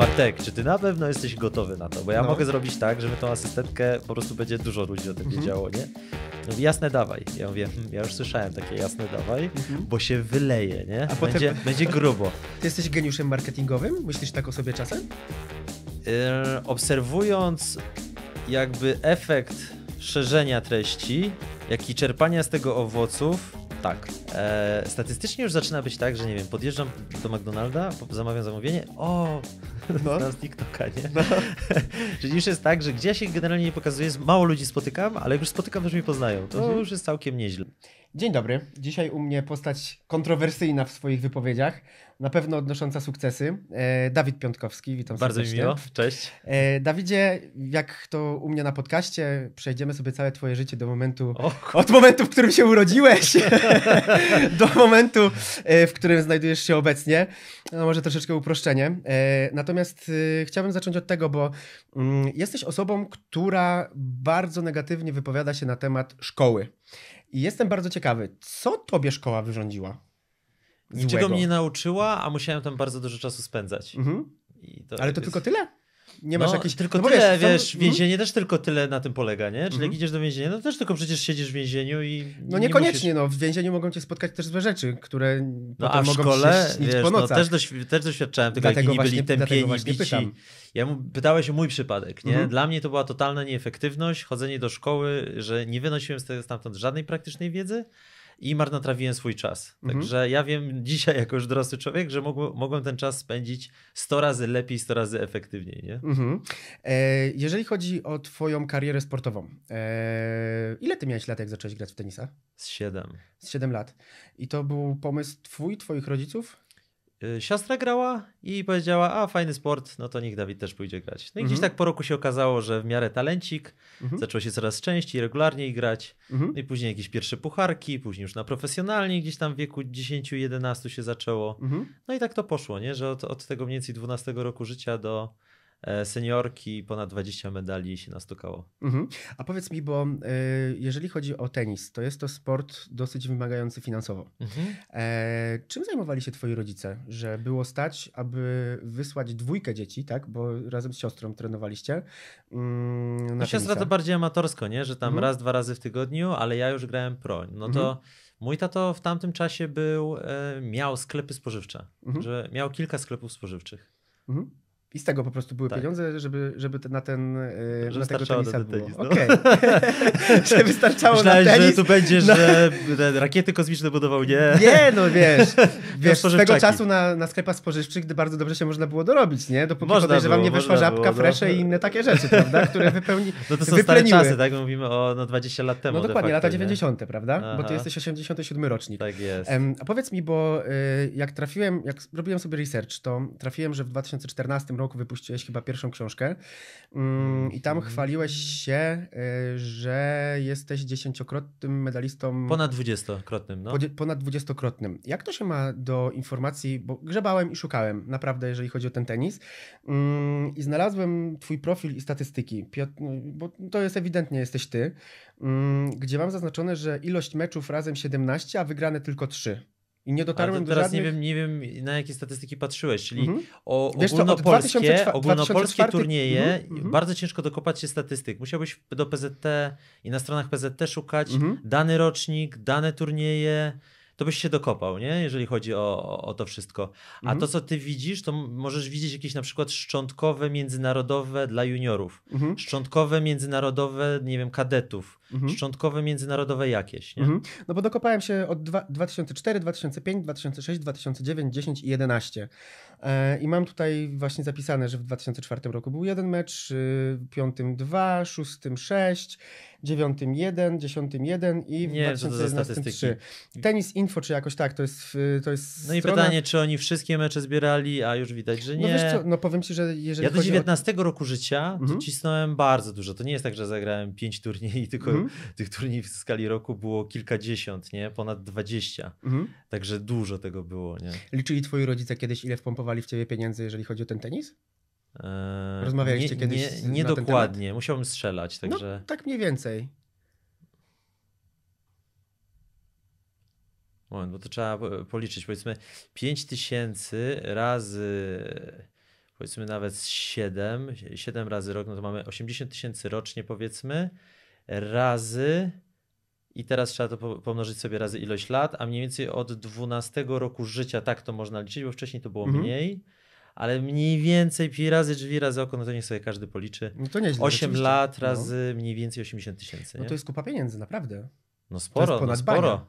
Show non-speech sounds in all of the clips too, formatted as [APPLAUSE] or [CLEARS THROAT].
Bartek, czy ty na pewno jesteś gotowy na to? Bo ja no. mogę zrobić tak, żeby tą asystentkę po prostu będzie dużo ludzi o tym mhm. wiedziało, nie? No, jasne dawaj. Ja mówię, hmm, ja już słyszałem takie jasne dawaj, mhm. bo się wyleje, nie? A będzie, będzie grubo. Ty jesteś geniuszem marketingowym? Myślisz tak o sobie czasem? Yy, obserwując jakby efekt szerzenia treści, jak i czerpania z tego owoców, tak. E, statystycznie już zaczyna być tak, że nie wiem, podjeżdżam do McDonalda, zamawiam zamówienie, o, no. znam [LAUGHS] z TikToka, nie? No. Czyli [LAUGHS] już jest tak, że gdzie ja się generalnie nie pokazuję, mało ludzi spotykam, ale jak już spotykam, to już mi poznają. To mhm. już jest całkiem nieźle. Dzień dobry. Dzisiaj u mnie postać kontrowersyjna w swoich wypowiedziach, na pewno odnosząca sukcesy. E, Dawid Piątkowski, witam Bardzo serdecznie. Bardzo miło, cześć. E, Dawidzie, jak to u mnie na podcaście, przejdziemy sobie całe twoje życie do momentu, oh, od momentu, w którym się urodziłeś, [LAUGHS] do momentu, e, w którym znajdujesz się obecnie. No, może troszeczkę uproszczenie. E, natomiast e, chciałbym zacząć od tego, bo mm, jesteś osobą, która bardzo negatywnie wypowiada się na temat szkoły. I jestem bardzo ciekawy, co tobie szkoła wyrządziła? Niczego mnie nauczyła, a musiałem tam bardzo dużo czasu spędzać. Mhm. To Ale to jest... tylko tyle? nie masz no, jakiejś... Tylko no, tyle, wiesz, tam... Mhm. więzienie też tylko tyle na tym polega, nie? Czyli mm -hmm. jak mhm. idziesz do więzienia, no też tylko przecież siedzisz w więzieniu i... No niekoniecznie, nie musisz... no. W więzieniu mogą cię spotkać też złe rzeczy, które no, a w szkole, wiesz, po nocach. No, też, też doświadczałem tego, dlatego jak właśnie, byli tępieni, bici. Ja mu, pytałeś o mój przypadek, nie? Mm -hmm. Dla mnie to była totalna nieefektywność, chodzenie do szkoły, że nie wynosiłem z tego stamtąd żadnej praktycznej wiedzy, i marnotrawiłem swój czas. Mhm. Także mhm. ja wiem dzisiaj, jako już dorosły człowiek, że mogłem, mogłem ten czas spędzić 100 razy lepiej, 100 razy efektywniej. Nie? Mhm. E, jeżeli chodzi o Twoją karierę sportową, e, ile Ty miałeś lat, jak zacząłeś grać w tenisa? Z 7. Z 7 lat. I to był pomysł Twój, Twoich rodziców? Y, siostra grała i powiedziała, a fajny sport, no to niech Dawid też pójdzie grać. No i mhm. gdzieś tak po roku się okazało, że w miarę talencik, mhm. zaczęło się coraz częściej, regularniej grać. Mhm. No i później jakieś pierwsze pucharki, później już na profesjonalnie, gdzieś tam w wieku 10-11 się zaczęło. Mhm. No i tak to poszło, nie? że od, od tego mniej więcej 12 roku życia do E, seniorki, ponad 20 medali się nastukało. Mhm. A powiedz mi, bo e, jeżeli chodzi o tenis, to jest to sport dosyć wymagający finansowo. Mhm. E, czym zajmowali się twoi rodzice, że było stać, aby wysłać dwójkę dzieci, tak? Bo razem z siostrą trenowaliście. Mm, no siostra to bardziej amatorsko, nie? Że tam mhm. raz, dwa razy w tygodniu, ale ja już grałem pro. No to mhm. Mój tato w tamtym czasie był, e, miał sklepy spożywcze, mhm. że miał kilka sklepów spożywczych. Mhm. I z tego po prostu były tak. pieniądze, żeby, żeby na ten e, że na tego tenisa ten tenis, było. No. Okay. [LAUGHS] [LAUGHS] że wystarczało Myślałeś, na tenis. że tu będzie, no. że rakiety kosmiczne budował, nie? Nie, no wiesz. [LAUGHS] wiesz z tego czasu na, na sklepach spożywczych bardzo dobrze się można było dorobić, nie? Dopóki można podejrzewam było, nie weszła żabka, no. fresze no. i inne takie rzeczy, prawda? Które wypełni, No to są wypleniły. stare czasy, tak? Mówimy o no, 20 lat temu. No dokładnie, facto, lata 90, nie? prawda? Aha. Bo ty jesteś 87 rocznik. Tak jest. Um, a powiedz mi, bo y, jak trafiłem, jak robiłem sobie research, to trafiłem, że w 2014 roku wypuściłeś chyba pierwszą książkę mm, mm, i tam mhm. chwaliłeś się, y, że jesteś dziesięciokrotnym medalistą. Ponad dwudziestokrotnym, no. Ponad dwudziestokrotnym. Jak to się ma do informacji, bo grzebałem i szukałem, naprawdę, jeżeli chodzi o ten tenis mm, i znalazłem twój profil i statystyki, no, bo to jest ewidentnie jesteś ty, gdzie mam zaznaczone, że ilość meczów razem 17, a wygrane tylko 3. I nie dotarłem do teraz żadnych... nie, wiem, nie wiem, na jakie statystyki patrzyłeś, czyli mm -hmm. o ogólnopolskie, co, 2004, ogólnopolskie turnieje, mm -hmm. bardzo ciężko dokopać się statystyk. Musiałbyś do PZT i na stronach PZT szukać mm -hmm. dany rocznik, dane turnieje, to byś się dokopał, nie? jeżeli chodzi o, o to wszystko. A mhm. to, co ty widzisz, to możesz widzieć jakieś na przykład szczątkowe międzynarodowe dla juniorów, mhm. szczątkowe międzynarodowe, nie wiem, kadetów, mhm. szczątkowe międzynarodowe jakieś. Nie? Mhm. No bo dokopałem się od dwa, 2004, 2005, 2006, 2009, 10 i 11. E, I mam tutaj właśnie zapisane, że w 2004 roku był jeden mecz, y, w 5 2, 6 6, 9 1, 10 1 i w Nie, 2011 3. Tenis Info czy jakoś tak, to jest to jest No i pytanie, czy oni wszystkie mecze zbierali, a już widać, że nie. No wiesz co, no powiem ci, że jeżeli Ja do 19 o... roku życia to mhm. cisnąłem bardzo dużo. To nie jest tak, że zagrałem 5 turniej, tylko mhm. tych turniej w skali roku było kilkadziesiąt, nie? Ponad 20. Mhm. Także dużo tego było, nie? Liczyli twoi rodzice kiedyś, ile wpompowali w ciebie pieniędzy, jeżeli chodzi o ten tenis? Eee, Rozmawialiście nie, kiedyś? Nie, nie dokładnie, musiałem strzelać, no, także. No, tak mniej więcej. Moment, bo to trzeba policzyć. Powiedzmy 5 tysięcy razy, powiedzmy nawet 7, 7 razy rok, no to mamy 80 tysięcy rocznie, powiedzmy, razy i teraz trzeba to pomnożyć sobie razy ilość lat, a mniej więcej od 12 roku życia tak to można liczyć, bo wcześniej to było mhm. mniej, ale mniej więcej pi razy drzwi razy oko, no to niech sobie każdy policzy. No to nieźle, 8 lat no. razy no. mniej więcej 80 tysięcy. No to jest kupa pieniędzy, naprawdę. No sporo, to jest no ponad no sporo.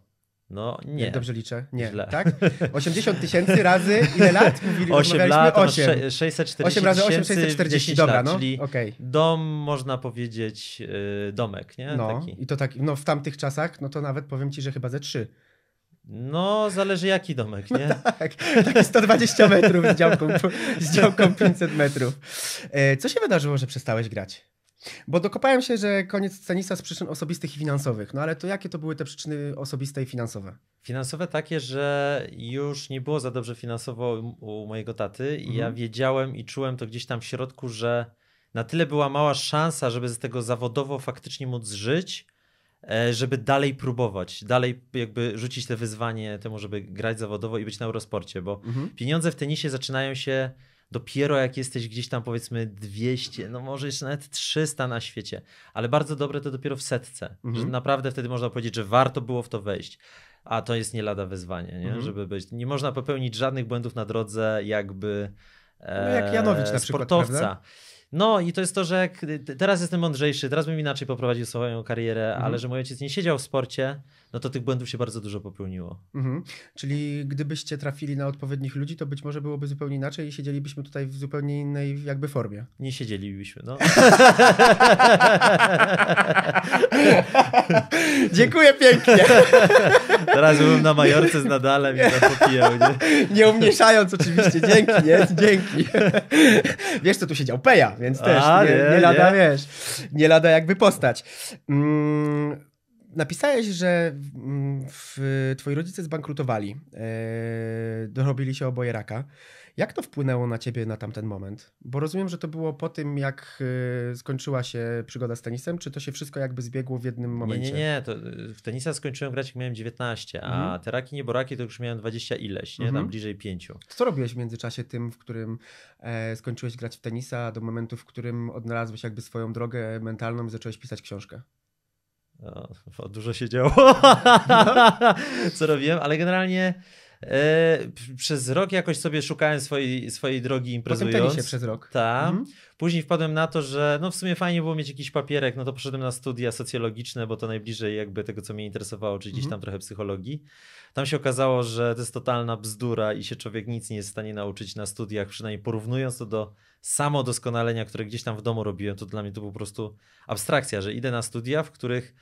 No nie. Jak dobrze liczę? Nie. Źle. Tak? 80 tysięcy razy ile lat? [LAUGHS] Mówili, 8 lat, 8. 640 8 razy 8, 640. Dobra, lat, no. Czyli okay. dom, można powiedzieć, y, domek, nie? No taki. i to tak, no w tamtych czasach, no to nawet powiem ci, że chyba ze 3. No, zależy jaki domek, no nie? No tak, tak 120 metrów z działką, [LAUGHS] z działką 500 metrów. E, co się wydarzyło, że przestałeś grać? Bo dokopałem się, że koniec scenista z przyczyn osobistych i finansowych. No ale to jakie to były te przyczyny osobiste i finansowe? Finansowe takie, że już nie było za dobrze finansowo u mojego taty i mhm. ja wiedziałem i czułem to gdzieś tam w środku, że na tyle była mała szansa, żeby z tego zawodowo faktycznie móc żyć, e, żeby dalej próbować, dalej jakby rzucić te wyzwanie temu, żeby grać zawodowo i być na Eurosporcie, bo mhm. pieniądze w tenisie zaczynają się Dopiero jak jesteś gdzieś tam powiedzmy 200, no może jeszcze nawet 300 na świecie, ale bardzo dobre to dopiero w setce. Mhm. naprawdę wtedy można powiedzieć, że warto było w to wejść. A to jest nie lada wyzwanie, nie? Mhm. żeby być. Nie można popełnić żadnych błędów na drodze, jakby. E, no jak Janowicz na e, sportowca. przykład. Prawda? No i to jest to, że y, teraz jestem mądrzejszy, teraz bym inaczej poprowadził swoją karierę, mhm. ale że mój ojciec nie siedział w sporcie, no to tych błędów się bardzo dużo popełniło. Mhm. Czyli gdybyście trafili na odpowiednich ludzi, to być może byłoby zupełnie inaczej i siedzielibyśmy tutaj w zupełnie innej jakby formie. Nie siedzielibyśmy, no. [LAUGHS] Dziękuję pięknie. Teraz byłem na Majorce z Nadalem i tam popijał, nie? nie umniejszając oczywiście, dzięki, nie? dzięki. Wiesz co, tu siedział Peja więc też nie, nie, nie, lada, nie. wiesz, nie lada jakby postać. Mm, napisałeś, że w, mm, twoi rodzice zbankrutowali, e, dorobili się oboje raka. Jak to wpłynęło na ciebie na tamten moment? Bo rozumiem, że to było po tym, jak y, skończyła się przygoda z tenisem, czy to się wszystko jakby zbiegło w jednym momencie? Nie, nie, nie. To y, w tenisa skończyłem grać, jak miałem 19, a mhm. raki nieboraki to już miałem 20 ileś, nie? Mhm. Tam bliżej 5. Co robiłeś w międzyczasie tym, w którym e, skończyłeś grać w tenisa, do momentu, w którym odnalazłeś jakby swoją drogę mentalną i zacząłeś pisać książkę? No, dużo się działo, [LAUGHS] no. co robiłem, ale generalnie E, przez rok jakoś sobie szukałem swojej, swojej drogi imprezując. się przez rok. Tak. Mhm. Później wpadłem na to, że no w sumie fajnie było mieć jakiś papierek, no to poszedłem na studia socjologiczne, bo to najbliżej jakby tego, co mnie interesowało, czyli mhm. gdzieś tam trochę psychologii. Tam się okazało, że to jest totalna bzdura i się człowiek nic nie jest w stanie nauczyć na studiach, przynajmniej porównując to do samo doskonalenia, które gdzieś tam w domu robiłem, to dla mnie to po prostu abstrakcja, że idę na studia, w których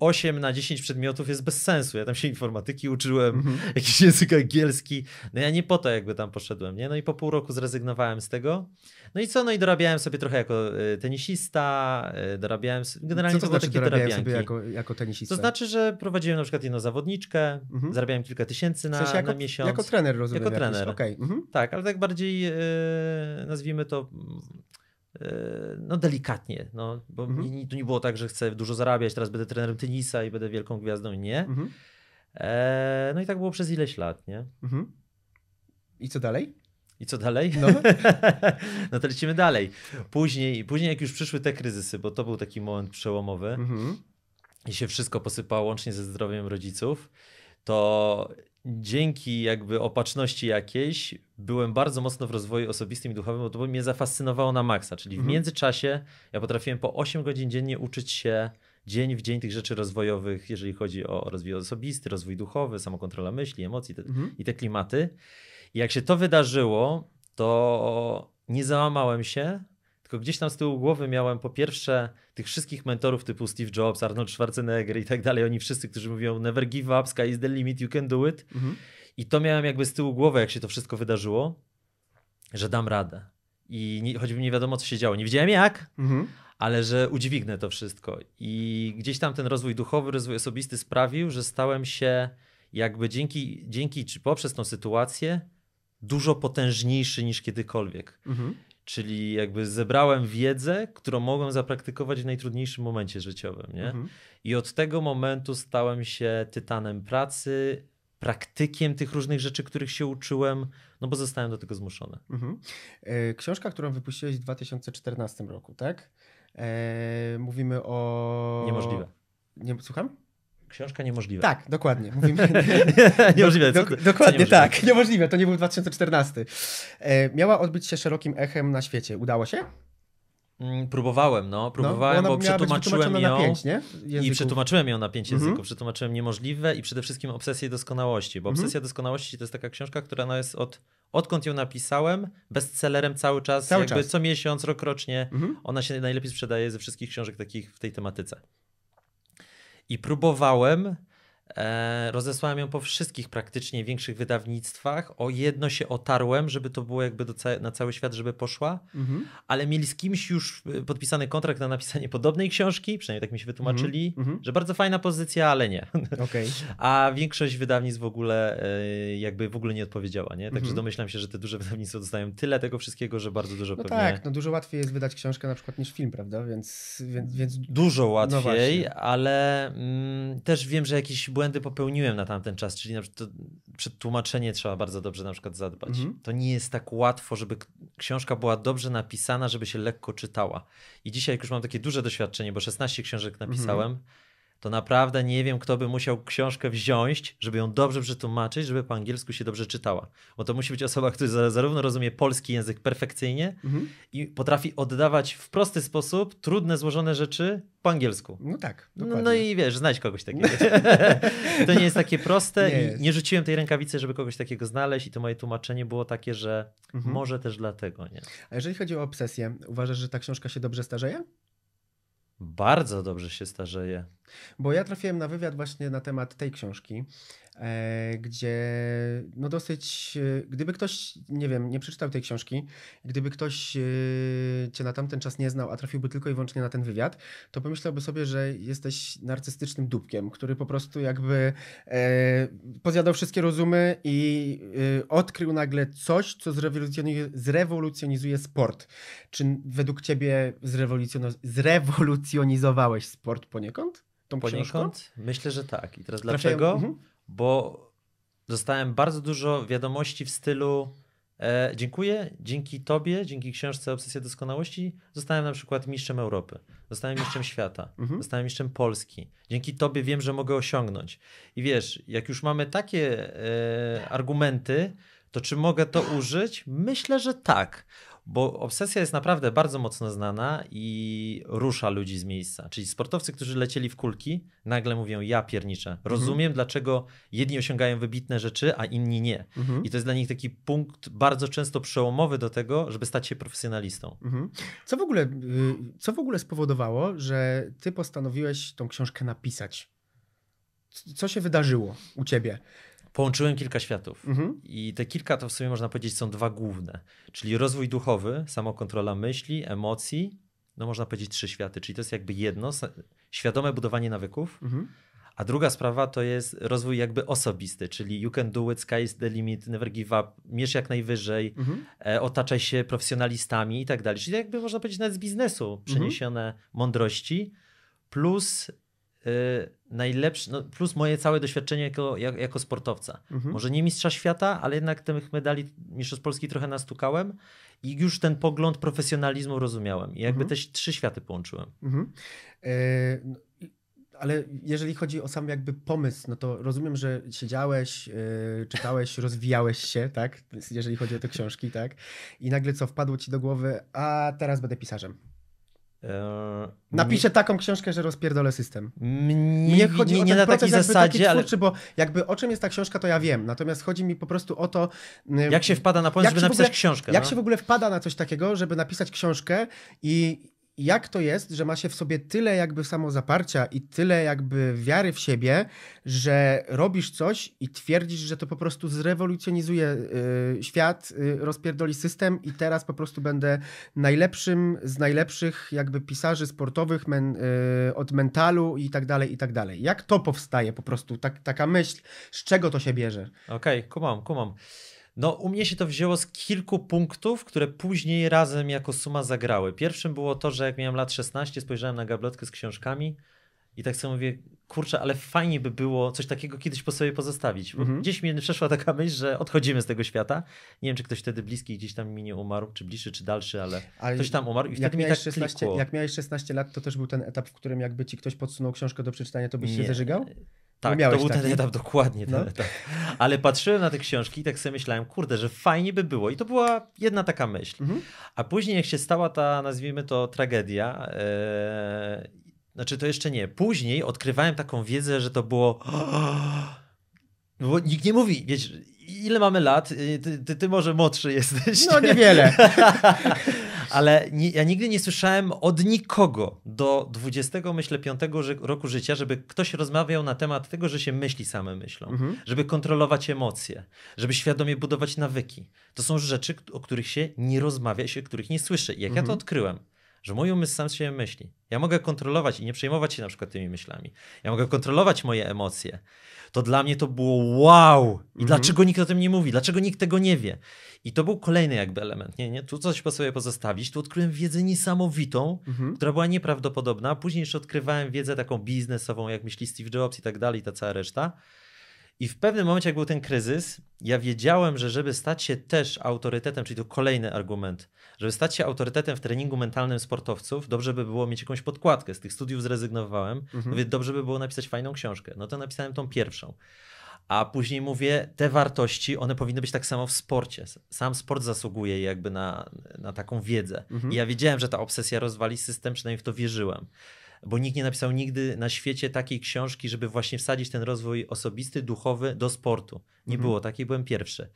8 e, na 10 przedmiotów jest bez sensu. Ja tam się informatyki uczyłem, mhm. [LAUGHS] jakiś język angielski. No ja nie po to jakby tam poszedłem, nie? No i po pół roku zrezygnowałem z tego. No i co? No i dorabiałem sobie trochę jako e, tenisista, e, dorabiałem... Generalnie co to, to znaczy takie dorabiałem sobie jako, jako, tenisista? To znaczy, że prowadziłem na przykład jedną zawodniczkę, mhm. zarabiałem kilka tysięcy na, w sensie jako, na miesiąc. Jako trener rozumiem. Jako trener. Okay. Mhm. Tak, ale tak bardziej nazwijmy to E, no delikatnie, no, bo mhm. nie, to nie było tak, że chcę dużo zarabiać, teraz będę trenerem tenisa i będę wielką gwiazdą, nie. Mhm. E, no i tak było przez ileś lat, nie. Mhm. I co dalej? I co dalej? No. [LAUGHS] no to lecimy dalej. Później, później jak już przyszły te kryzysy, bo to był taki moment przełomowy mhm. i się wszystko posypało łącznie ze zdrowiem rodziców, to dzięki jakby opatrzności jakiejś byłem bardzo mocno w rozwoju osobistym i duchowym, bo to mnie zafascynowało na maksa. Czyli w mhm. międzyczasie ja potrafiłem po 8 godzin dziennie uczyć się dzień w dzień tych rzeczy rozwojowych, jeżeli chodzi o rozwój osobisty, rozwój duchowy, samokontrola myśli, emocji te, mhm. i te klimaty. I jak się to wydarzyło, to nie załamałem się, tylko gdzieś tam z tyłu głowy miałem po pierwsze tych wszystkich mentorów typu Steve Jobs, Arnold Schwarzenegger i tak dalej, oni wszyscy, którzy mówią never give up, sky is the limit, you can do it. Mhm. I to miałem jakby z tyłu głowy, jak się to wszystko wydarzyło, że dam radę. I nie, choćby nie wiadomo, co się działo. Nie wiedziałem jak, mhm. ale że udźwignę to wszystko. I gdzieś tam ten rozwój duchowy, rozwój osobisty sprawił, że stałem się jakby dzięki, dzięki czy poprzez tą sytuację dużo potężniejszy niż kiedykolwiek. Mhm. Czyli jakby zebrałem wiedzę, którą mogłem zapraktykować w najtrudniejszym momencie życiowym. Nie? Mhm. I od tego momentu stałem się tytanem pracy, praktykiem tych różnych rzeczy, których się uczyłem, no bo zostałem do tego zmuszony. Mhm. E, książka, którą wypuściłeś w 2014 roku, tak? Eee, mówimy o. Niemożliwe. Nie, słucham? Książka niemożliwa. Tak, dokładnie. Mówimy, [LAUGHS] niemożliwe. Do, do, dokładnie niemożliwe? tak, niemożliwe. To nie był 2014. E, miała odbyć się szerokim echem na świecie. Udało się? Mm, próbowałem, no, no próbowałem, no, bo przetłumaczyłem ją. Pięć, I przetłumaczyłem ją na pięć mhm. języków. Przetłumaczyłem niemożliwe i przede wszystkim obsesję doskonałości, bo mhm. obsesja doskonałości to jest taka książka, która no jest od odkąd ją napisałem, bestsellerem cały czas, cały jakby czas. co miesiąc, rokrocznie. Mhm. Ona się najlepiej sprzedaje ze wszystkich książek takich w tej tematyce i próbowałem E, rozesłałem ją po wszystkich praktycznie większych wydawnictwach. O jedno się otarłem, żeby to było jakby ca na cały świat, żeby poszła, mhm. ale mieli z kimś już e, podpisany kontrakt na napisanie podobnej książki, przynajmniej tak mi się wytłumaczyli, mhm. mhm. że bardzo fajna pozycja, ale nie. [LAUGHS] Okay. A większość wydawnictw w ogóle e, jakby w ogóle nie odpowiedziała, nie? Także mhm. domyślam się, że te duże wydawnictwa dostają tyle tego wszystkiego, że bardzo dużo no pewnie... Tak, no dużo łatwiej jest wydać książkę na przykład niż film, prawda? Więc, więc, więc... Dużo no łatwiej, no ale mm, też wiem, że jakiś błędy popełniłem na tamten czas, czyli na przykład przed tłumaczenie trzeba bardzo dobrze na przykład zadbać. Mhm. To nie jest tak łatwo, żeby książka była dobrze napisana, żeby się lekko czytała. I dzisiaj, jak już mam takie duże doświadczenie, bo 16 książek napisałem, mhm to naprawdę nie wiem, kto by musiał książkę wziąć, żeby ją dobrze przetłumaczyć, żeby po angielsku się dobrze czytała. Bo to musi być osoba, która zarówno rozumie polski język perfekcyjnie mhm. i potrafi oddawać w prosty sposób trudne, złożone rzeczy po angielsku. No tak. No, no, i wiesz, znajdź kogoś takiego. [LAUGHS] to nie jest takie proste nie i jest. nie rzuciłem tej rękawicy, żeby kogoś takiego znaleźć i to moje tłumaczenie było takie, że mhm. może też dlatego, nie? A jeżeli chodzi o obsesję, uważasz, że ta książka się dobrze starzeje? Bardzo dobrze się starzeje. Bo ja trafiłem na wywiad właśnie na temat tej książki E, gdzie no dosyć, e, gdyby ktoś, nie wiem, nie przeczytał tej książki, gdyby ktoś e, cię na tamten czas nie znał, a trafiłby tylko i wyłącznie na ten wywiad, to pomyślałby sobie, że jesteś narcystycznym dupkiem, który po prostu jakby pozjadał wszystkie rozumy i odkrył nagle coś, co zrewolucjonizuje, zrewolucjonizuje sport. Czy według ciebie zrewolucjonizowałeś sport poniekąd? Tą poniekąd? Książką? Myślę, że tak. I teraz Trafiają... dlaczego? Mhm bo dostałem bardzo dużo wiadomości w stylu e, dziękuję, dzięki tobie, dzięki książce Obsesja Doskonałości zostałem na przykład mistrzem Europy, zostałem mistrzem świata, mhm. zostałem mistrzem Polski. Dzięki tobie wiem, że mogę osiągnąć. I wiesz, jak już mamy takie e, argumenty, to czy mogę to użyć? Myślę, że tak bo obsesja jest naprawdę bardzo mocno znana i rusza ludzi z miejsca. Czyli sportowcy, którzy lecieli w kulki, nagle mówią: Ja pierniczę. Mhm. Rozumiem, mhm. dlaczego jedni osiągają wybitne rzeczy, a inni nie. Mhm. I to jest dla nich taki punkt bardzo często przełomowy do tego, żeby stać się profesjonalistą. Mhm. Co, w ogóle, y, co w ogóle spowodowało, że ty postanowiłeś tą książkę napisać? Co się wydarzyło u ciebie? połączyłem kilka światów. Mhm. I te kilka to w sumie można powiedzieć są dwa główne, czyli rozwój duchowy, samokontrola myśli, emocji, no można powiedzieć trzy światy, czyli to jest jakby jedno, świadome budowanie nawyków, mhm. a druga sprawa to jest rozwój jakby osobisty, czyli you can do it, sky is the limit, never give up, mierz jak najwyżej, mhm. e, otaczaj się profesjonalistami i tak dalej. Czyli jakby można powiedzieć nawet z biznesu mhm. przeniesione mądrości plus Y, najlepszy, no plus moje całe doświadczenie jako, jak, jako sportowca. Mhm. Może nie mistrza świata, ale jednak tych medali mistrzostw Polski trochę nastukałem i już ten pogląd profesjonalizmu rozumiałem. I jakby mhm. też trzy światy połączyłem. Mhm. E, no, ale jeżeli chodzi o sam jakby pomysł, no to rozumiem, że siedziałeś, e, czytałeś, [LAUGHS] rozwijałeś się, tak? Jeżeli chodzi o te książki, tak? I nagle co, wpadło ci do głowy, a teraz będę pisarzem. E, Napiszę taką książkę, że rozpierdolę system. Mnie, nie chodzi nie, nie o ten proces takiej zasadzie, taki twórczy, ale... bo jakby o czym jest ta książka, to ja wiem. Natomiast chodzi mi po prostu o to... Jak się wpada na pomysł, żeby napisać ogóle, książkę. Jak no? się w ogóle wpada na coś takiego, żeby napisać książkę i jak to jest, że ma się w sobie tyle jakby samozaparcia i tyle jakby wiary w siebie, że robisz coś i twierdzisz, że to po prostu zrewolucjonizuje y, świat, y, rozpierdoli system i teraz po prostu będę najlepszym z najlepszych jakby pisarzy sportowych men, y, od mentalu i tak dalej, i tak dalej. Jak to powstaje po prostu, tak, taka myśl, z czego to się bierze? Okej, okay, kumam, kumam. No, u mnie się to wzięło z kilku punktów, które później razem jako suma zagrały. Pierwszym było to, że jak miałem lat 16, spojrzałem na gablotkę z książkami i tak sobie mówię, kurczę, ale fajnie by było coś takiego kiedyś po sobie pozostawić. Bo mhm. Gdzieś mi przeszła taka myśl, że odchodzimy z tego świata. Nie wiem, czy ktoś wtedy bliski gdzieś tam mi nie umarł, czy bliższy, czy dalszy, ale, ale ktoś tam umarł i wtedy mi tak 16, Jak miałeś 16 lat, to też był ten etap, w którym jakby ci ktoś podsunął książkę do przeczytania, to byś nie. się zażygał? Tak, to był taki? ten etap, dokładnie ten no. etap. Ale patrzyłem na te książki i tak sobie myślałem, kurde, że fajnie by było. I to była jedna taka myśl. Mhm. A później jak się stała ta, nazwijmy to, tragedia, e, znaczy to jeszcze nie, później odkrywałem taką wiedzę, że to było... No bo nikt nie mówi, wiesz, ile mamy lat? Y, ty, ty, ty może młodszy jesteś. No niewiele. [LAUGHS] ale ja nigdy nie słyszałem od nikogo do 20, myślę, 5 roku życia, żeby ktoś rozmawiał na temat tego, że się myśli same myślą, mhm. żeby kontrolować emocje, żeby świadomie budować nawyki. To są rzeczy, o których się nie rozmawia się których nie słyszy. I jak mhm. ja to mhm. odkryłem, że mój umysł sam się myśli. Ja mogę kontrolować i nie przejmować się na przykład tymi myślami. Ja mogę kontrolować moje emocje to dla mnie to było wow! I mhm. dlaczego nikt o tym nie mówi? Dlaczego nikt tego nie wie? I to był kolejny jakby element. Nie, nie, tu coś po sobie pozostawić. Tu odkryłem wiedzę niesamowitą, mhm. która była nieprawdopodobna. Później jeszcze odkrywałem wiedzę taką biznesową, jak myśli Steve Jobs i tak dalej, ta cała reszta. I w pewnym momencie, jak był ten kryzys, ja wiedziałem, że żeby stać się też autorytetem, czyli to kolejny argument, żeby stać się autorytetem w treningu mentalnym sportowców, dobrze by było mieć jakąś podkładkę. Z tych studiów zrezygnowałem. Mhm. Mówię, dobrze by było napisać fajną książkę. No to napisałem tą pierwszą. A później mówię, te wartości, one powinny być tak samo w sporcie. Sam sport zasługuje jakby na, na taką wiedzę. Mhm. I ja wiedziałem, że ta obsesja rozwali system, przynajmniej w to wierzyłem bo nikt nie napisał nigdy na świecie takiej książki, żeby właśnie wsadzić ten rozwój osobisty, duchowy do sportu. Nie mhm. było takiej, byłem pierwszy.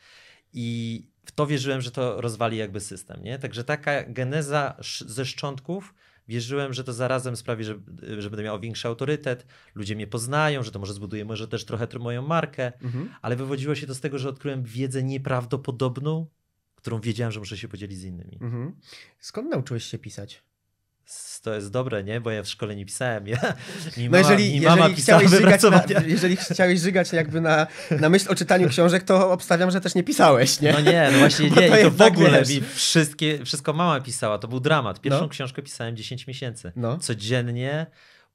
I w to wierzyłem, że to rozwali jakby system. Nie? Także taka geneza ze szczątków wierzyłem, że to zarazem sprawi, że, że będę miał większy autorytet, ludzie mnie poznają, że to może zbuduje może też trochę moją markę, mhm. ale wywodziło się to z tego, że odkryłem wiedzę nieprawdopodobną, którą wiedziałem, że muszę się podzielić z innymi. Mhm. Skąd nauczyłeś się pisać? to jest dobre, nie? Bo ja w szkole nie pisałem. Ja, [LAUGHS] mi no mama, no jeżeli, mi mama jeżeli pisała chciałeś [LAUGHS] na, Jeżeli chciałeś żygać jakby na, na myśl o czytaniu książek, to obstawiam, że też nie pisałeś, nie? No nie, no właśnie [LAUGHS] nie. To I to w ogóle mi wszystkie, wszystko mama pisała. To był dramat. Pierwszą no. książkę pisałem 10 miesięcy. No. Codziennie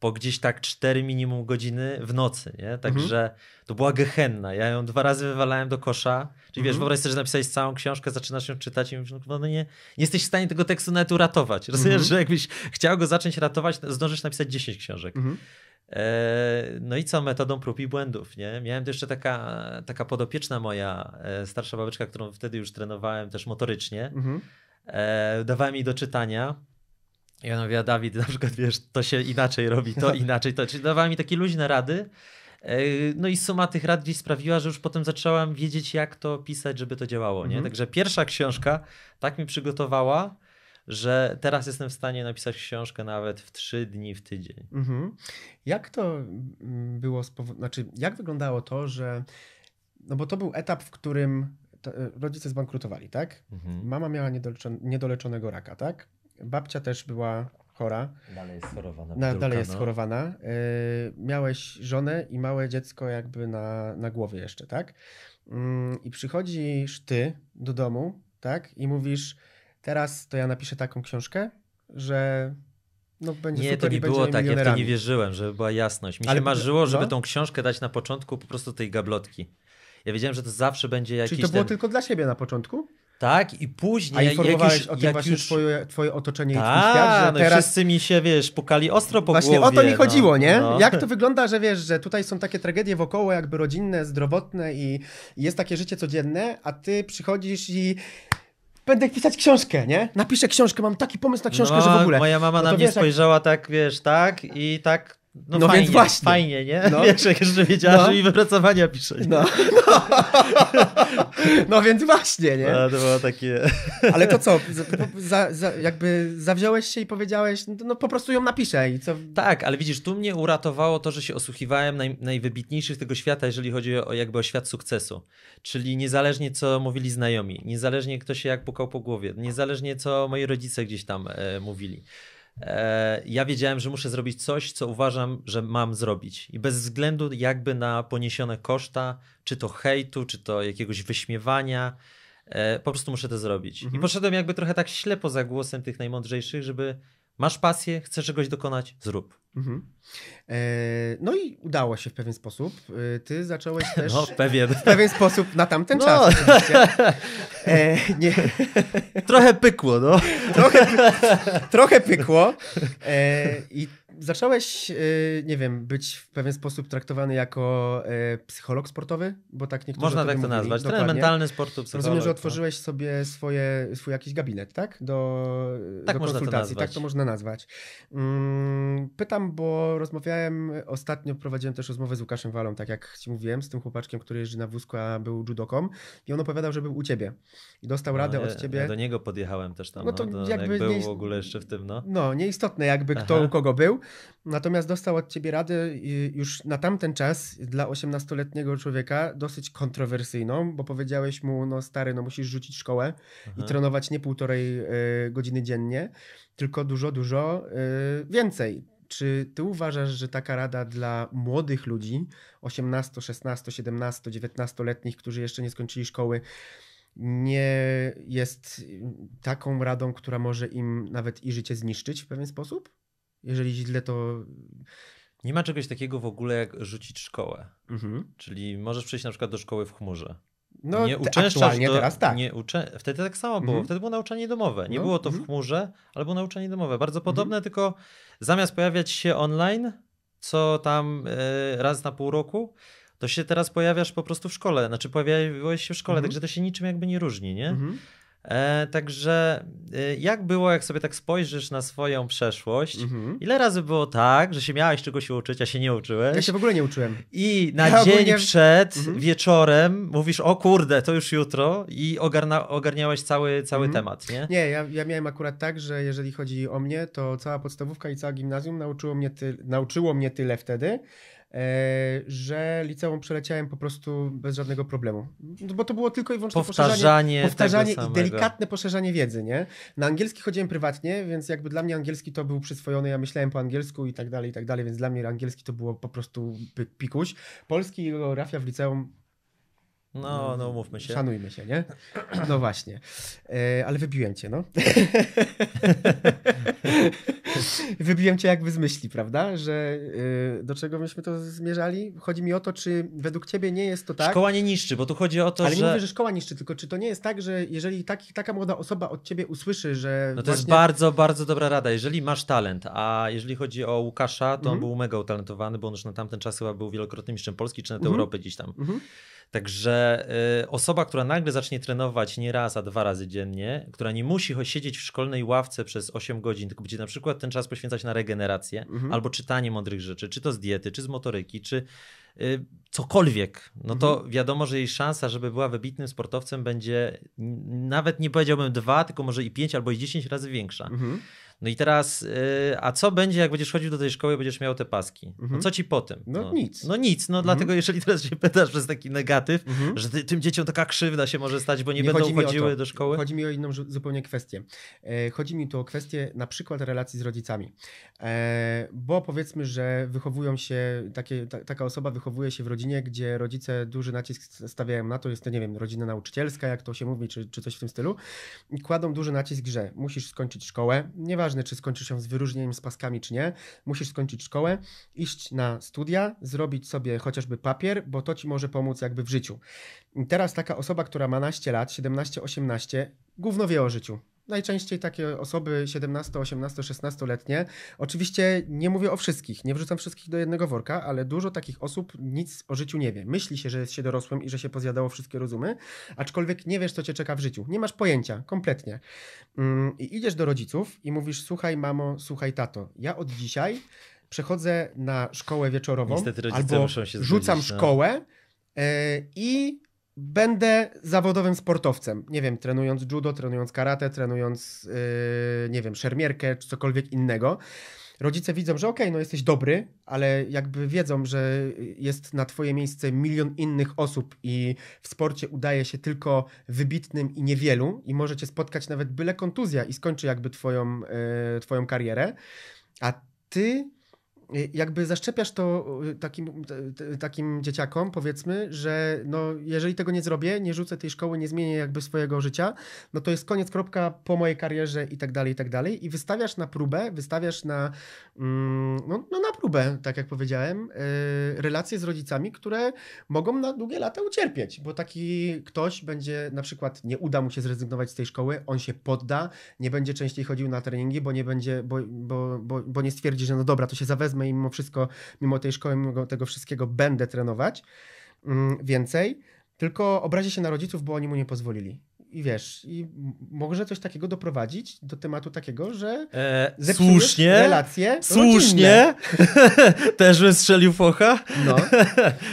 po gdzieś tak 4 minimum godziny w nocy, nie? Także mhm. to była gehenna. Ja ją dwa razy wywalałem do kosza. Czyli mhm. wiesz, wyobraź sobie, że napisałeś całą książkę, zaczynasz ją czytać i mówisz, no, no, no, nie, nie jesteś w stanie tego tekstu nawet uratować. Rozumiesz, mhm. że jakbyś chciał go zacząć ratować, zdążysz napisać 10 książek. Mhm. E, no i co metodą prób i błędów, nie? Miałem też jeszcze taka, taka podopieczna moja, e, starsza babeczka, którą wtedy już trenowałem też motorycznie. Mhm. E, dawałem jej do czytania ja no mówiła, Dawid, na przykład wiesz, to się inaczej robi, to [LAUGHS] inaczej, to. Czyli dawała mi takie luźne rady. E, no i suma tych rad gdzieś sprawiła, że już potem zaczęłam wiedzieć, jak to pisać, żeby to działało. Nie? Mhm. Także pierwsza książka tak mi przygotowała, że teraz jestem w stanie napisać książkę nawet w trzy dni w tydzień. Mhm. Jak to było, spow... znaczy jak wyglądało to, że, no bo to był etap, w którym e, rodzice zbankrutowali, tak? Mhm. Mama miała niedoleczonego raka, tak? Babcia też była chora. Dalej jest chorowana. Na, dalej jest no. chorowana. Y, miałeś żonę i małe dziecko jakby na, na głowie jeszcze, tak? Mm, I przychodzisz ty do domu, tak? I mówisz, teraz to ja napiszę taką książkę, że no, nie, to nie było tak, ja w to nie wierzyłem, żeby była jasność. Mi Ale się marzyło, żeby no? tą książkę dać na początku po prostu tej gablotki. Ja wiedziałem, że to zawsze będzie jakiś... Czyli to było ten... tylko dla siebie na początku? Tak, i później. A informowałeś jak już, o tym jak właśnie już... twoje, twoje otoczenie Ta, i twój tak, świat, że no teraz... wszyscy mi się, wiesz, pukali ostro po właśnie głowie. Właśnie o to mi no. chodziło, no, nie? No. Jak to wygląda, że wiesz, że tutaj są takie tragedie wokoło, jakby rodzinne, zdrowotne i jest takie życie codzienne, a ty przychodzisz i będę pisać książkę, nie? Napiszę książkę, mam taki pomysł na książkę, no, że w no, ogóle. Moja mama no na mnie wiesz, spojrzała tak, wiesz, tak i tak no, no fajnie, więc właśnie. Fajnie, nie? No. [LAUGHS] Wiesz, jak jeszcze wiedziałeś, no. że mi wypracowania pisze. No. No. [LAUGHS] no więc właśnie, nie? No, to było takie... [LAUGHS] Ale to co, za, za, jakby zawziąłeś się i powiedziałeś, no, no po prostu ją napiszę i co? Tak, ale widzisz, tu mnie uratowało to, że się osłuchiwałem naj, najwybitniejszych tego świata, jeżeli chodzi o jakby o świat sukcesu. Czyli niezależnie co mówili znajomi, niezależnie kto się jak pukał po głowie, niezależnie co moi rodzice gdzieś tam e, mówili E, ja wiedziałem, że muszę zrobić coś, co uważam, że mam zrobić. I bez względu jakby na poniesione koszta, czy to hejtu, czy to jakiegoś wyśmiewania, e, po prostu muszę to zrobić. Mhm. I poszedłem jakby trochę tak ślepo za głosem tych najmądrzejszych, żeby masz pasję, chcesz czegoś dokonać, zrób. Mhm. E, no i udało się w pewien sposób. E, ty zacząłeś [LAUGHS] no, też. No, pewien. W pewien sposób na tamten no. czas. E, nie. Trochę pykło, no. Trochę, trochę pykło. E, I zacząłeś, y, nie wiem, być w pewien sposób traktowany jako y, psycholog sportowy, bo tak niektórzy Można tak to mówili. nazwać. Dokładnie. Trener mentalny sportu, psycholog. Rozumiem, że tak. otworzyłeś sobie swoje, swój jakiś gabinet, tak? Do, tak do konsultacji. To tak to można nazwać. Mm, pytam, bo rozmawiałem ostatnio, prowadziłem też rozmowę z Łukaszem Walą, tak jak ci mówiłem, z tym chłopaczkiem, który jeździ na wózku, a był judoką i on opowiadał, że był u ciebie i dostał no, radę ja, od ciebie. Ja do niego podjechałem też tam, no to, no, to jakby był nie... w ogóle jeszcze w tym, no. No, nieistotne jakby kto Aha. u kogo był, Natomiast dostał od ciebie radę już na tamten czas dla 18-letniego człowieka dosyć kontrowersyjną, bo powiedziałeś mu, no stary, no musisz rzucić szkołę Aha. i trenować nie półtorej e, godziny dziennie, tylko dużo, dużo e, więcej. Czy ty uważasz, że taka rada dla młodych ludzi, 18, 16, 17, 19-letnich, którzy jeszcze nie skończyli szkoły, nie jest taką radą, która może im nawet i życie zniszczyć w pewien sposób? Jeżeli źle, to. Nie ma czegoś takiego w ogóle jak rzucić szkołę. Mhm. Czyli możesz przejść na przykład do szkoły w chmurze. No, nie uczęszczasz do, teraz tak. Nie Wtedy tak samo było. Mhm. Wtedy było nauczanie domowe. Nie no. było to w mhm. chmurze, ale było nauczanie domowe. Bardzo mhm. podobne, mhm. tylko zamiast pojawiać się online, co tam e, raz na pół roku, to się teraz pojawiasz po prostu w szkole. Znaczy pojawiałeś się w szkole, mhm. także to się niczym jakby nie różni, nie? E, także e, jak było, jak sobie tak spojrzysz na swoją przeszłość, mm-hmm. ile razy było tak, że się miałeś czegoś uczyć, a się nie uczyłeś? Ja się w ogóle nie uczyłem. I na ja dzień ogólnie... przed mm-hmm. wieczorem mówisz, o kurde, to już jutro i ogarna, ogarniałeś cały, cały mm-hmm. temat, nie? Nie, ja, ja miałem akurat tak, że jeżeli chodzi o mnie, to cała podstawówka i całe gimnazjum nauczyło mnie, ty- nauczyło mnie tyle wtedy, E, że liceum przeleciałem po prostu bez żadnego problemu. No, bo to było tylko i wyłącznie powtarzanie, powtarzanie, i delikatne poszerzanie wiedzy, nie? Na angielski chodziłem prywatnie, więc jakby dla mnie angielski to był przyswojony, ja myślałem po angielsku i tak dalej, i tak dalej, więc dla mnie angielski to było po prostu pikuś. Polski i geografia w liceum no, no, no, no mówmy się. Szanujmy się, nie? [CLEARS THROAT] No właśnie. E, ale wybiłem cię, no. [LAUGHS] wybiłem cię jakby z myśli, prawda? Że e, do czego myśmy to zmierzali? Chodzi mi o to, czy według ciebie nie jest to tak... Szkoła nie niszczy, bo tu chodzi o to, ale że... Ale nie mówię, że szkoła niszczy, tylko czy to nie jest tak, że jeżeli taki, taka młoda osoba od ciebie usłyszy, że... No to właśnie... jest bardzo, bardzo dobra rada. Jeżeli masz talent, a jeżeli chodzi o Łukasza, to mm -hmm. on mhm. był mega utalentowany, bo on już na tamten czas chyba był wielokrotnym mistrzem Polski czy na mm -hmm. Europy gdzieś tam. Mm -hmm Także y, osoba, która nagle zacznie trenować nie raz, a dwa razy dziennie, która nie musi siedzieć w szkolnej ławce przez 8 godzin, tylko będzie na przykład ten czas poświęcać na regenerację mhm. albo czytanie mądrych rzeczy, czy to z diety, czy z motoryki, czy y, cokolwiek, no to mhm. wiadomo, że jej szansa, żeby była wybitnym sportowcem będzie nawet nie powiedziałbym dwa, tylko może i pięć albo i dziesięć razy większa. Mhm. No i teraz, y, a co będzie, jak będziesz chodził do tej szkoły będziesz miał te paski? No mhm. co ci po tym? No, no nic. No nic, no mhm. dlatego jeżeli teraz się pytasz przez taki negatyw, mhm. że tym dzieciom taka krzywda się może stać, bo nie, nie będą chodzi chodziły do szkoły. Chodzi mi o inną zupełnie kwestię. E, chodzi mi tu o kwestię na przykład relacji z rodzicami. E, bo powiedzmy, że wychowują się, takie, ta, taka osoba wychowuje się w rodzinie, gdzie rodzice duży nacisk stawiają na to, jest to nie wiem, rodzina nauczycielska, jak to się mówi, czy, czy coś w tym stylu. I kładą duży nacisk, że musisz skończyć szkołę, nieważne nieważne czy skończy się z wyróżnieniem z paskami czy nie, musisz skończyć szkołę, iść na studia, zrobić sobie chociażby papier, bo to ci może pomóc jakby w życiu. I teraz taka osoba, która ma naście lat, 17-18, gówno wie o życiu najczęściej takie osoby 17, 18, 16-letnie. Oczywiście nie mówię o wszystkich, nie wrzucam wszystkich do jednego worka, ale dużo takich osób nic o życiu nie wie. Myśli się, że jest się dorosłym i że się pozjadało wszystkie rozumy, aczkolwiek nie wiesz, co cię czeka w życiu. Nie masz pojęcia, kompletnie. Mm, I idziesz do rodziców i mówisz: Słuchaj, mamo, słuchaj, tato, ja od dzisiaj przechodzę na szkołę wieczorową Niestety albo muszą się zgodzić, rzucam no. szkołę. E, I będę zawodowym sportowcem. Nie wiem, trenując judo, trenując karate, trenując, yy, nie wiem, szermierkę czy cokolwiek innego. Rodzice widzą, że okej, okay, no jesteś dobry, ale jakby wiedzą, że jest na twoje miejsce milion innych osób i w sporcie udaje się tylko wybitnym i niewielu i może cię spotkać nawet byle kontuzja i skończy jakby twoją, yy, twoją karierę, a ty jakby zaszczepiasz to y, takim, takim dzieciakom, powiedzmy, że no, jeżeli tego nie zrobię, nie rzucę tej szkoły, nie zmienię jakby swojego życia, no to jest koniec, kropka po mojej karierze i tak dalej, i tak dalej. I wystawiasz na próbę, wystawiasz na, mm, no, no na próbę, tak jak powiedziałem, y, relacje z rodzicami, które mogą na długie lata ucierpieć, bo taki ktoś będzie na przykład, nie uda mu się zrezygnować z tej szkoły, on się podda, nie będzie częściej chodził na treningi, bo nie będzie, bo, bo, bo, bo nie stwierdzi, że no dobra, to się zawezmę i mimo wszystko, mimo tej szkoły, mimo tego wszystkiego będę trenować mm, więcej, tylko obrazi się na rodziców, bo oni mu nie pozwolili. I wiesz, i może coś takiego doprowadzić do tematu takiego, że e, słusznie, relacje słusznie, [LAUGHS] też bym strzelił focha. No,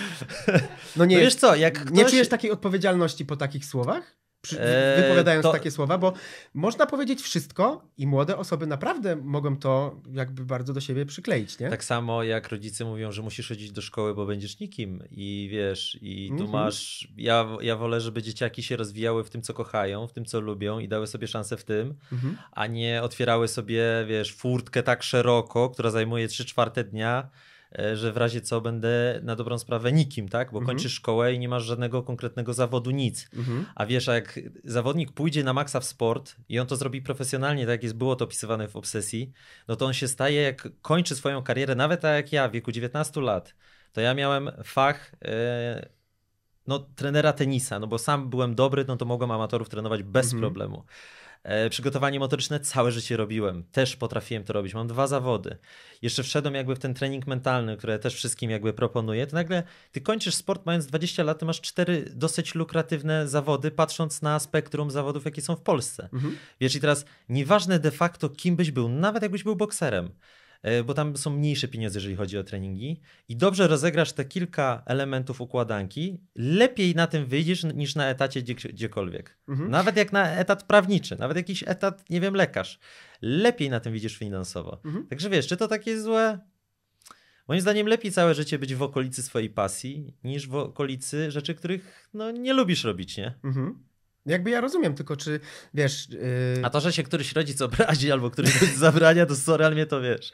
[LAUGHS] no nie, no wiesz co, jak ktoś... nie czujesz takiej odpowiedzialności po takich słowach? E, wypowiadając to... takie słowa, bo można powiedzieć wszystko i młode osoby naprawdę mogą to jakby bardzo do siebie przykleić, nie? Tak samo jak rodzice mówią, że musisz chodzić do szkoły, bo będziesz nikim i wiesz, i tu mm -hmm. masz, ja, ja wolę, żeby dzieciaki się rozwijały w tym, co kochają, w tym, co lubią i dały sobie szansę w tym, mm -hmm. a nie otwierały sobie, wiesz, furtkę tak szeroko, która zajmuje 3 czwarte dnia, E, że w razie co będę na dobrą sprawę nikim, tak? Bo mhm. kończysz szkołę i nie masz żadnego konkretnego zawodu, nic. Mhm. A wiesz, jak zawodnik pójdzie na maksa w sport i on to zrobi profesjonalnie, tak jak jest, było to opisywane w Obsesji, no to on się staje, jak kończy swoją karierę, nawet tak jak ja w wieku 19 lat, to ja miałem fach... Yy, no, trenera tenisa, no bo sam byłem dobry, no to mogłem amatorów trenować bez mhm. problemu. E, przygotowanie motoryczne całe życie robiłem, też potrafiłem to robić. Mam dwa zawody. Jeszcze wszedłem jakby w ten trening mentalny, który też wszystkim jakby proponuję. To nagle ty kończysz sport mając 20 lat, masz cztery dosyć lukratywne zawody, patrząc na spektrum zawodów, jakie są w Polsce. Mhm. Wiesz, i teraz nieważne de facto, kim byś był, nawet jakbyś był bokserem. E, bo tam są mniejsze pieniądze, jeżeli chodzi o treningi. I dobrze rozegrasz te kilka elementów układanki, lepiej na tym wyjdziesz niż na etacie gdziekolwiek. Mhm. Nawet jak na etat prawniczy, nawet jakiś etat, nie wiem, lekarz. Lepiej na tym widzisz finansowo. Mhm. Także wiesz, czy to takie złe? Moim zdaniem lepiej całe życie być w okolicy swojej pasji, niż w okolicy rzeczy, których no, nie lubisz robić, nie? Mhm. Jakby ja rozumiem, tylko czy wiesz. Yy... A to, że się któryś rodzic obrazi albo któryś [LAUGHS] zabrania, to sorry, ale mnie to wiesz.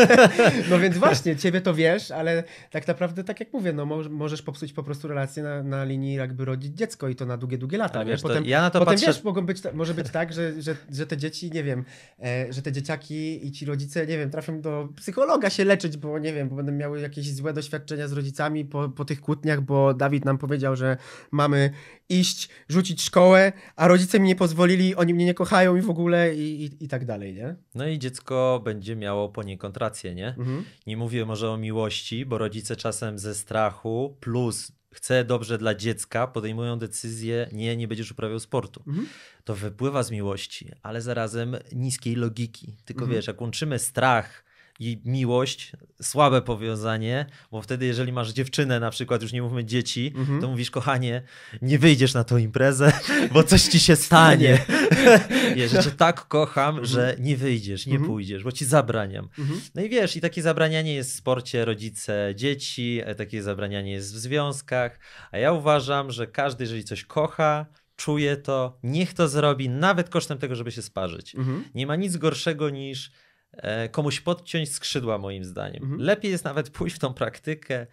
[LAUGHS] no więc właśnie, ciebie to wiesz, ale tak naprawdę, tak jak mówię, no możesz popsuć po prostu relację na, na linii, jakby rodzić dziecko i to na długie, długie lata. Ale wiesz, potem, ja na to potem patrzę... wiesz, mogą być, może być tak, że, że, że te dzieci, nie wiem, e, że te dzieciaki i ci rodzice, nie wiem, trafią do psychologa się leczyć, bo nie wiem, bo będą miały jakieś złe doświadczenia z rodzicami po, po tych kłótniach, bo Dawid nam powiedział, że mamy iść, rzucić szkołę szkołę, a rodzice mi nie pozwolili, oni mnie nie kochają i w ogóle i, i, i tak dalej, nie? No i dziecko będzie miało poniekąd rację, nie? Mhm. Nie mówię może o miłości, bo rodzice czasem ze strachu plus chce dobrze dla dziecka, podejmują decyzję, nie, nie będziesz uprawiał sportu. Mhm. To wypływa z miłości, ale zarazem niskiej logiki. Tylko mhm. wiesz, jak łączymy strach i miłość, słabe powiązanie, bo wtedy, jeżeli masz dziewczynę, na przykład, już nie mówmy dzieci, mm -hmm. to mówisz, kochanie, nie wyjdziesz na tą imprezę, bo coś ci się [LAUGHS] no stanie. [LAUGHS] wiesz, że tak kocham, mm -hmm. że nie wyjdziesz, nie mm -hmm. pójdziesz, bo ci zabraniam. Mhm. No i wiesz, i takie zabranianie jest w sporcie rodzice, dzieci, e, takie zabranianie jest w związkach, a ja uważam, że każdy, jeżeli coś kocha, czuje to, niech to zrobi, nawet kosztem tego, żeby się sparzyć. Mhm. Nie ma nic gorszego niż E, komuś podciąć skrzydła, moim zdaniem. Mhm. Lepiej jest nawet pójść w tą praktykę,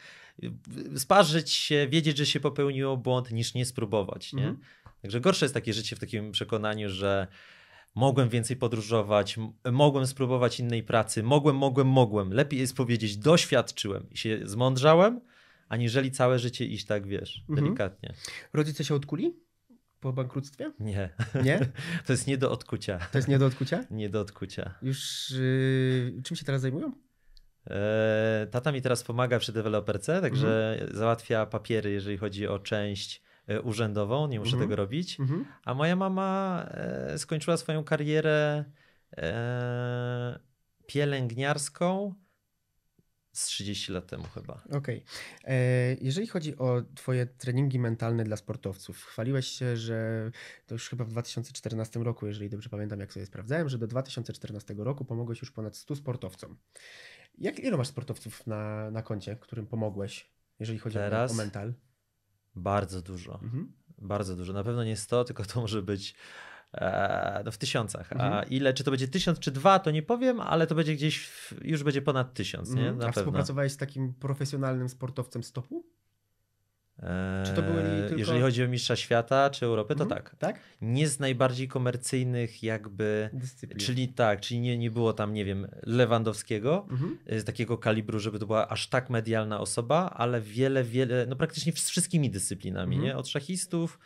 sparzyć się, wiedzieć, że się popełniło błąd, niż nie spróbować. Nie? Mhm. Także gorsze jest takie życie w takim przekonaniu, że mogłem więcej podróżować, mogłem spróbować innej pracy, mogłem, mogłem, mogłem. Lepiej jest powiedzieć, doświadczyłem i się zmądrzałem, aniżeli całe życie iść tak, wiesz, mhm. delikatnie. Rodzice się odkuli? po bankructwie? Nie. Nie? [LAUGHS] To jest nie do odkucia. To jest nie do odkucia? Nie do odkucia. Już yy, czym się teraz zajmują? Yy, tata mi teraz pomaga przy deweloperce, także mhm. załatwia papiery, jeżeli chodzi o część e, urzędową, nie muszę mhm. tego robić. Mhm. A moja mama e, skończyła swoją karierę pielęgniarską z 30 lat temu chyba. Okej. Okay. E, jeżeli chodzi o twoje treningi mentalne dla sportowców, chwaliłeś się, że to już chyba w 2014 roku, jeżeli dobrze pamiętam, jak sobie sprawdzałem, że do 2014 roku pomogłeś już ponad 100 sportowcom. Jak, ilu masz sportowców na, na koncie, którym pomogłeś, jeżeli chodzi Teraz o, o mental? Bardzo dużo. Mhm. Bardzo dużo. Na pewno nie 100, tylko to może być E, no w tysiącach. Mhm. A ile, czy to będzie tysiąc, czy dwa, to nie powiem, ale to będzie gdzieś, w, już będzie ponad tysiąc. Nie? Mhm. Na A pewno. współpracowałeś z takim profesjonalnym sportowcem stopu? E, czy to były tylko... Jeżeli chodzi o mistrza świata czy Europy, to mm, tak. tak. Nie z najbardziej komercyjnych jakby... Dyscyplin. Czyli tak, czyli nie, nie było tam, nie wiem, Lewandowskiego mm -hmm. z takiego kalibru, żeby to była aż tak medialna osoba, ale wiele, wiele, no praktycznie z wszystkimi dyscyplinami, mm -hmm. nie? Od szachistów,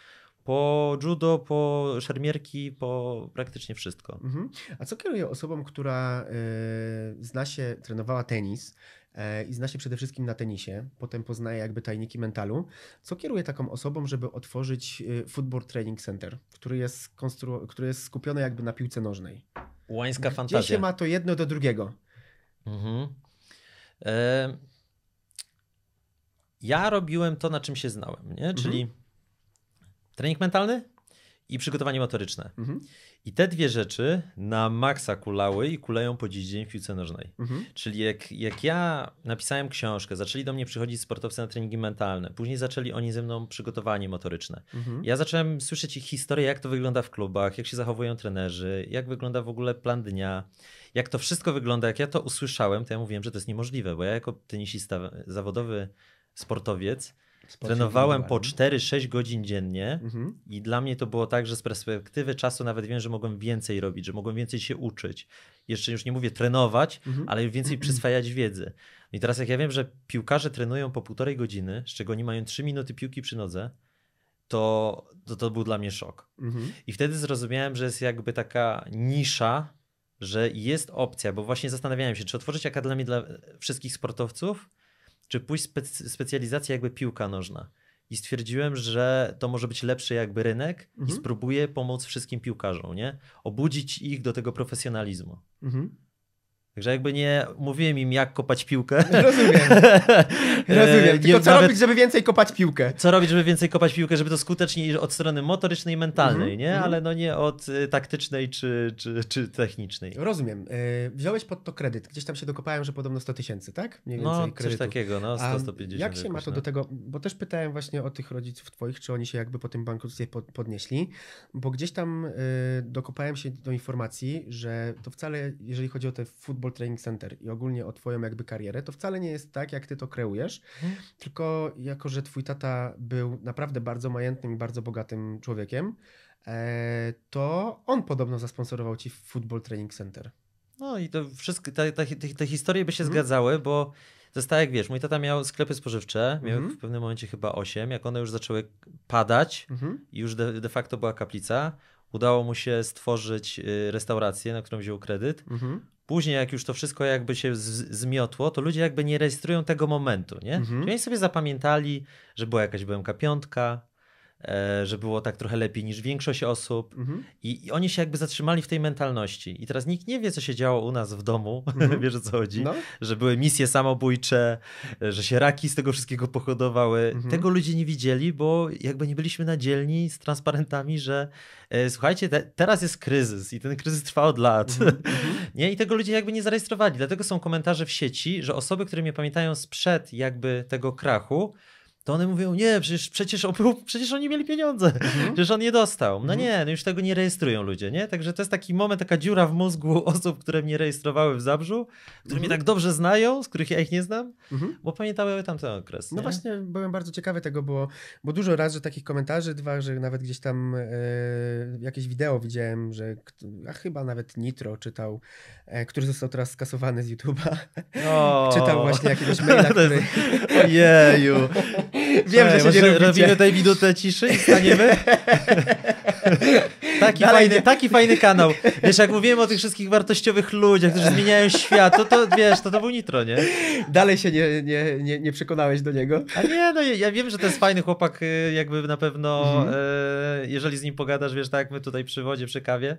po judo, po szermierki, po praktycznie wszystko. Mhm. A co kieruje osobą, która e, zna się, trenowała tenis, e, i zna się przede wszystkim na tenisie, potem poznaje jakby tajniki mentalu. Co kieruje taką osobą, żeby otworzyć e, Football Training Center, który jest, konstru- który jest skupiony jakby na piłce nożnej? Łańska Gdzie fantazja. Gdzie się ma to jedno do drugiego? Mhm. E... Ja robiłem to, na czym się znałem, nie? Mhm. czyli trening mentalny i przygotowanie motoryczne. Mhm. I te dwie rzeczy na maksa kulały i kuleją po dziś dzień w piłce nożnej. Mhm. Czyli jak, jak ja napisałem książkę, zaczęli do mnie przychodzić sportowcy na treningi mentalne, później zaczęli oni ze mną przygotowanie motoryczne. Mhm. Ja zacząłem słyszeć ich historię, jak to wygląda w klubach, jak się zachowują trenerzy, jak wygląda w ogóle plan dnia, jak to wszystko wygląda. Jak ja to usłyszałem, to ja mówiłem, że to jest niemożliwe, bo ja jako tenisista zawodowy, sportowiec, Trenowałem po 4-6 godzin dziennie mhm. i dla mnie to było tak, że z perspektywy czasu nawet wiem, że mogłem więcej robić, że mogłem więcej się uczyć. Jeszcze już nie mówię trenować, mhm. ale więcej [CLEARS THROAT] przyswajać wiedzy. I teraz jak ja wiem, że piłkarze trenują po półtorej godziny, z czego oni mają 3 minuty piłki przy nodze, to to, to był dla mnie szok. Mhm. I wtedy zrozumiałem, że jest jakby taka nisza, że jest opcja, bo właśnie zastanawiałem się, czy otworzyć akademię dla wszystkich sportowców, czy pójść spe- specjalizacja jakby piłka nożna. I stwierdziłem, że to może być lepszy jakby rynek mhm. i spróbuję pomóc wszystkim piłkarzom, nie? Obudzić ich do tego profesjonalizmu. Mhm. Także jakby nie mówiłem im, jak kopać piłkę. Rozumiem. [LAUGHS] E, Rozumiem. Tylko co nawet... robić, żeby więcej kopać piłkę? Co robić, żeby więcej kopać piłkę, żeby to skutecznie od strony motorycznej i mentalnej, mm -hmm. nie? Mhm. Ale no nie od y, taktycznej czy, czy, czy technicznej. Rozumiem. E, wziąłeś pod to kredyt. Gdzieś tam się dokopałem, że podobno 100 tysięcy, tak? Mniej no, więcej no, kredytu. coś takiego, no 100-150. Jak się ma to no? do tego, bo też pytałem właśnie o tych rodziców twoich, czy oni się jakby po tym bankructwie podnieśli, bo gdzieś tam y, dokopałem się do informacji, że to wcale, jeżeli chodzi o te futbol Football Training Center i ogólnie o twoją jakby karierę, to wcale nie jest tak, jak ty to kreujesz, hmm. tylko jako, że twój tata był naprawdę bardzo majętnym i bardzo bogatym człowiekiem, e, to on podobno zasponsorował ci Football Training Center. No i to wszystko, te, te, te historie by się hmm. zgadzały, bo zostało jak wiesz, mój tata miał sklepy spożywcze, miał -hmm. w pewnym momencie chyba 8, jak one już zaczęły padać i -hmm. już de, de, facto była kaplica, udało mu się stworzyć y, restaurację, na którą wziął kredyt. Mm -hmm później, jak już to wszystko jakby się zmiotło, to ludzie jakby nie rejestrują tego momentu, nie? Mhm. Czyli oni sobie zapamiętali, że była jakaś BMK piątka, E, że było tak trochę lepiej niż większość osób. Mhm. I, I, oni się jakby zatrzymali w tej mentalności. I teraz nikt nie wie, co się działo u nas w domu, mhm. [LAUGHS] wiesz o co chodzi, no. że były misje samobójcze, e, że się raki z tego wszystkiego pochodowały. Mhm. Tego ludzie nie widzieli, bo jakby nie byliśmy nadzielni z transparentami, że e, słuchajcie, te, teraz jest kryzys i ten kryzys trwa od lat. Mhm. [LAUGHS] Mhm. nie? I tego ludzie jakby nie zarejestrowali. Dlatego są komentarze w sieci, że osoby, które mnie pamiętają sprzed jakby tego krachu, to one mówią, nie, przecież, przecież, przecież oni mieli pieniądze, mhm. przecież on nie dostał. No mhm. nie, no już tego nie rejestrują ludzie, nie? Także to jest taki moment, taka dziura w mózgu [LAUGHS] osób, które mnie rejestrowały w Zabrzu, które mhm. mnie tak dobrze znają, z których ja ich nie znam, mhm. bo pamiętały tamten okres. No nie? No właśnie, byłem bardzo ciekawy tego, bo, bo dużo razy takich komentarzy, dwa, że nawet gdzieś tam e, jakieś wideo widziałem, że a chyba nawet Nitro czytał, e, który został teraz skasowany z YouTube'a, [LAUGHS] czytał właśnie jakiegoś maila, [LAUGHS] który... Ojeju! [LAUGHS] Wiem, Słuchaj, że się nie Robimy tej minutę ciszy i staniemy. [LAUGHS] taki, fajny, taki fajny kanał. Wiesz, jak mówiłem o tych wszystkich wartościowych ludziach, którzy [LAUGHS] zmieniają świat, to, to wiesz, to to był Nitro, nie? Dalej się nie, nie, nie, nie przekonałeś do niego. A nie, no ja wiem, że to jest fajny chłopak, y, jakby na pewno, mhm. e, jeżeli z nim pogadasz, wiesz, tak jak my tutaj przy wodzie, przy kawie,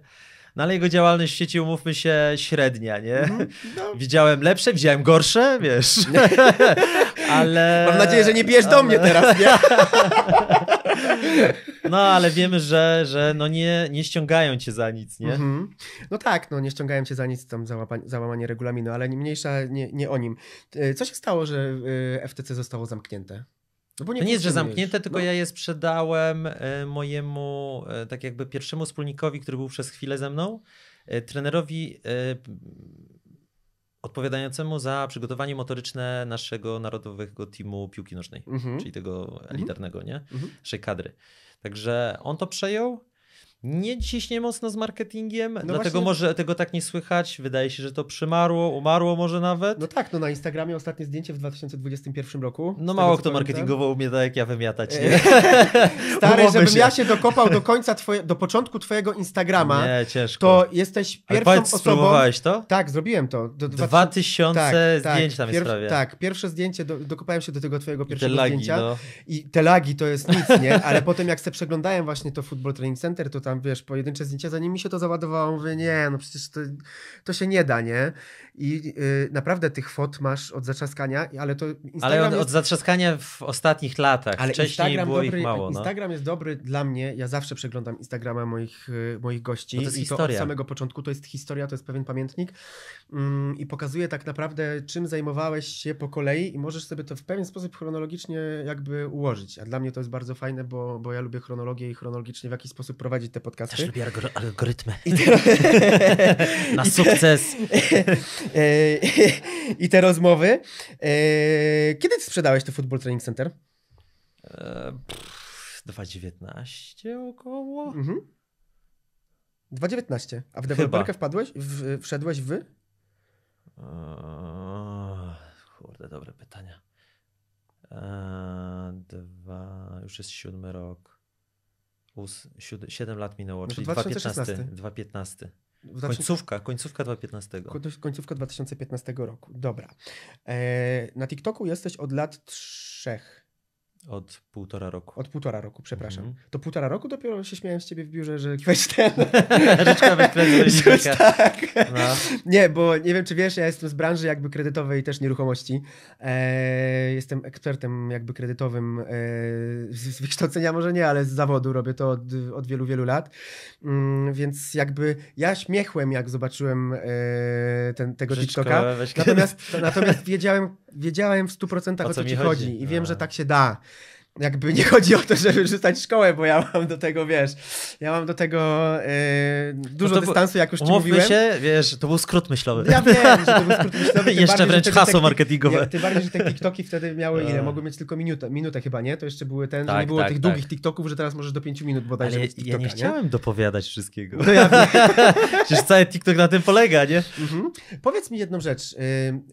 no ale jego działalność w sieci, umówmy się, średnia, nie? Mhm. no. [LAUGHS] Widziałem lepsze, widziałem gorsze, wiesz. [LAUGHS] ale... Mam nadzieję, że nie bierz do mnie teraz, nie? [LAUGHS] No, ale wiemy, że, że no nie, nie ściągają cię za nic, nie? Mm-hmm. No tak, no nie ściągają cię za nic, tam załamanie regulaminu, ale mniejsza nie, nie o nim. E, co się stało, że e, FTC zostało zamknięte? No nie to nie jest, że zamknięte, tylko no. ja je sprzedałem e, mojemu, e, tak jakby pierwszemu wspólnikowi, który był przez chwilę ze mną, e, trenerowi odpowiadającemu za przygotowanie motoryczne naszego narodowego teamu piłki nożnej, mhm. czyli tego mhm. elitarnego, nie? Mhm. Naszej kadry. Także on to przejął nie ciśnie mocno z marketingiem, no dlatego właśnie... może tego tak nie słychać. Wydaje się, że to przymarło, umarło może nawet. No tak, no na Instagramie ostatnie zdjęcie w 2021 roku. No mało tego, kto marketingowo umie tak jak ja wymiatać, [LAUGHS] nie? Stary, żebym się. ja się dokopał do końca twoje, do początku twojego Instagrama. Nie, ciężko. To jesteś pierwszą Ale powiedz, osobą... spróbowałeś to? Tak, zrobiłem to. Do 2000 tak, zdjęć tak, tam jest prawie. Tak, pierwsze zdjęcie, do, dokopałem się do tego twojego pierwszego I lagi, zdjęcia. No. I te lagi to jest nic, nie? Ale potem jak sobie przeglądałem właśnie to Football Training Center, to tam tam, wiesz, pojedyncze zdjęcia, zanim mi się to załadowało, mówię, nie, no przecież to, to się nie da, nie? i y, naprawdę tych fot masz od zatrzaskania, ale to Instagram Ale od, jest... od zatrzaskania w ostatnich latach, ale wcześniej Instagram było dobry, ich mało. No. Instagram no. jest dobry dla mnie, ja zawsze przeglądam Instagrama moich, y, moich gości. No to jest I historia. To od samego początku to jest historia, to jest pewien pamiętnik mm, i pokazuje tak naprawdę czym zajmowałeś się po kolei i możesz sobie to w pewien sposób chronologicznie jakby ułożyć. A dla mnie to jest bardzo fajne, bo, bo ja lubię chronologię i chronologicznie w jakiś sposób prowadzić te podcasty. Też lubię algorytmy. [LAUGHS] Na sukces. [LAUGHS] E, [LAUGHS] i te rozmowy. E, kiedy ty sprzedałeś to Football Training Center? 2019 e, około. Mhm. 2019. A w deweloperkę wpadłeś? W, wszedłeś w? kurde, dobre pytania. dwa, już jest siódmy rok. Us, siód, siedem lat minęło, no czyli 2015. 2015. Końcówka, końcówka 2015. Końcówka 2015 roku, dobra. E, na TikToku jesteś od lat trzech. Od półtora roku. Od półtora roku, przepraszam. Mm -hmm. To półtora roku dopiero się śmiałem z ciebie w biurze, że kiwałeś ten. Rzeczka kredytowa. tak. No. Nie, bo nie wiem, czy wiesz, ja jestem z branży jakby kredytowej też nieruchomości. E, jestem ekspertem jakby kredytowym e, z wykształcenia może nie, ale z zawodu robię to od, od wielu, wielu lat. Mm, więc jakby ja śmiechłem, jak zobaczyłem e, ten, tego Rzeczka, TikToka. Natomiast, natomiast wiedziałem, wiedziałem w 100% o, o co, ci chodzi, chodzi i wiem, że tak się da jakby nie chodzi o to, żeby rzucać szkołę, bo ja mam do tego, wiesz, ja mam do tego yy, dużo no dystansu, jak już ci mówiłem. się, wiesz, to był skrót myślowy. Ja wiem, że to był skrót [LAUGHS] myślowy. jeszcze bardziej, wręcz hasło marketingowe. Ty tym bardziej, że te TikToki wtedy miały ile? No. Mogły mieć tylko minutę, minutę chyba, nie? To jeszcze były ten, tak, że nie tak, było tak, tych tak. długich TikToków, że teraz możesz do pięciu minut bodajże Ale TikToka, ja nie, nie, chciałem dopowiadać wszystkiego. No ja wiem. [LAUGHS] Przecież cały TikTok na tym polega, nie? Mhm. Powiedz mi jedną rzecz, y,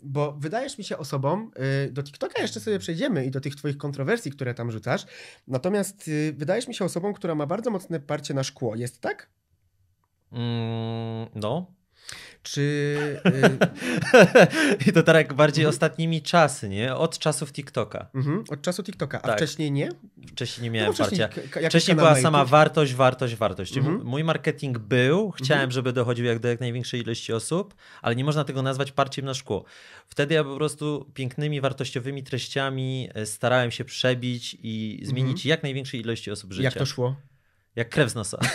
bo wydajesz mi się osobom, y, do TikToka jeszcze sobie przejdziemy i do tych twoich kontrowersji, które tam rzucasz. Natomiast y, wydajesz mi się osobą, która ma bardzo mocne parcie na szkło. Jest tak? Mm, no, czy. [LAUGHS] I to tak bardziej mhm. ostatnimi czasy, nie? Od czasów TikToka. Mhm. Od czasu TikToka, a tak. wcześniej nie? Wcześniej nie no, miałem no, wcześniej, parcia. Wcześniej była sama YouTube? wartość, wartość, wartość. Mhm. Mój marketing był, chciałem, mhm. żeby dochodził jak do jak największej ilości osób, ale nie można tego nazwać parciem na szkło. Wtedy ja po prostu pięknymi, wartościowymi treściami e, starałem się przebić i mhm. zmienić jak największej ilości osób życie. Jak to szło? Jak krew z nosa. [LAUGHS]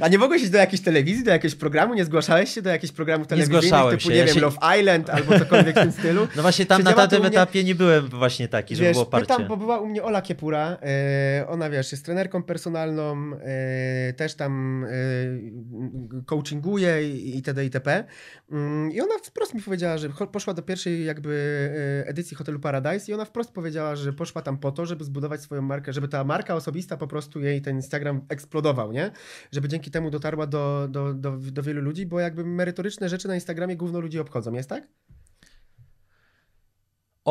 A nie mogłeś iść do jakiejś telewizji, do jakiegoś programu? Nie zgłaszałeś się do jakiegoś programu telewizyjnych nie zgłaszałem typu, się. nie ja wiem, się... Love Island albo cokolwiek w tym stylu? [LAUGHS] No właśnie tam na tym etapie nie byłem właśnie taki, wiesz, żeby było parcie. Pytam, bo była u mnie Ola Kiepura. E, ona, wiesz, jest trenerką personalną, e, też tam yy, coachinguje itd. itp. Mm, I ona wprost mi powiedziała, że poszła do pierwszej jakby edycji Hotelu Paradise i ona wprost powiedziała, że poszła tam po to, żeby zbudować swoją markę żeby ta marka osobista po prostu jej ten Instagram eksplodował, nie? Żeby dzięki temu dotarła do, do, do, do wielu ludzi, bo jakby merytoryczne rzeczy na Instagramie główno ludzi obchodzą, jest tak?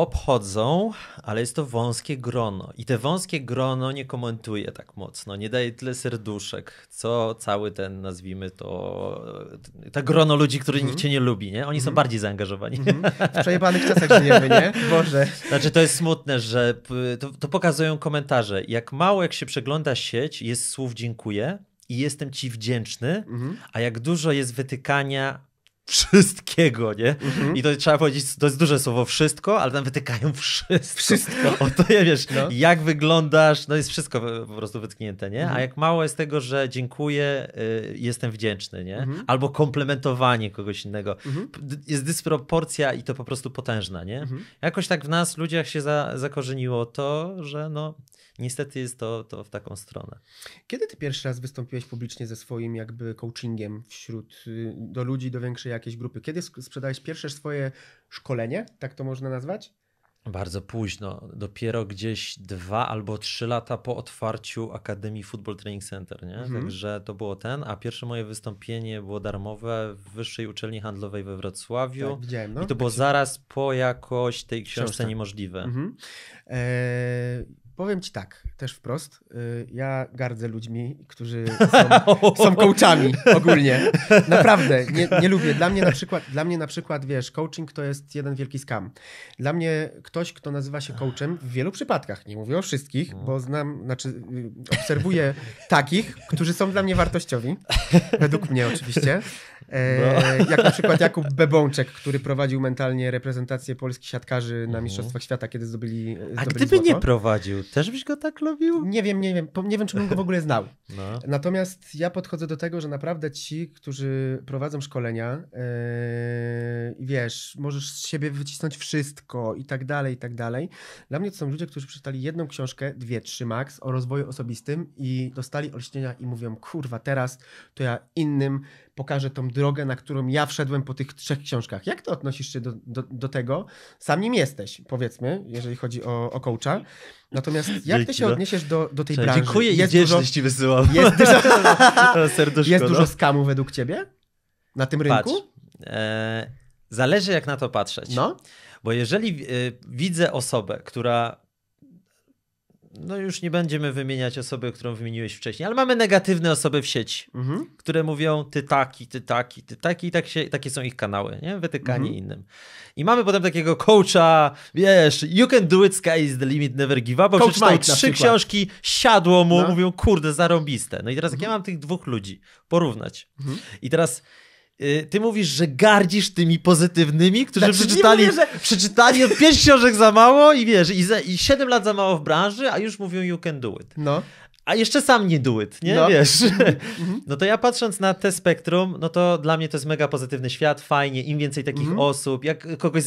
obchodzą, ale jest to wąskie grono. I te wąskie grono nie komentuje tak mocno, nie daje tyle serduszek, co cały ten, nazwijmy to, e, ta grono ludzi, których mm. nikt cię nie lubi, nie? Oni mm. są mhm. bardziej zaangażowani. Mm. W przejebanych czasach żyjemy, nie? [LAUGHS] Boże. Znaczy, to jest smutne, że to, to pokazują komentarze. Jak mało, jak się przegląda sieć, jest słów dziękuję, i jestem ci wdzięczny, mhm. a jak dużo jest wytykania, wszystkiego, nie? Mhm. I to trzeba powiedzieć, to jest duże słowo wszystko, ale tam wytykają wszystko. Wszystko. O to ja wiesz, no. jak wyglądasz, no jest wszystko po prostu wytknięte, nie? Mhm. A jak mało jest tego, że dziękuję, y, jestem wdzięczny, nie? Mhm. Albo komplementowanie kogoś innego. Mhm. Jest dysproporcja i to po prostu potężna, nie? Mhm. Jakoś tak w nas, ludziach się za, zakorzeniło to, że no niestety jest to, to w taką stronę. Kiedy ty pierwszy raz wystąpiłeś publicznie ze swoim jakby coachingiem wśród, y, do ludzi, do większej jakiejś grupy? Kiedy sprzedałeś pierwsze swoje szkolenie, tak to można nazwać? Bardzo późno, dopiero gdzieś dwa albo trzy lata po otwarciu Akademii Football Training Center, nie? Mhm. Także to było ten, a pierwsze moje wystąpienie było darmowe w Wyższej Uczelni Handlowej we Wrocławiu. Tak, widziałem, no. I to było zaraz po jakoś tej książce Niemożliwe. Mhm. Eee, Powiem ci tak, też wprost. Y, ja gardzę ludźmi, którzy są, są [LAUGHS] coachami ogólnie. Naprawdę, nie, nie, lubię. Dla mnie, na przykład, dla mnie na przykład, wiesz, coaching to jest jeden wielki skam. Dla mnie ktoś, kto nazywa się coachem w wielu przypadkach, nie mówię o wszystkich, bo znam, znaczy y, obserwuję takich, którzy są dla mnie wartościowi. Według mnie oczywiście. E, no. [LAUGHS] jak na przykład Jakub Bebączek, który prowadził mentalnie reprezentację polskich siatkarzy na mhm. Mistrzostwach Świata, kiedy zdobyli, zdobyli A gdyby złoto. nie prowadził, też byś go tak lubił? Nie wiem, nie wiem. Nie wiem, czy bym go w ogóle znał. No. Natomiast ja podchodzę do tego, że naprawdę ci, którzy prowadzą szkolenia, e, wiesz, możesz z siebie wycisnąć wszystko i tak dalej, i tak dalej. Dla mnie to są ludzie, którzy przeczytali jedną książkę, dwie, trzy max, o rozwoju osobistym i dostali olśnienia i mówią, kurwa, teraz to ja innym pokaże tą drogę, na którą ja wszedłem po tych trzech książkach. Jak to odnosisz się do, do, do tego? Sam nim jesteś, powiedzmy, jeżeli chodzi o, o coacha. Natomiast jak ty się no. odniesiesz do, do tej Cześć, branży? Dziękuję jest i dużo, ci wysyłam. Jest dużo, [LAUGHS] no, jest dużo no. skamu według ciebie na tym Patrz, rynku? E, zależy jak na to patrzeć. No. Bo jeżeli y, widzę osobę, która no już nie będziemy wymieniać osoby, którą wymieniłeś wcześniej, ale mamy negatywne osoby w sieci, mhm. które mówią ty taki, ty taki, ty taki i tak się, takie są ich kanały, nie? Wytykanie mhm. innym. I mamy potem takiego coacha, wiesz, you can do it, sky is the limit, never give up, bo Coach przeczytał Mike trzy książki, siadło mu, no. mówią kurde, zarąbiste. No i teraz mhm. jak ja mhm. mam tych dwóch ludzi porównać mhm. i teraz Y, ty mówisz, że gardzisz tymi pozytywnymi, którzy znaczy, przeczytali, mówię, że... przeczytali od pięć książek za mało i wiesz, i, za, i siedem lat za mało w branży, a już mówią you can do it. No. A jeszcze sam nie do it, nie? No. Wiesz. Mhm. Mhm. No to ja patrząc na te spektrum, no to dla mnie to jest mega pozytywny świat, fajnie, im więcej takich mm -hmm. osób, jak kogoś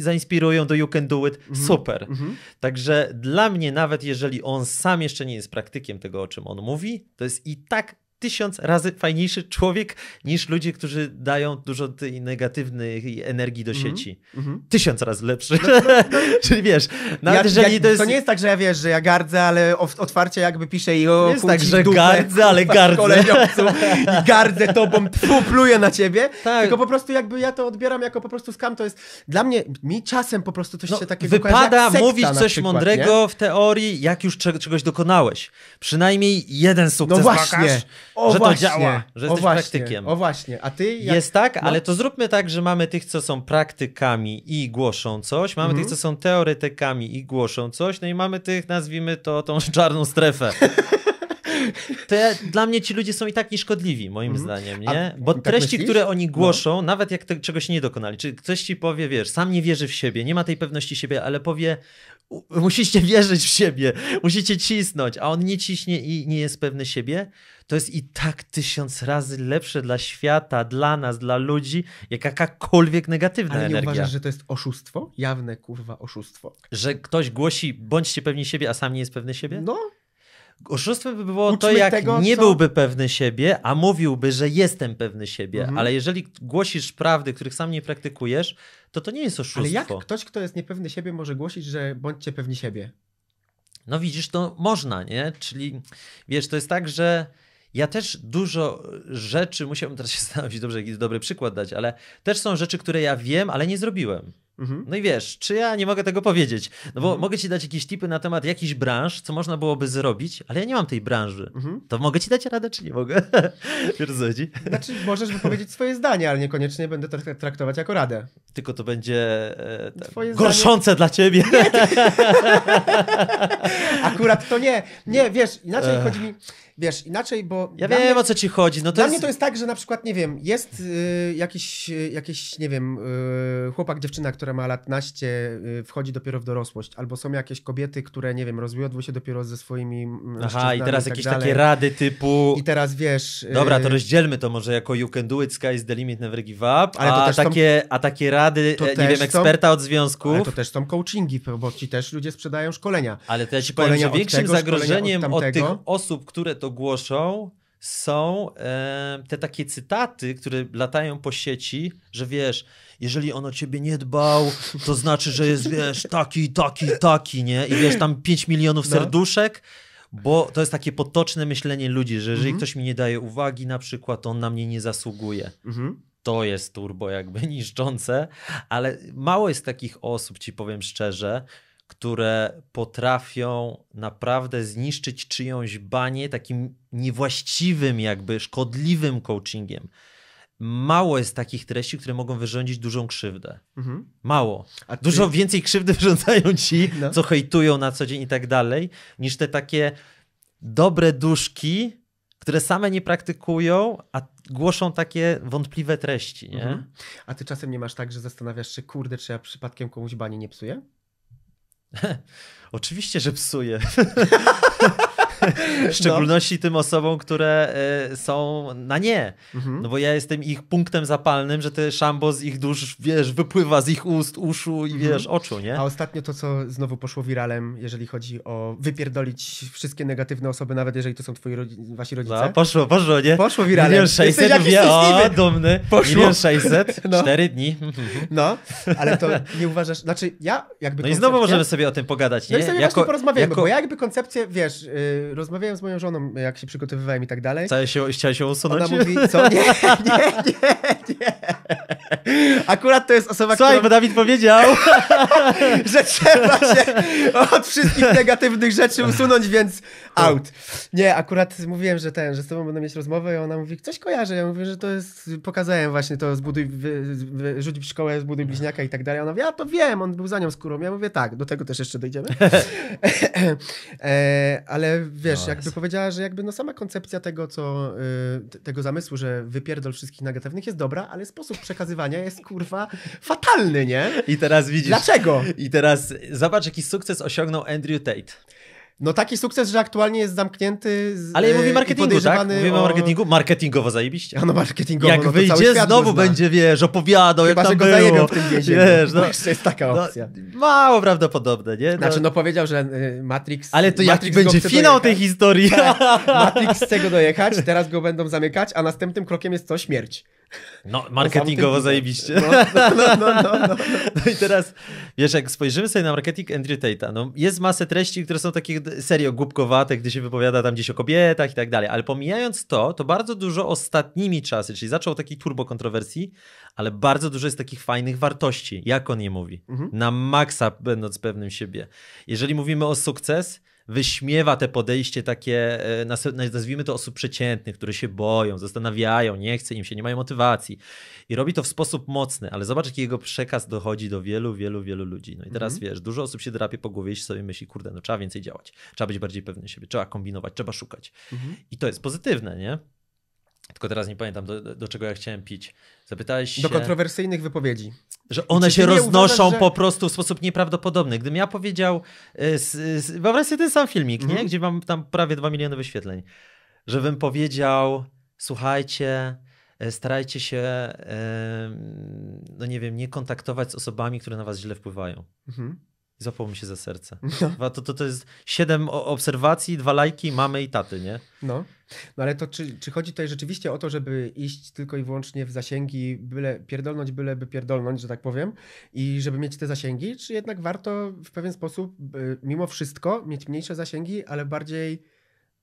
zainspirują do you can do it, mm -hmm. super. Mm -hmm. Także dla mnie nawet jeżeli on sam jeszcze nie jest praktykiem tego, o czym on mówi, to jest i tak tysiąc razy fajniejszy człowiek niż ludzie, którzy dają dużo tej negatywnej energii do mhm, sieci. Mm-hmm. Tysiąc razy lepszy. No, no, no. [LAUGHS] Czyli wiesz, nawet ja, jeżeli ja, to jest... To nie jest tak, że ja wiesz, że ja gardzę, ale otwarcie jakby piszę i o... Nie jest tak, że dupę, gardzę, ale gardzę. I gardzę tobą, tfu, pluję na ciebie. Tak. Tylko po prostu jakby ja to odbieram jako po prostu skam, to jest... Dla mnie, mi czasem po prostu coś no, się takiego Wypada mówić coś przykład, mądrego nie? w teorii, jak już czegoś dokonałeś. Przynajmniej jeden sukces no właśnie. Pokaż o że właśnie, to działa, że jesteś właśnie, praktykiem. O właśnie, a ty... Jak... Jest tak, no. ale to zróbmy tak, że mamy tych, co są praktykami i głoszą coś, mamy mhm. tych, co mhm. są teoretykami i głoszą coś, no i mamy tych, nazwijmy to, tą [LAUGHS] czarną strefę. to ja, dla mnie ci ludzie są i tak nieszkodliwi, moim mm. zdaniem, nie? Bo tak treści, myślisz? które oni no. głoszą, no. nawet jak te, czegoś nie dokonali, czy ktoś ci powie, wiesz, sam nie wierzy w siebie, nie ma tej pewności siebie, ale powie, musicie [LAUGHS] wierzyć w siebie, musicie cisnąć, a on nie ciśnie i nie jest pewny siebie, to jest i tak tysiąc razy lepsze dla świata, dla nas, dla ludzi, jak jakakolwiek negatywna Ale energia. Ale uważasz, że to jest oszustwo? Jawne, kurwa, oszustwo. Że ktoś głosi, bądźcie pewni siebie, a sam nie jest pewny siebie? No. oszustwo by było Uczmy to, jak tego, nie co... byłby pewny siebie, a mówiłby, że jestem pewny siebie. Mhm. Ale jeżeli głosisz prawdy, których sam nie praktykujesz, to to nie jest oszustwo. Ale jak ktoś, kto jest niepewny siebie, może głosić, że bądźcie pewni siebie? No widzisz, to można, nie? Czyli wiesz, to jest tak, że ja też dużo e, rzeczy musiałem teraz się [LAUGHS] zastanowić, dobrze, jakiś dobry przykład dać, ale też są rzeczy, które ja wiem, ale nie zrobiłem. Mhm. No i wiesz, czy ja nie mogę tego powiedzieć? No bo mhm. mogę ci dać jakieś tipy na temat jakichś branż, co można byłoby zrobić, ale ja nie mam tej branży. Mhm. To mogę ci dać radę, czy nie mogę? [LAUGHS] wiesz, co chodzi? Znaczy, możesz wypowiedzieć swoje zdanie, ale niekoniecznie będę to traktować jako radę. Tylko to będzie e, Twoje gorszące zdanie... dla ciebie. Nie, ty... [LAUGHS] Akurat to nie. Nie, wiesz, inaczej chodzi mi... Wiesz, inaczej, bo... Ja wiem, mnie, o co ci chodzi. No to dla jest... mnie to jest tak, że na przykład, nie wiem, jest y, jakiś, y, jakiś, nie wiem, y, chłopak, dziewczyna, która ma lat naście, y, wchodzi dopiero w dorosłość, albo są jakieś kobiety, które, nie wiem, rozwiodły się dopiero ze swoimi mm, Aha, i teraz i tak jakieś dalej. takie rady typu... I teraz, wiesz... Y, Dobra, to rozdzielmy to może jako you can do it, sky is the limit, never give up, ale a, takie, są... a takie rady, to e, nie wiem, eksperta są... od związków... Ale to też są coachingi, bo ci też ludzie sprzedają szkolenia. Ale to ja ci szkolenia powiem, że większym tego, zagrożeniem od, od tych osób, które to to głoszą, są e, te takie cytaty, które latają po sieci, że wiesz, jeżeli on o ciebie nie dbał, to znaczy, że jest, wiesz, taki, taki, taki, nie? I wiesz, tam 5 milionów no. serduszek, bo to jest takie potoczne myślenie ludzi, że jeżeli mhm. ktoś mi nie daje uwagi, na przykład, to on na mnie nie zasługuje. Mhm. To jest turbo jakby [LAUGHS] niszczące, ale mało jest takich osób, ci powiem szczerze, które potrafią naprawdę zniszczyć czyjąś banie takim niewłaściwym, jakby szkodliwym coachingiem. Mało jest takich treści, które mogą wyrządzić dużą krzywdę. Mhm. Mało. A Dużo więcej krzywdy [LAUGHS] wyrządzają ci, no. co hejtują na co dzień i tak dalej, niż te takie dobre duszki, które same nie praktykują, a głoszą takie wątpliwe treści. Nie? Mhm. A ty czasem nie masz tak, że zastanawiasz się, kurde, czy ja przypadkiem komuś bani nie psuję? [LAUGHS] Oczywiście, że psuje. [LAUGHS] [LAUGHS] w no. szczególności no. tym osobom, które y, są na nie. Mhm. No bo ja jestem ich punktem zapalnym, że te szambo z ich dusz, wiesz, wypływa z ich ust, uszu i mhm. wiesz, oczu, nie? A ostatnio to, co znowu poszło wiralem, jeżeli chodzi o wypierdolić wszystkie negatywne osoby, nawet jeżeli to są twoi rodzi wasi rodzice. No, poszło, poszło, nie? Poszło wiralem. Milion 600, mówię, o, dumny. Poszło. Milion 600, [LAUGHS] no. 4 dni. no, [LAUGHS] ale to nie uważasz, znaczy ja jakby... No i znowu możemy sobie o tym pogadać, nie? No i sobie jako, porozmawiamy, jako... bo ja jakby koncepcję, wiesz, yy, rozmawiałem z moją żoną, jak się przygotowywałem i tak dalej. Chciałeś się, chciałeś się usunąć? Ona mówi, co? Nie, nie, nie, nie. Akurat to jest osoba, Słuchaj, którą... bo Dawid powiedział, [LAUGHS] że trzeba się od wszystkich negatywnych rzeczy usunąć, więc out. Nie, akurat mówiłem, że ten, że z tobą będę mieć rozmowę i ona mówi, coś kojarzę. Ja mówię, że to jest, pokazałem właśnie to, zbuduj, wy, wy, rzuć w szkołę, zbuduj bliźniaka i tak dalej. Ona mówi, ja to wiem, on był za nią skórą. Ja mówię, tak, do tego też jeszcze dojdziemy. [LAUGHS] E, ale wiesz, no jakby powiedziała, że jakby no sama koncepcja tego, co, y, tego zamysłu, że wypierdol wszystkich negatywnych jest dobra, ale sposób przekazywania jest kurwa fatalny, nie? I teraz widzisz. Dlaczego? I teraz zobacz, jaki sukces osiągnął Andrew Tate. No taki sukces, że aktualnie jest zamknięty. Z, Ale ja mówię e, marketingu, tak? Mówimy o marketingu. Marketingowo zajebiście. A no marketingowo. Jak no, wyjdzie, znowu uzna. będzie, wiesz, opowiadał, Chyba, jak tam że było. w tym więzieniu. Wiesz, no, jest taka no, opcja. No, mało prawdopodobne, nie? No. Znaczy, no powiedział, że e, Matrix... Ale to Matrix jaki będzie finał dojechać. tej historii? Tak. [LAUGHS] Matrix chce go dojechać, teraz go będą zamykać, a następnym krokiem jest co? Śmierć. No, marketingowo zajebiście. No, no, no, no, no, i teraz, wiesz, jak spojrzymy sobie na marketing Andrew Tate'a, no jest masę treści, które są takie serio głupkowate, gdy się wypowiada tam gdzieś o kobietach i tak dalej, ale pomijając to, to bardzo dużo ostatnimi czasy, czyli zaczął takiej turbo kontrowersji, ale bardzo dużo jest takich fajnych wartości, jak on je mówi, na maksa będąc pewnym siebie. Jeżeli mówimy o sukces, wyśmiewa te podejście takie, e, nazwijmy to osób przeciętnych, które się boją, zastanawiają, nie chce im się, nie mają motywacji. I robi to w sposób mocny, ale zobacz, jaki jego przekaz dochodzi do wielu, wielu, wielu ludzi. No i teraz mhm. wiesz, dużo osób się drapie po głowie i sobie myśli, kurde, no trzeba więcej działać, trzeba być bardziej pewny siebie, trzeba kombinować, trzeba szukać. Mhm. I to jest pozytywne, nie? Tylko teraz nie pamiętam, do, do, czego ja chciałem pić. Zapytałeś się, Do kontrowersyjnych wypowiedzi. Że one się roznoszą uważasz, że... po prostu w sposób nieprawdopodobny. Gdybym ja powiedział... Y, wyobraź sobie ten sam filmik, mm -hmm. nie? Mhm. Gdzie mam tam prawie 2 miliony wyświetleń. Żebym powiedział, słuchajcie, e, starajcie się, e, no nie wiem, nie kontaktować z osobami, które na was źle wpływają. Mhm. Złapał mi się za serce. [LAUGHS] No. To, to, to jest siedem obserwacji, dwa lajki, mamy i taty, nie? No, no ale to czy, czy chodzi tutaj rzeczywiście o to, żeby iść tylko i wyłącznie w zasięgi, byle pierdolnąć, byleby pierdolnąć, że tak powiem, i żeby mieć te zasięgi, czy jednak warto w pewien sposób y, mimo wszystko mieć mniejsze zasięgi, ale bardziej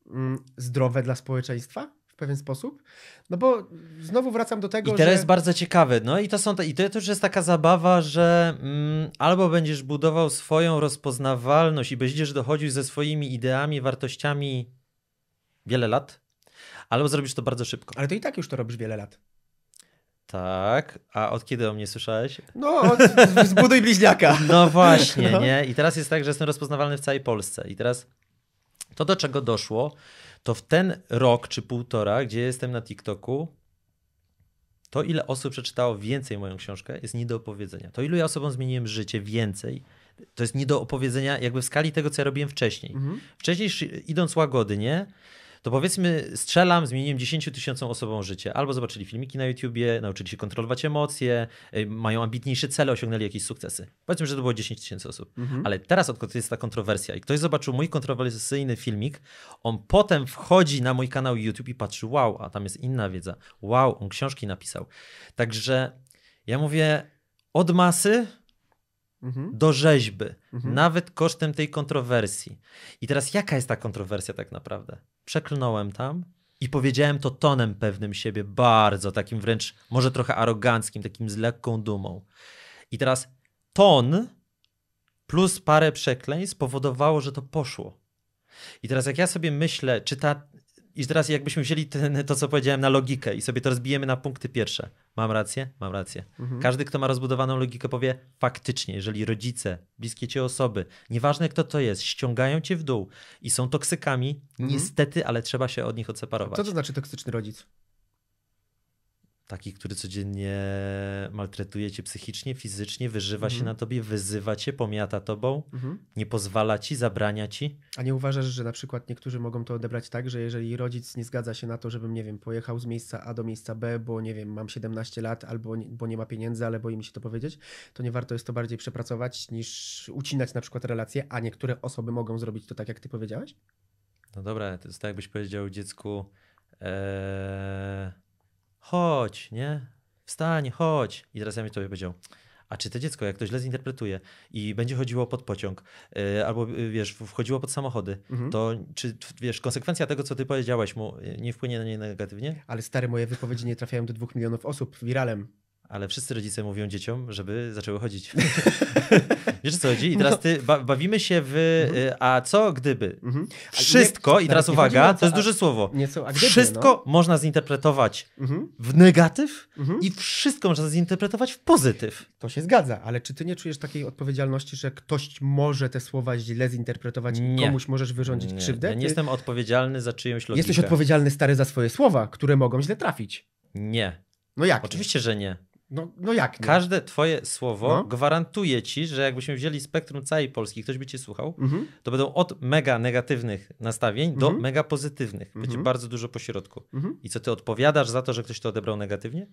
mm, zdrowe dla społeczeństwa? pewien sposób. No bo znowu wracam do tego, I teraz że... jest bardzo ciekawy, no i to są te, i to, to już jest taka zabawa, że mm, albo będziesz budował swoją rozpoznawalność i będziesz dochodził ze swoimi ideami, wartościami wiele lat, albo zrobisz to bardzo szybko. Ale to i tak już to robisz wiele lat. Tak, a od kiedy o mnie słyszałeś? No, od, zbuduj bliźniaka. [LAUGHS] No właśnie, no. nie? I teraz jest tak, że jestem rozpoznawalny w całej Polsce. I teraz to, do czego doszło, to w ten rok czy półtora, gdzie jestem na TikToku, to ile osób przeczytało więcej moją książkę, jest nie do opowiedzenia. To ilu ja osobom zmieniłem życie więcej, to jest nie do opowiedzenia jakby w skali tego, co ja robiłem wcześniej. Mhm. Wcześniej idąc łagodnie, to powiedzmy strzelam, zmieniłem 10 tysiącom osobom życie. Albo zobaczyli filmiki na YouTubie, nauczyli się kontrolować emocje, y, mają ambitniejsze cele, osiągnęli jakieś sukcesy. Powiedzmy, że to było 10 tysięcy osób. Mhm. Ale teraz odkąd jest ta kontrowersja i ktoś zobaczył mój kontrowersyjny filmik, on potem wchodzi na mój kanał YouTube i patrzy, wow, a tam jest inna wiedza. Wow, on książki napisał. Także ja mówię, od masy Mhm. do rzeźby, mhm. nawet kosztem tej kontrowersji. I teraz jaka jest ta kontrowersja tak naprawdę? Przeklnąłem tam i powiedziałem to tonem pewnym siebie, bardzo takim wręcz może trochę aroganckim, takim z lekką dumą. I teraz ton plus parę przekleń spowodowało, że to poszło. I teraz jak ja sobie myślę, czy ta i teraz jakbyśmy wzięli ten, to, co powiedziałem, na logikę i sobie to rozbijemy na punkty pierwsze. Mam rację? Mam rację. Mhm. Każdy, kto ma rozbudowaną logikę, powie faktycznie, jeżeli rodzice, bliskie ci osoby, nieważne kto to jest, ściągają cię w dół i są toksykami, mhm. niestety, ale trzeba się od nich odseparować. Co to znaczy toksyczny rodzic? taki, który codziennie maltretuje cię psychicznie, fizycznie, wyżywa mhm. się na tobie, wyzywa cię, pomiata tobą, mhm. nie pozwala ci, zabrania ci. A nie uważasz, że na przykład niektórzy mogą to odebrać tak, że jeżeli rodzic nie zgadza się na to, żebym, nie wiem, pojechał z miejsca A do miejsca B, bo nie wiem, mam 17 lat, albo nie, bo nie ma pieniędzy, ale boi mi się to powiedzieć, to nie warto jest to bardziej przepracować niż ucinać na przykład relacje, a niektóre osoby mogą zrobić to tak, jak ty powiedziałeś? No dobra, to jest tak, jakbyś powiedział dziecku. Ee chodź, nie? Wstań, chodź. I teraz ja mi to powiedział, a czy to dziecko, jak to źle zinterpretuje i będzie chodziło pod pociąg, yy, albo yy, wiesz, wchodziło pod samochody, mhm. to czy wiesz, konsekwencja tego, co ty powiedziałaś mu, e, nie wpłynie na nie negatywnie? Ale stary, moje wypowiedzi nie trafiają do dwóch milionów osób wiralem ale wszyscy rodzice mówią dzieciom, żeby zaczęły chodzić. [LAUGHS] Wiesz co chodzi? I teraz no. ty, ba bawimy się w mhm. y, a co gdyby? Mhm. Wszystko, i teraz uwaga, to, jest duże słowo, gdyby, wszystko no. można zinterpretować mhm. w negatyw i wszystko można zinterpretować w pozytyw. To się zgadza, ale czy ty nie czujesz takiej odpowiedzialności, że ktoś może te słowa źle zinterpretować i komuś możesz wyrządzić nie. krzywdę? Ja nie jestem odpowiedzialny za czyjąś logikę. Jesteś odpowiedzialny, stary, za swoje słowa, które mogą źle trafić. Nie. No jak? Oczywiście, że nie. No, no jak nie? Każde twoje słowo no. gwarantuje ci, że jakbyśmy wzięli spektrum całej Polski, ktoś by cię słuchał, mhm. to będą od mega negatywnych nastawień do mhm. mega pozytywnych. Będzie mhm. bardzo dużo pośrodku. I co ty odpowiadasz za to, że ktoś to odebrał negatywnie?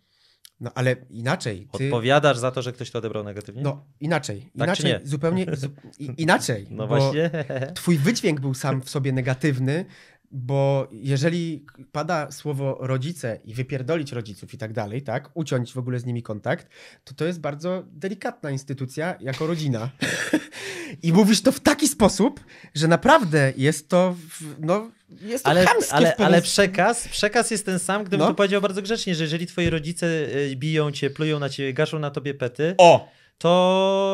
No ale inaczej. Ty... Odpowiadasz za to, że ktoś to odebrał negatywnie? No inaczej. Tak inaczej nie? Zupełnie zu... inaczej. [LAUGHS] No właśnie. Twój wydźwięk był sam w sobie negatywny, bo jeżeli pada słowo rodzice i wypierdolić rodziców i tak dalej, tak, uciąć w ogóle z nimi kontakt, to to jest bardzo delikatna instytucja jako rodzina. [LAUGHS] I mówisz to w taki sposób, że naprawdę jest to, no, jest to ale, ale, ale przekaz, przekaz jest ten sam, gdybym no. to powiedział bardzo grzecznie, że jeżeli twoi rodzice y, biją cię, plują na ciebie, gaszą na tobie pety. O! to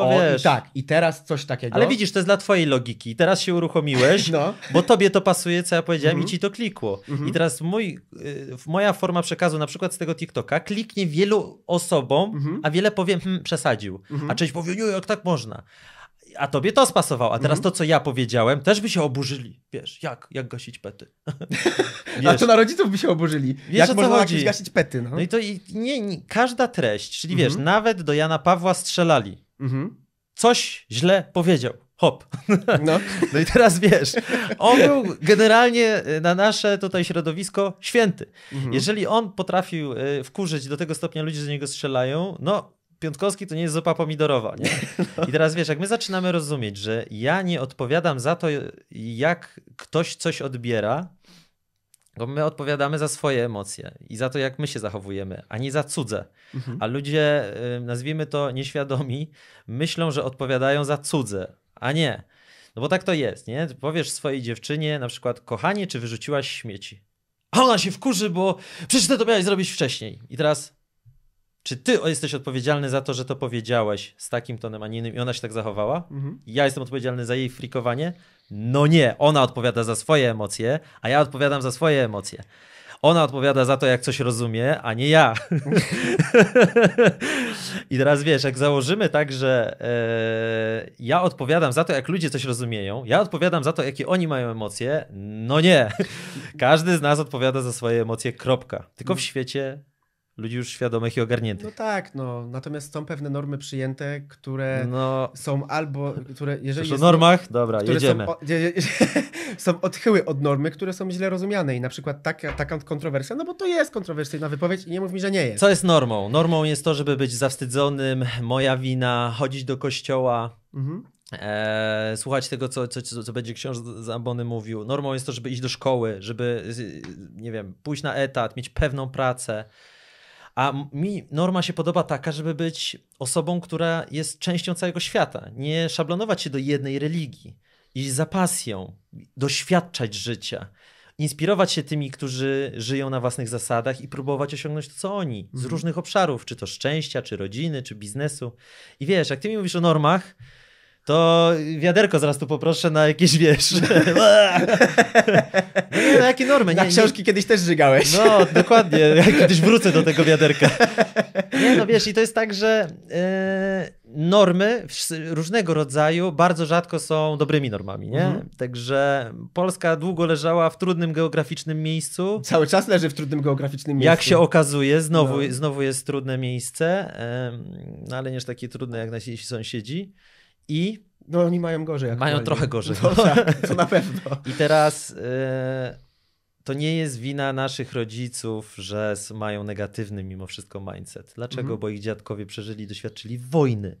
o, wiesz... I tak, i teraz coś takiego. Ale widzisz, to jest dla twojej logiki. Teraz się uruchomiłeś, [LAUGHS] no. bo tobie to pasuje, co ja powiedziałem mm -hmm. i mhm. ci to klikło. Mm -hmm. I teraz mój, y, moja forma przekazu, na przykład z tego TikToka, kliknie wielu osobom, mm -hmm. a wiele powiem, hm, przesadził. Mhm. A część powie, jak tak można a tobie to spasowało. A teraz mm -hmm. to, co ja powiedziałem, też by się oburzyli. Wiesz, jak, jak gasić pety? [LAUGHS] a to na rodziców by się oburzyli. Wiesz, jak o co można chodzi? gasić pety? No, no i to i, nie, nie, każda treść, czyli mm -hmm. wiesz, mhm. nawet do Jana Pawła strzelali. Mm -hmm. Coś źle powiedział. Hop. No. [LAUGHS] no i teraz wiesz, on był generalnie y, na nasze tutaj środowisko święty. Mhm. Jeżeli on potrafił y, wkurzyć do tego stopnia ludzi, że z niego strzelają, no Piątkowski to nie jest zupa pomidorowa. Nie? I teraz wiesz, jak my zaczynamy rozumieć, że ja nie odpowiadam za to, jak ktoś coś odbiera, bo my odpowiadamy za swoje emocje i za to, jak my się zachowujemy, a nie za cudze. Mhm. A ludzie, y, nazwijmy to nieświadomi, myślą, że odpowiadają za cudze, a nie. No bo tak to jest, nie? Powiesz swojej dziewczynie na przykład, kochanie, czy wyrzuciłaś śmieci? A ona się wkurzy, bo przecież ty to miałeś zrobić wcześniej. I teraz czy ty jesteś odpowiedzialny za to, że to powiedziałeś z takim tonem, a nie innym i ona się tak zachowała? Mhm. Ja jestem odpowiedzialny za jej frikowanie? No nie, ona odpowiada za swoje emocje, a ja odpowiadam za swoje emocje. Ona odpowiada za to, jak coś rozumie, a nie ja. [LAUGHS] I teraz wiesz, jak założymy tak, że e, ja odpowiadam za to, jak ludzie coś rozumieją, ja odpowiadam za to, jakie oni mają emocje, no nie. [LAUGHS] Każdy z nas odpowiada za swoje emocje, kropka. Tylko w mhm. świecie ludzi już świadomych i ogarniętych. No tak, no. Natomiast są pewne normy przyjęte, które no. są albo, które jeżeli... Jest, o no- normach? Dobra, jedziemy. Są, o, je, je, [LAUGHS] są, odchyły od normy, które są źle rozumiane i na przykład taka, taka kontrowersja, no bo to jest kontrowersyjna wypowiedź i nie mów mi, że nie jest. Co jest normą? Normą jest to, żeby być zawstydzonym, moja wina, chodzić do kościoła. Mhm. E, słuchać tego, co, co, co, będzie ksiądz Zambony mówił. Normą jest to, żeby iść do szkoły, żeby, nie wiem, pójść na etat, mieć pewną pracę, a mi norma się podoba taka, żeby być osobą, która jest częścią całego świata, nie szablonować się do jednej religii, iść za pasją, doświadczać życia, inspirować się tymi, którzy żyją na własnych zasadach i próbować osiągnąć to, co oni, z mhm. różnych obszarów, czy to szczęścia, czy rodziny, czy biznesu. I wiesz, jak ty mi mówisz o normach, to wiaderko zaraz tu poproszę na jakieś, wiesz... [LAUGHS] no nie, na jakie normy? Nie, na książki nie... kiedyś też żygałeś. No, dokładnie. Ja kiedyś wrócę do tego wiaderka. [LAUGHS] Nie, no wiesz, i to jest tak, że yy, normy różnego rodzaju bardzo rzadko są dobrymi normami, nie? Mhm. Także Polska długo leżała w trudnym geograficznym miejscu. Cały czas leży w trudnym geograficznym miejscu. Jak się okazuje, znowu, no. znowu jest trudne miejsce, yy, ale nie takie trudne jak nasi sąsiedzi. I no oni mają gorzej. Mają trochę gorzej. No, [LAUGHS] to na pewno. I teraz y, to nie jest wina naszych rodziców, że mają negatywny mimo wszystko mindset. Dlaczego? Mhm. Bo ich dziadkowie przeżyli, doświadczyli wojny.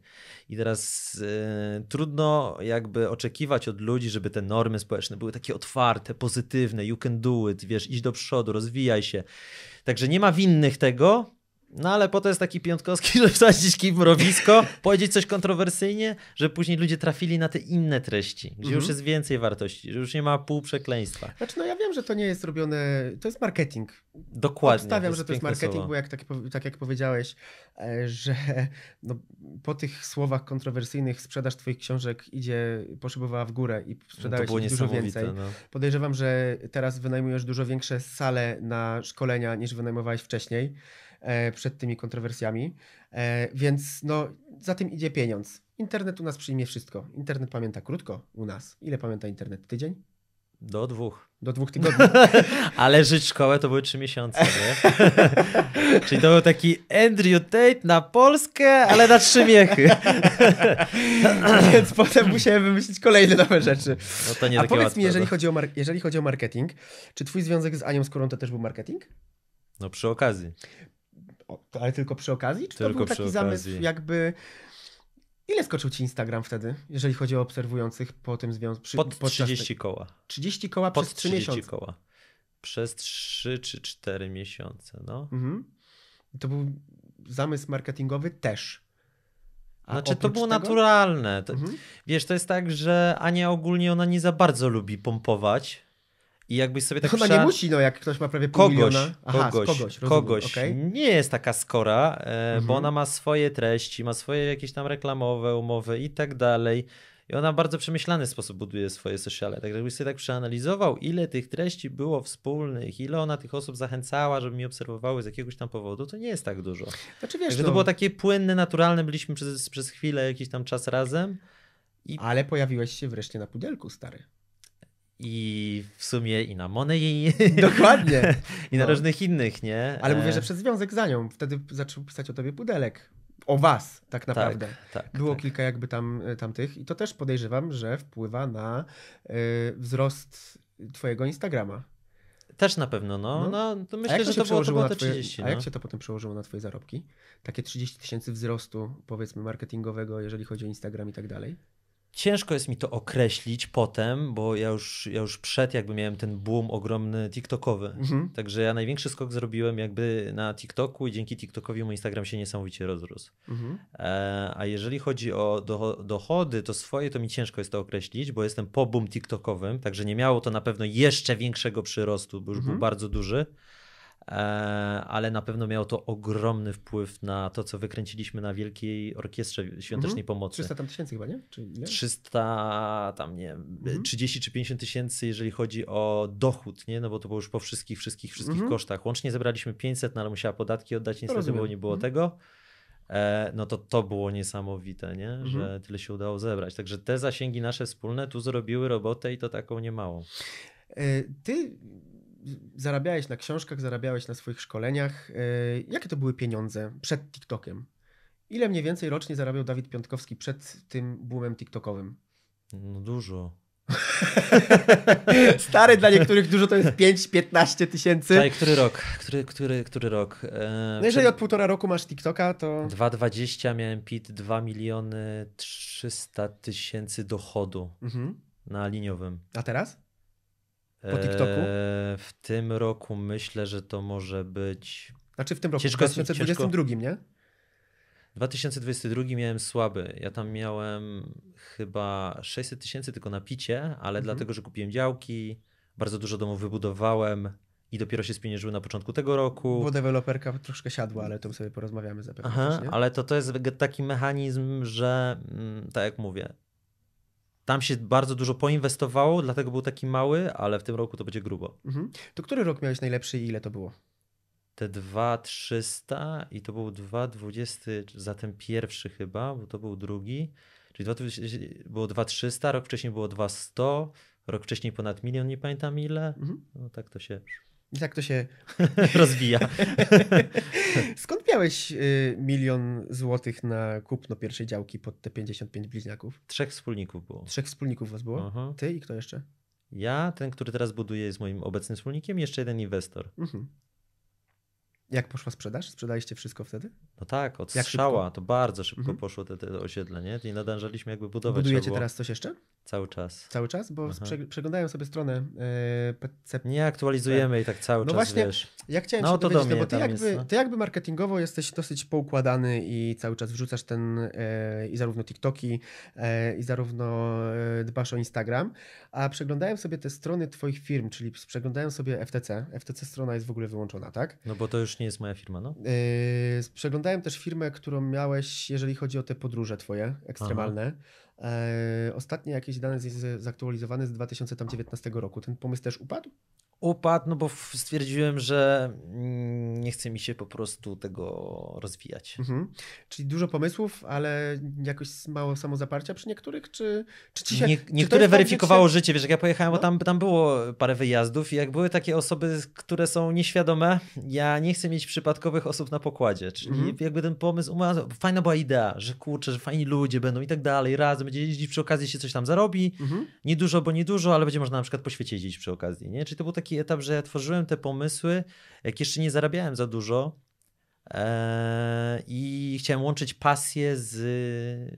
I teraz y, trudno jakby oczekiwać od ludzi, żeby te normy społeczne były takie otwarte, pozytywne, you can do it, wiesz, idź do przodu, rozwijaj się. Także nie ma winnych tego, no ale po to jest taki piątkowski, [LAUGHS] żeby wsadzić w mrowisko, powiedzieć coś kontrowersyjnie, że później ludzie trafili na te inne treści, gdzie mhm. już jest więcej wartości, że już nie ma pół przekleństwa. Znaczy, no ja wiem, że to nie jest robione, to jest marketing. Dokładnie. Stawiam, że to jest marketing, słowo. bo jak, tak, tak, jak powiedziałeś, e, że no, po tych słowach kontrowersyjnych sprzedaż twoich książek idzie, poszybowała w górę i no, sprzedałeś no dużo więcej. No. Podejrzewam, że teraz wynajmujesz dużo większe sale na szkolenia niż wynajmowałeś wcześniej. E, przed tymi kontrowersjami. E, więc no, za tym idzie pieniądz. Internet u nas przyjmie wszystko. Internet pamięta krótko u nas. Ile pamięta internet? Tydzień? Do dwóch. Do dwóch tygodni. [LAUGHS] Ale żyć szkołę to były trzy miesiące, nie? [LAUGHS] Czyli to był taki Andrew Tate na Polskę, ale na trzy miechy. [LAUGHS] Więc potem musiałem wymyślić kolejne nowe rzeczy. No to nie A powiedz łatwe, mi, jeżeli no. chodzi, o jeżeli chodzi o marketing, czy twój związek z Anią Skorą to też był marketing? No przy okazji ale tylko przy okazji? Czy tylko to był taki zamysł jakby... Ile skoczył ci Instagram wtedy, jeżeli chodzi o obserwujących po tym związku? Pod 30 koła. 30 koła Pod przez 3 miesiące. koła. Przez 3 czy 4 miesiące, no. Mhm. To był zamysł marketingowy też. A znaczy, to było tego? naturalne. To, mhm. Wiesz, to jest tak, że Ania ogólnie ona nie za bardzo lubi pompować i jakbyś sobie tak Ona nie musi, no jak ktoś ma prawie pół kogoś, Aha, kogoś, kogoś, rozumiem, kogoś. Okay. nie jest taka skora, e, mhm. bo ona ma swoje treści, ma swoje jakieś tam reklamowe umowy i tak dalej. I ona w bardzo przemyślany sposób buduje swoje sociale. Tak jakbyś sobie tak przeanalizował, ile tych treści było wspólnych, ile ona tych osób zachęcała, żeby mi obserwowały z jakiegoś tam powodu, to nie jest tak dużo. Znaczy wiesz, Także to no. było takie płynne, naturalne, byliśmy przez, przez chwilę jakiś tam czas razem. I... Ale pojawiłeś się wreszcie na pudelku, stary i w sumie i na Monę i... [LAUGHS] Dokładnie. [LAUGHS] I na no. różnych innych, nie? Ale mówię, e. że przez związek za nią. Wtedy zaczął pisać o tobie Pudelek. O was, tak, tak naprawdę. Tak, tak, Było tak. kilka jakby tam e, tamtych i to też podejrzewam, że wpływa na y, wzrost twojego Instagrama. Też na pewno, no. no. no to myślę, że to, przełożyło na to 30. a jak no. się to potem przełożyło na twoje zarobki? Takie 30 tysięcy wzrostu, powiedzmy, marketingowego, jeżeli chodzi o Instagram i tak dalej? Ciężko jest mi to określić potem, bo ja już, ja już przed jakby miałem ten boom ogromny TikTokowy. Mhm. Także ja największy skok zrobiłem jakby na TikToku i dzięki TikTokowi mój Instagram się niesamowicie rozrósł. Mhm. E, a jeżeli chodzi o dochody, to swoje to mi ciężko jest to określić, bo jestem po boom TikTokowym, także nie miało to na pewno jeszcze większego przyrostu, bo już mhm. był bardzo duży. E, ale na pewno miało to ogromny wpływ na to, co wykręciliśmy na Wielkiej Orkiestrze Świątecznej mhm. Pomocy. 300 tam tysięcy chyba, nie? Czy 300 tam, nie mhm. 30 czy 50 tysięcy, jeżeli chodzi o dochód, nie? No bo to było już po wszystkich, wszystkich, wszystkich mhm. kosztach. Łącznie zebraliśmy 500, no ale musiała podatki oddać, niestety, Rozumiem. bo nie było mhm. tego. E, no to to było niesamowite, nie? że mhm. tyle się udało zebrać. Także te zasięgi nasze wspólne tu zrobiły robotę i to taką niemałą. E, ty zarabiałeś na książkach, zarabiałeś na swoich szkoleniach. E, jakie to były pieniądze przed TikTokiem? Ile mniej więcej rocznie zarabiał Dawid Piątkowski przed tym boomem TikTokowym? No dużo. [LAUGHS] Stary dla niektórych dużo to jest 5-15 tysięcy. Tak, który rok? Który, który, który rok? Eee, no jeżeli przed... od półtora roku masz TikToka, to. 2,20 miałem PIT 2 miliony 300 tysięcy dochodu mhm. na liniowym. A teraz? Po TikToku? E, w tym roku myślę, że to może być. Znaczy w tym roku, ciężko, w 2022, ciężko... nie? 2022 miałem słaby. Ja tam miałem chyba 600 tysięcy tylko na picie, ale mhm. dlatego, że kupiłem działki, bardzo dużo domów wybudowałem i dopiero się spieniężyły na początku tego roku. Bo deweloperka troszkę siadła, ale to sobie porozmawiamy zapewne. Aha, też, ale to, to jest taki mechanizm, że mm, tak jak mówię, tam się bardzo dużo poinwestowało, dlatego był taki mały, ale w tym roku to będzie grubo. Mhm. To który rok miałeś najlepszy i ile to było? Te 2300 i to był 220, zatem pierwszy chyba, bo to był drugi. Czyli 2, było 2300, rok wcześniej było 2100, rok wcześniej ponad milion, nie pamiętam ile. Mhm. No tak to się i tak to się [LAUGHS] rozwija. [LAUGHS] Skąd miałeś y, milion złotych na kupno pierwszej działki pod te 55 bliźniaków? Trzech wspólników było. Trzech wspólników was było? Aha. Mhm. Ty i kto jeszcze? Ja, ten, który teraz buduje, jest moim obecnym wspólnikiem, jeszcze jeden inwestor. Mhm. Jak poszła sprzedaż? Sprzedaliście wszystko wtedy? No tak, od Jak strzała szybko? to bardzo szybko mhm. poszło te, te osiedle, nie? I nadążaliśmy jakby budować. Budujecie teraz coś jeszcze? Cały czas. Cały czas? Bo prze, przeglądają sobie stronę yy, e, PC. Nie aktualizujemy i tak cały no czas, właśnie, wiesz. Ja chciałem no, się to dowiedzieć, no, bo ty jakby, jest, no. ty jakby marketingowo jesteś dosyć poukładany i cały czas wrzucasz ten yy, i zarówno TikToki yy, i zarówno dbasz o Instagram, a przeglądałem sobie te strony twoich firm, czyli przeglądałem sobie FTC. FTC strona jest w ogóle wyłączona, tak? No bo to już nie jest moja firma, no. Yy, Oglądałem też firmę, którą miałeś, jeżeli chodzi o te podróże twoje ekstremalne. E, ostatnie jakieś dane zaktualizowane z 2019 roku. Ten pomysł też upadł? upadł, no bo stwierdziłem, że mm, nie chce mi się po prostu tego rozwijać. Mhm. Czyli dużo pomysłów, ale jakoś mało samozaparcia przy niektórych, czy, czy ci się... Nie, niektóre weryfikowało się... życie, wiesz, jak ja pojechałem, no. bo tam, tam było parę wyjazdów i jak były takie osoby, które są nieświadome, ja nie chcę mieć przypadkowych osób na pokładzie, czyli mhm. jakby ten pomysł, fajna była idea, że kurczę, że fajni ludzie będą i tak dalej, razem, będzie jeździć przy okazji się coś tam zarobi, mhm. niedużo, bo niedużo, ale będzie można na przykład po świecie jeździć przy okazji, nie? Czyli to był taki taki etap, że ja tworzyłem te pomysły, jak jeszcze nie zarabiałem za dużo e, i chciałem łączyć pasję z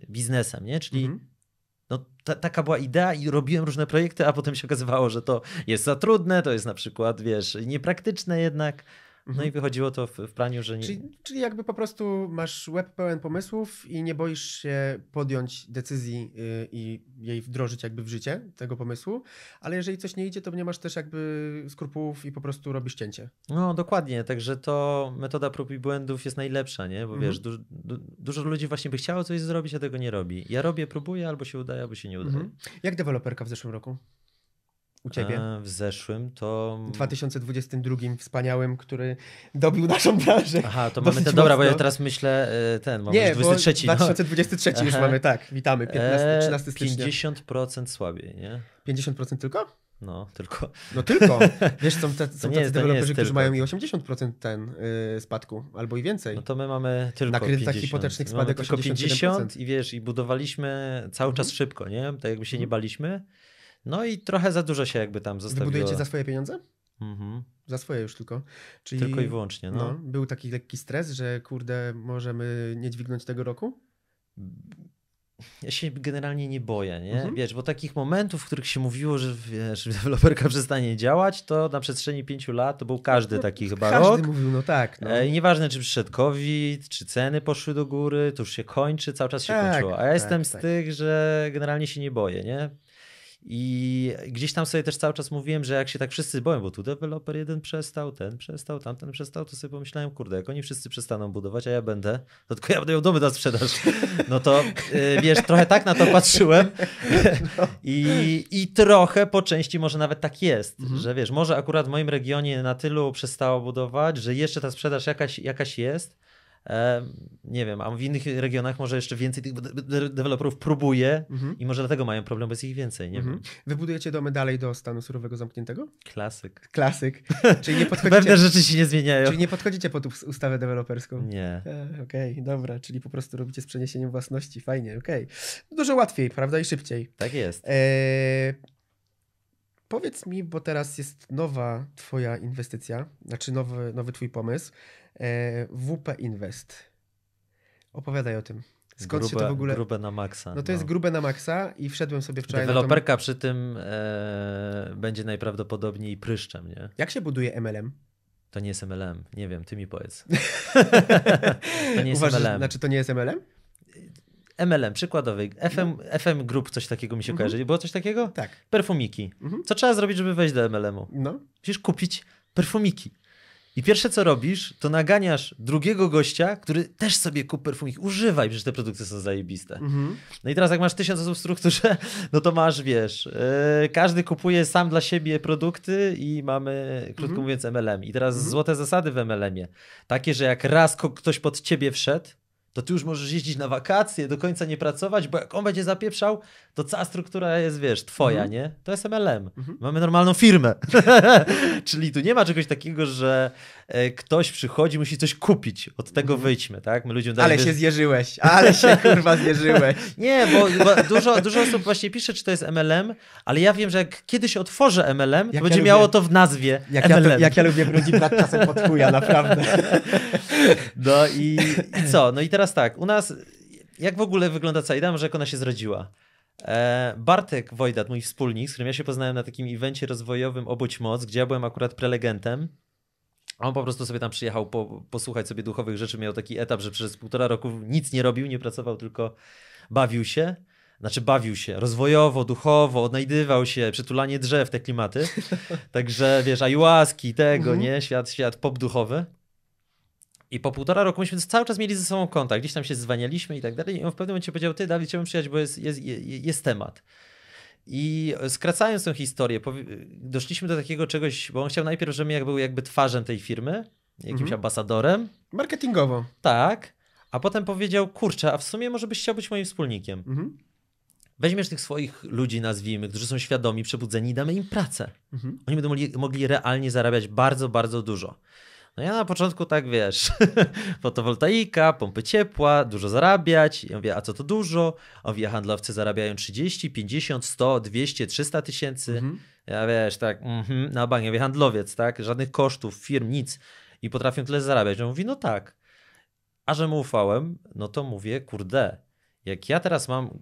biznesem, nie? Czyli mhm. No, ta, taka była idea i robiłem różne projekty, a potem się okazywało, że to jest za trudne, to jest na przykład, wiesz, niepraktyczne jednak. No i mhm. wychodziło to w, w praniu, że nie. Czyli, czyli, jakby po prostu masz łeb pełen pomysłów i nie boisz się podjąć decyzji y, i jej wdrożyć jakby w życie tego pomysłu, ale jeżeli coś nie idzie, to nie masz też jakby skrupułów i po prostu robisz cięcie. No dokładnie, także to metoda prób i błędów jest najlepsza, nie? Bo mhm. wiesz, du, du, dużo ludzi właśnie by chciało coś zrobić, a tego nie robi. Ja robię, próbuję, albo się udaje, albo się nie udaje. Mhm. Jak deweloperka w zeszłym roku? u ciebie? A, w zeszłym to. 2022 wspaniałym, który dobił naszą branżę. Aha, to [LAUGHS] mamy te. Dobra, bo ja teraz myślę e, ten, mamy nie, no. już 23. 2023 no. już mamy, tak, witamy. 15, e, 13 stycznia. 50% słabiej, nie? 50% tylko? No, tylko. No tylko. [LAUGHS] Wiesz, są, te, są nie, tacy deweloperzy, którzy tylko. mają i 80% ten y, spadku, albo i więcej. No to my mamy tylko Na kredytach 50. hipotecznych no, spadek mamy tylko 50 i wiesz, i budowaliśmy cały czas mhm. szybko, nie? Tak jakby się nie mhm. baliśmy. No i trochę za dużo się jakby tam zostawiło. Budujecie za swoje pieniądze? Mhm. Za swoje już tylko. Czyli, tylko i wyłącznie. No. no. był taki lekki stres, że kurde, możemy nie dźwignąć tego roku? Ja się generalnie nie boję, nie? Mhm. Wiesz, bo takich momentów, w których się mówiło, że wiesz, [LAUGHS] deweloperka przestanie działać, to na przestrzeni pięciu lat to był każdy no, taki [LAUGHS] chyba każdy rok. Każdy mówił, no tak. No. E, nieważne, czy przyszedł COVID, czy ceny poszły do góry, to już się kończy, cały czas się tak, kończyło. A ja tak, jestem z tak. tych, że generalnie się nie boję, nie? I gdzieś tam sobie też cały czas mówiłem, że jak się tak wszyscy boją, bo tu deweloper jeden przestał, ten przestał, tamten przestał, to sobie pomyślałem, kurde, jak oni wszyscy przestaną budować, a ja będę, to tylko ja będę ją domy na sprzedaż. [LAUGHS] No to y, wiesz, trochę tak na to patrzyłem [LAUGHS] no. I, i trochę po części może nawet tak jest, mhm. że wiesz, może akurat w moim regionie na tylu przestało budować, że jeszcze ta sprzedaż jakaś, jakaś jest, nie wiem, a w innych regionach może jeszcze więcej tych deweloperów próbuje mhm. i może dlatego mają problem, bo jest ich więcej, nie mhm. wiem. Wybudujecie domy dalej do stanu surowego zamkniętego? Klasyk. Klasyk. [LAUGHS] Czyli nie podchodzicie... Pewne rzeczy się nie zmieniają. Czyli nie podchodzicie pod ustawę deweloperską? Nie. E, okej, okay, dobra, czyli po prostu robicie z przeniesieniem własności, fajnie, okej. Okay. No dużo łatwiej, prawda, i szybciej. Tak jest. E... Powiedz mi, bo teraz jest nowa twoja inwestycja, znaczy nowy, nowy twój pomysł. E, WP Invest. Opowiadaj o tym. Skąd grube, się to w ogóle... Grube na maksa. No to no. jest grube na maksa i wszedłem sobie wczoraj Deweloperka tą... przy tym e, będzie najprawdopodobniej pryszczem, nie? Jak się buduje MLM? To nie jest MLM, nie wiem, ty mi powiedz. [LAUGHS] to nie jest Uważasz, MLM. Znaczy to nie jest MLM? MLM, przykładowy, FM, no. Mhm. FM Group, coś takiego mi się mhm. kojarzy. Było coś takiego? Tak. Perfumiki. Mhm. Co trzeba zrobić, żeby wejść do MLM-u? No. Musisz kupić perfumiki. I pierwsze co robisz, to naganiasz drugiego gościa, który też sobie kup perfum ich używaj, przecież te produkty są zajebiste. Mhm. No i teraz jak masz tysiąc osób w strukturze, [LAUGHS] no to masz, wiesz, yy, każdy kupuje sam dla siebie produkty i mamy, krótko mhm. mówiąc, MLM. I teraz mhm. złote zasady w MLM-ie. Takie, że jak raz ktoś pod ciebie wszedł, to no ty już możesz jeździć na wakacje, do końca nie pracować, bo jak on będzie zapieprzał, to cała struktura jest, wiesz, twoja, mhm. nie? To jest MLM. Mm Mamy normalną firmę. [LAUGHS] Czyli tu nie ma czegoś takiego, że e, ktoś przychodzi, musi coś kupić. Od tego mhm. wyjdźmy, tak? My ludziom dajemy... Ale się zjeżyłeś, ale się [LAUGHS] kurwa zjeżyłeś. nie, bo, bo, dużo, dużo osób właśnie pisze, czy to jest MLM, ale ja wiem, że jak kiedyś otworzę MLM, to będzie ja miało lubię... to w nazwie jak MLM. Ja to, jak ja lubię brudzi brat czasem pod chuja, naprawdę. [LAUGHS] no i, i co? No i teraz nas tak, u nas jak w ogóle wygląda caida, może jak ona się zrodziła? E, Bartek Wojdat, mój wspólnik, z którym ja się poznałem na takim evencie rozwojowym Obudź Moc, gdzie ja byłem akurat prelegentem. On po prostu sobie tam przyjechał po, posłuchać sobie duchowych rzeczy. Miał taki etap, że przez półtora roku nic nie robił, nie pracował, tylko bawił się. Znaczy bawił się rozwojowo, duchowo, odnajdywał się, przytulanie drzew, te klimaty. [LAUGHS] Także wiesz, ayahuaski, tego, mm -hmm. nie? Świat, świat pop duchowy. I po półtora roku myśmy cały czas mieli ze sobą kontakt, gdzieś tam się zwanialiśmy i tak dalej. I on w pewnym momencie powiedział, ty Dawid, chciałbym przyjechać, bo jest, jest, jest temat. I skracając tę historię, doszliśmy do takiego czegoś, bo on chciał najpierw, żebym jak był jakby twarzem tej firmy, jakimś mhm. ambasadorem. Marketingowo. Tak. A potem powiedział, kurczę, a w sumie może byś chciał być moim wspólnikiem. Mhm. Weźmiesz tych swoich ludzi, nazwijmy, którzy są świadomi, przebudzeni i damy im pracę. Mhm. Oni będą mogli, mogli realnie zarabiać bardzo, bardzo dużo. No ja na początku tak wiesz, [LAUGHS] fotowoltaika, pompy ciepła, dużo zarabiać. Ja mówię, a co to dużo? A mówię, handlowcy zarabiają 30, 50, 100, 200, 300 tysięcy. Mhm. Ja wiesz, tak, mm-hmm, na banie. ja mówię, handlowiec, tak, żadnych kosztów, firm, nic. I potrafią tyle zarabiać. On mówi, no tak. A że mu ufałem, no to mówię, kurde, jak ja teraz mam,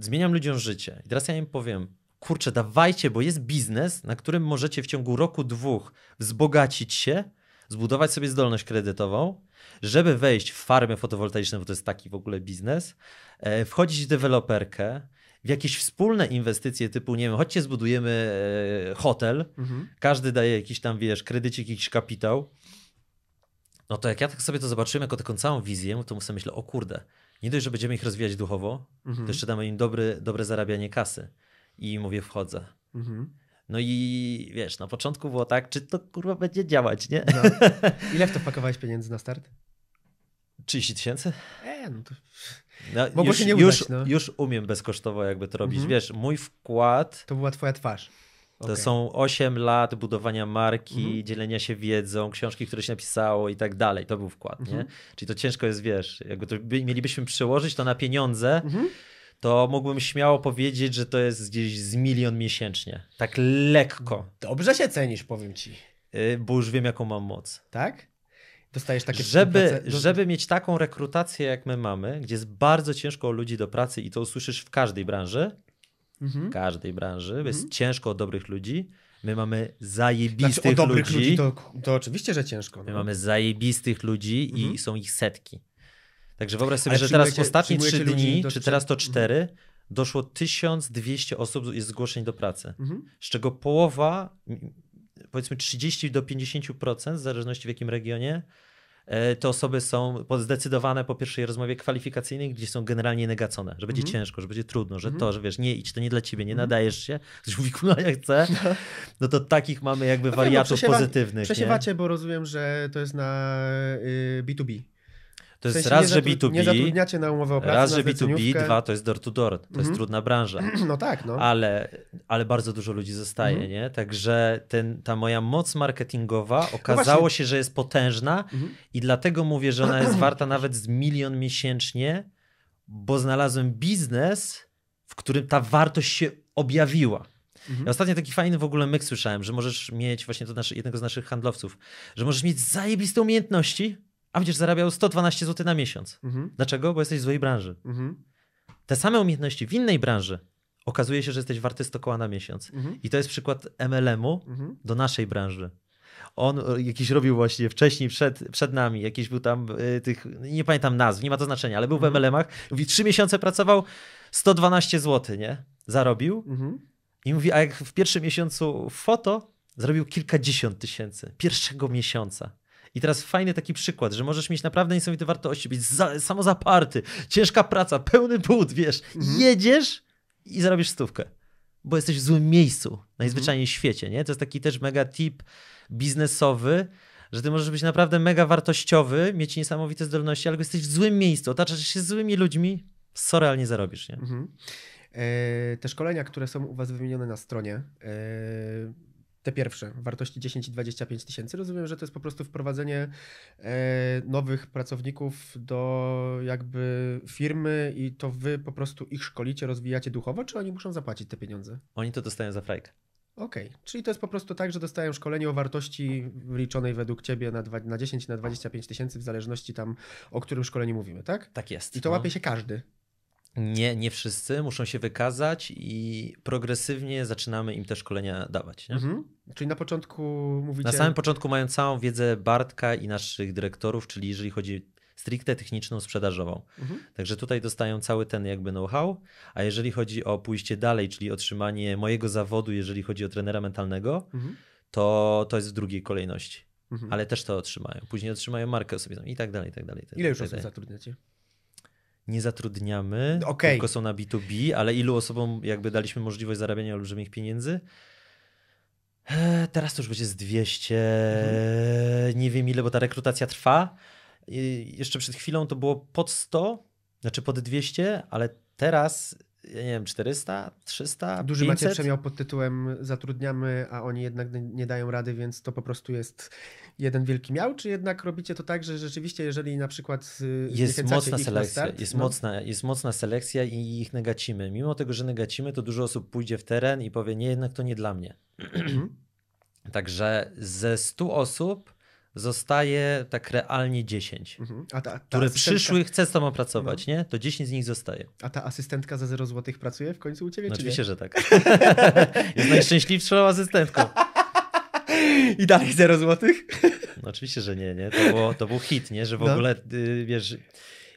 zmieniam ludziom życie i teraz ja im powiem, kurczę, dawajcie, bo jest biznes, na którym możecie w ciągu roku, dwóch wzbogacić się, zbudować sobie zdolność kredytową, żeby wejść w farmy fotowoltaiczne, bo to jest taki w ogóle biznes, e, wchodzić w deweloperkę, w jakieś wspólne inwestycje typu, nie wiem, chodźcie zbudujemy e, hotel, mhm. każdy daje jakiś tam, wiesz, kredycie, jakiś kapitał. No to jak ja tak sobie to zobaczyłem jako taką całą wizję, to sobie myślę, o kurde, nie dość, że będziemy ich rozwijać duchowo, mhm. to jeszcze damy im dobry, dobre zarabianie kasy. I mówię, wchodzę. Mhm. No i wiesz, na początku było tak, czy to kurwa będzie działać, nie? No. [LAUGHS] Ile w to wpakowałeś pieniędzy na start? 30 tysięcy? Eee, no to... No, Mogło już, się nie udać, już, no. już umiem bezkosztowo jakby to robić. Mhm. Wiesz, mój wkład... To była twoja twarz. To okay. są 8 lat budowania marki, mhm. dzielenia się wiedzą, książki, które się napisało i tak dalej. To był wkład, mhm. nie? Czyli to ciężko jest, wiesz, jakby to mielibyśmy przełożyć to na pieniądze, mhm to mógłbym śmiało powiedzieć, że to jest gdzieś z milion miesięcznie. Tak lekko. Dobrze się cenisz, powiem ci. Y, bo już wiem, jaką mam moc. Tak? Dostajesz takie żeby, do... żeby mieć taką rekrutację, jak my mamy, gdzie jest bardzo ciężko o ludzi do pracy i to usłyszysz w każdej branży, mhm. w każdej branży, mhm. jest ciężko o dobrych ludzi, My mamy zajebistych znaczy, o dobrych ludzi. ludzi to, to oczywiście, że ciężko. My no. mamy zajebistych ludzi mhm. i są ich setki. Także wyobraź sobie, że teraz ostatnie trzy dni, czy teraz to mhm. cztery, mhm. doszło 1200 osób jest zgłoszeń do pracy, mhm. z czego połowa, mm, powiedzmy 30 do 50%, w zależności w jakim regionie, e, te osoby są zdecydowane po pierwszej rozmowie kwalifikacyjnej, gdzie są generalnie negacone, że będzie mhm. ciężko, że będzie trudno, że mhm. to, że wiesz, nie idź, to nie dla ciebie, nie nadajesz się. Ktoś [LAUGHS] mówi, no ja chcę. No to takich mamy jakby no wariatów przesiewa, pozytywnych. Przesiewacie, nie? bo rozumiem, że to jest na B2B. Y, to w sensie jest raz, że B2B. Nie zatrudniacie na umowę o pracę, Raz, że B2B, dwa, to jest door to door. To mhm. jest trudna branża. [CLEARS THROAT] No tak, no. Ale, ale bardzo dużo ludzi zostaje, mhm. nie? Także ten, ta moja moc marketingowa no okazało no się, że jest potężna mhm. i dlatego mówię, że ona jest warta nawet z milion miesięcznie, bo znalazłem biznes, w którym ta wartość się objawiła. Ja mhm. ostatnio taki fajny w ogóle myk słyszałem, że możesz mieć, właśnie to jednego z naszych handlowców, że możesz mieć zajebiste umiejętności, a będziesz zarabiał 112 zł na miesiąc. Mhm. Dlaczego? Bo jesteś w złej branży. Mhm. Te same umiejętności w innej branży okazuje się, że jesteś warty 100 koła na miesiąc. Mhm. I to jest przykład MLM-u mhm. do naszej branży. On jakiś robił właśnie wcześniej, przed, przed nami, jakiś był tam y, tych, nie pamiętam nazw, nie ma to znaczenia, ale był w MLM-ach, mhm. mówi, trzy miesiące pracował, 112 zł, nie? Zarobił. Mhm. I mówi, a jak w pierwszym miesiącu foto, zarobił kilkadziesiąt tysięcy, pierwszego miesiąca. I teraz fajny taki przykład, że możesz mieć naprawdę niesamowite wartości, być za, samozaparty, ciężka praca, pełny but, wiesz, mhm. jedziesz i zarobisz stówkę, bo jesteś w złym miejscu, najzwyczajniej mhm. w świecie, nie? To jest taki też mega tip biznesowy, że ty możesz być naprawdę mega wartościowy, mieć niesamowite zdolności, ale jesteś w złym miejscu, otaczasz się złymi ludźmi, sorry, ale nie zarobisz, nie? Mhm. E, te szkolenia, które są u Was wymienione na stronie, e, te pierwsze, wartości 10 i 25 tysięcy. Rozumiem, że to jest po prostu wprowadzenie e, nowych pracowników do jakby firmy i to wy po prostu ich szkolicie, rozwijacie duchowo, czy oni muszą zapłacić te pieniądze? Oni to dostają za frajkę. Okej, okay. czyli to jest po prostu tak, że dostają szkolenie o wartości liczonej według ciebie na, 2, na 10 na 25 tysięcy, w zależności tam o którym szkoleniu mówimy, tak? Tak jest. I to no. łapie się każdy nie, nie wszyscy muszą się wykazać i progresywnie zaczynamy im te szkolenia dawać. Mhm. Czyli na początku mówicie... Na samym początku mają całą wiedzę Bartka i naszych dyrektorów, czyli jeżeli chodzi stricte techniczną, sprzedażową. Mhm. Także tutaj dostają cały ten jakby know-how, a jeżeli chodzi o pójście dalej, czyli otrzymanie mojego zawodu, jeżeli chodzi o trenera mentalnego, mhm. to to jest w drugiej kolejności. Mhm. Ale też to otrzymają. Później otrzymają markę osobistą i tak dalej, i tak dalej. I tak Ile tak już tak osób zatrudniacie? nie zatrudniamy, okay. tylko są na B2B, ale ilu osobom jakby daliśmy możliwość zarabiania olbrzymich pieniędzy? Eee, teraz to już będzie z 200, mhm. nie wiem ile, bo ta rekrutacja trwa. jeszcze przed chwilą to było pod 100, znaczy pod 200, ale teraz ja nie wiem, 400, 300, Duży 500? Macie przemiał pod tytułem zatrudniamy, a oni jednak nie dają rady, więc to po prostu jest jeden wielki miał, czy jednak robicie to tak, że rzeczywiście jeżeli na przykład y, jest mocna selekcja, start, jest, no. mocna, jest mocna selekcja i ich negacimy. Mimo tego, że negacimy, to dużo osób pójdzie w teren i powie nie, jednak to nie dla mnie. Mhm. [CLEARS THROAT] Także ze 100 osób zostaje tak realnie 10, mhm. ta, ta które przyszły, chce z tobą pracować, no. nie? To 10 z nich zostaje. A ta asystentka za 0 zł pracuje w końcu u ciebie? No oczywiście, że tak. [LAUGHS] Jest najszczęśliwszą asystentką. [LAUGHS] I dalej 0 złotych? No oczywiście, że nie, nie. To, było, to był hit, nie? Że w no. ogóle, y, wiesz,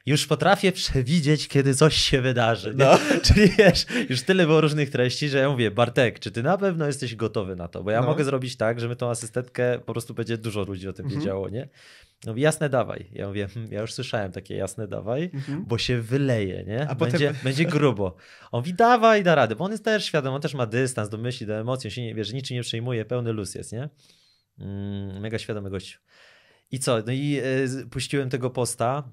już potrafię przewidzieć, kiedy coś się wydarzy. No. [LAUGHS] Czyli wiesz, już tyle było różnych treści, że ja mówię, Bartek, czy ty na pewno jesteś gotowy na to? Bo ja no. mogę zrobić tak, że my tą asystentkę po prostu będzie dużo ludzi o tym mhm. wiedziało, nie? No jasne dawaj. Ja mówię, hm, ja już słyszałem takie jasne dawaj, mhm. bo się wyleje, nie? A będzie, potem... [LAUGHS] będzie grubo. On mówi, dawaj, da radę, bo on jest też świadomy, on też ma dystans do myśli, do emocji, on się nie, wiesz, niczym nie przejmuje, pełny luz jest, nie? Mm, mega świadomy gościu. I co? No i y, puściłem tego posta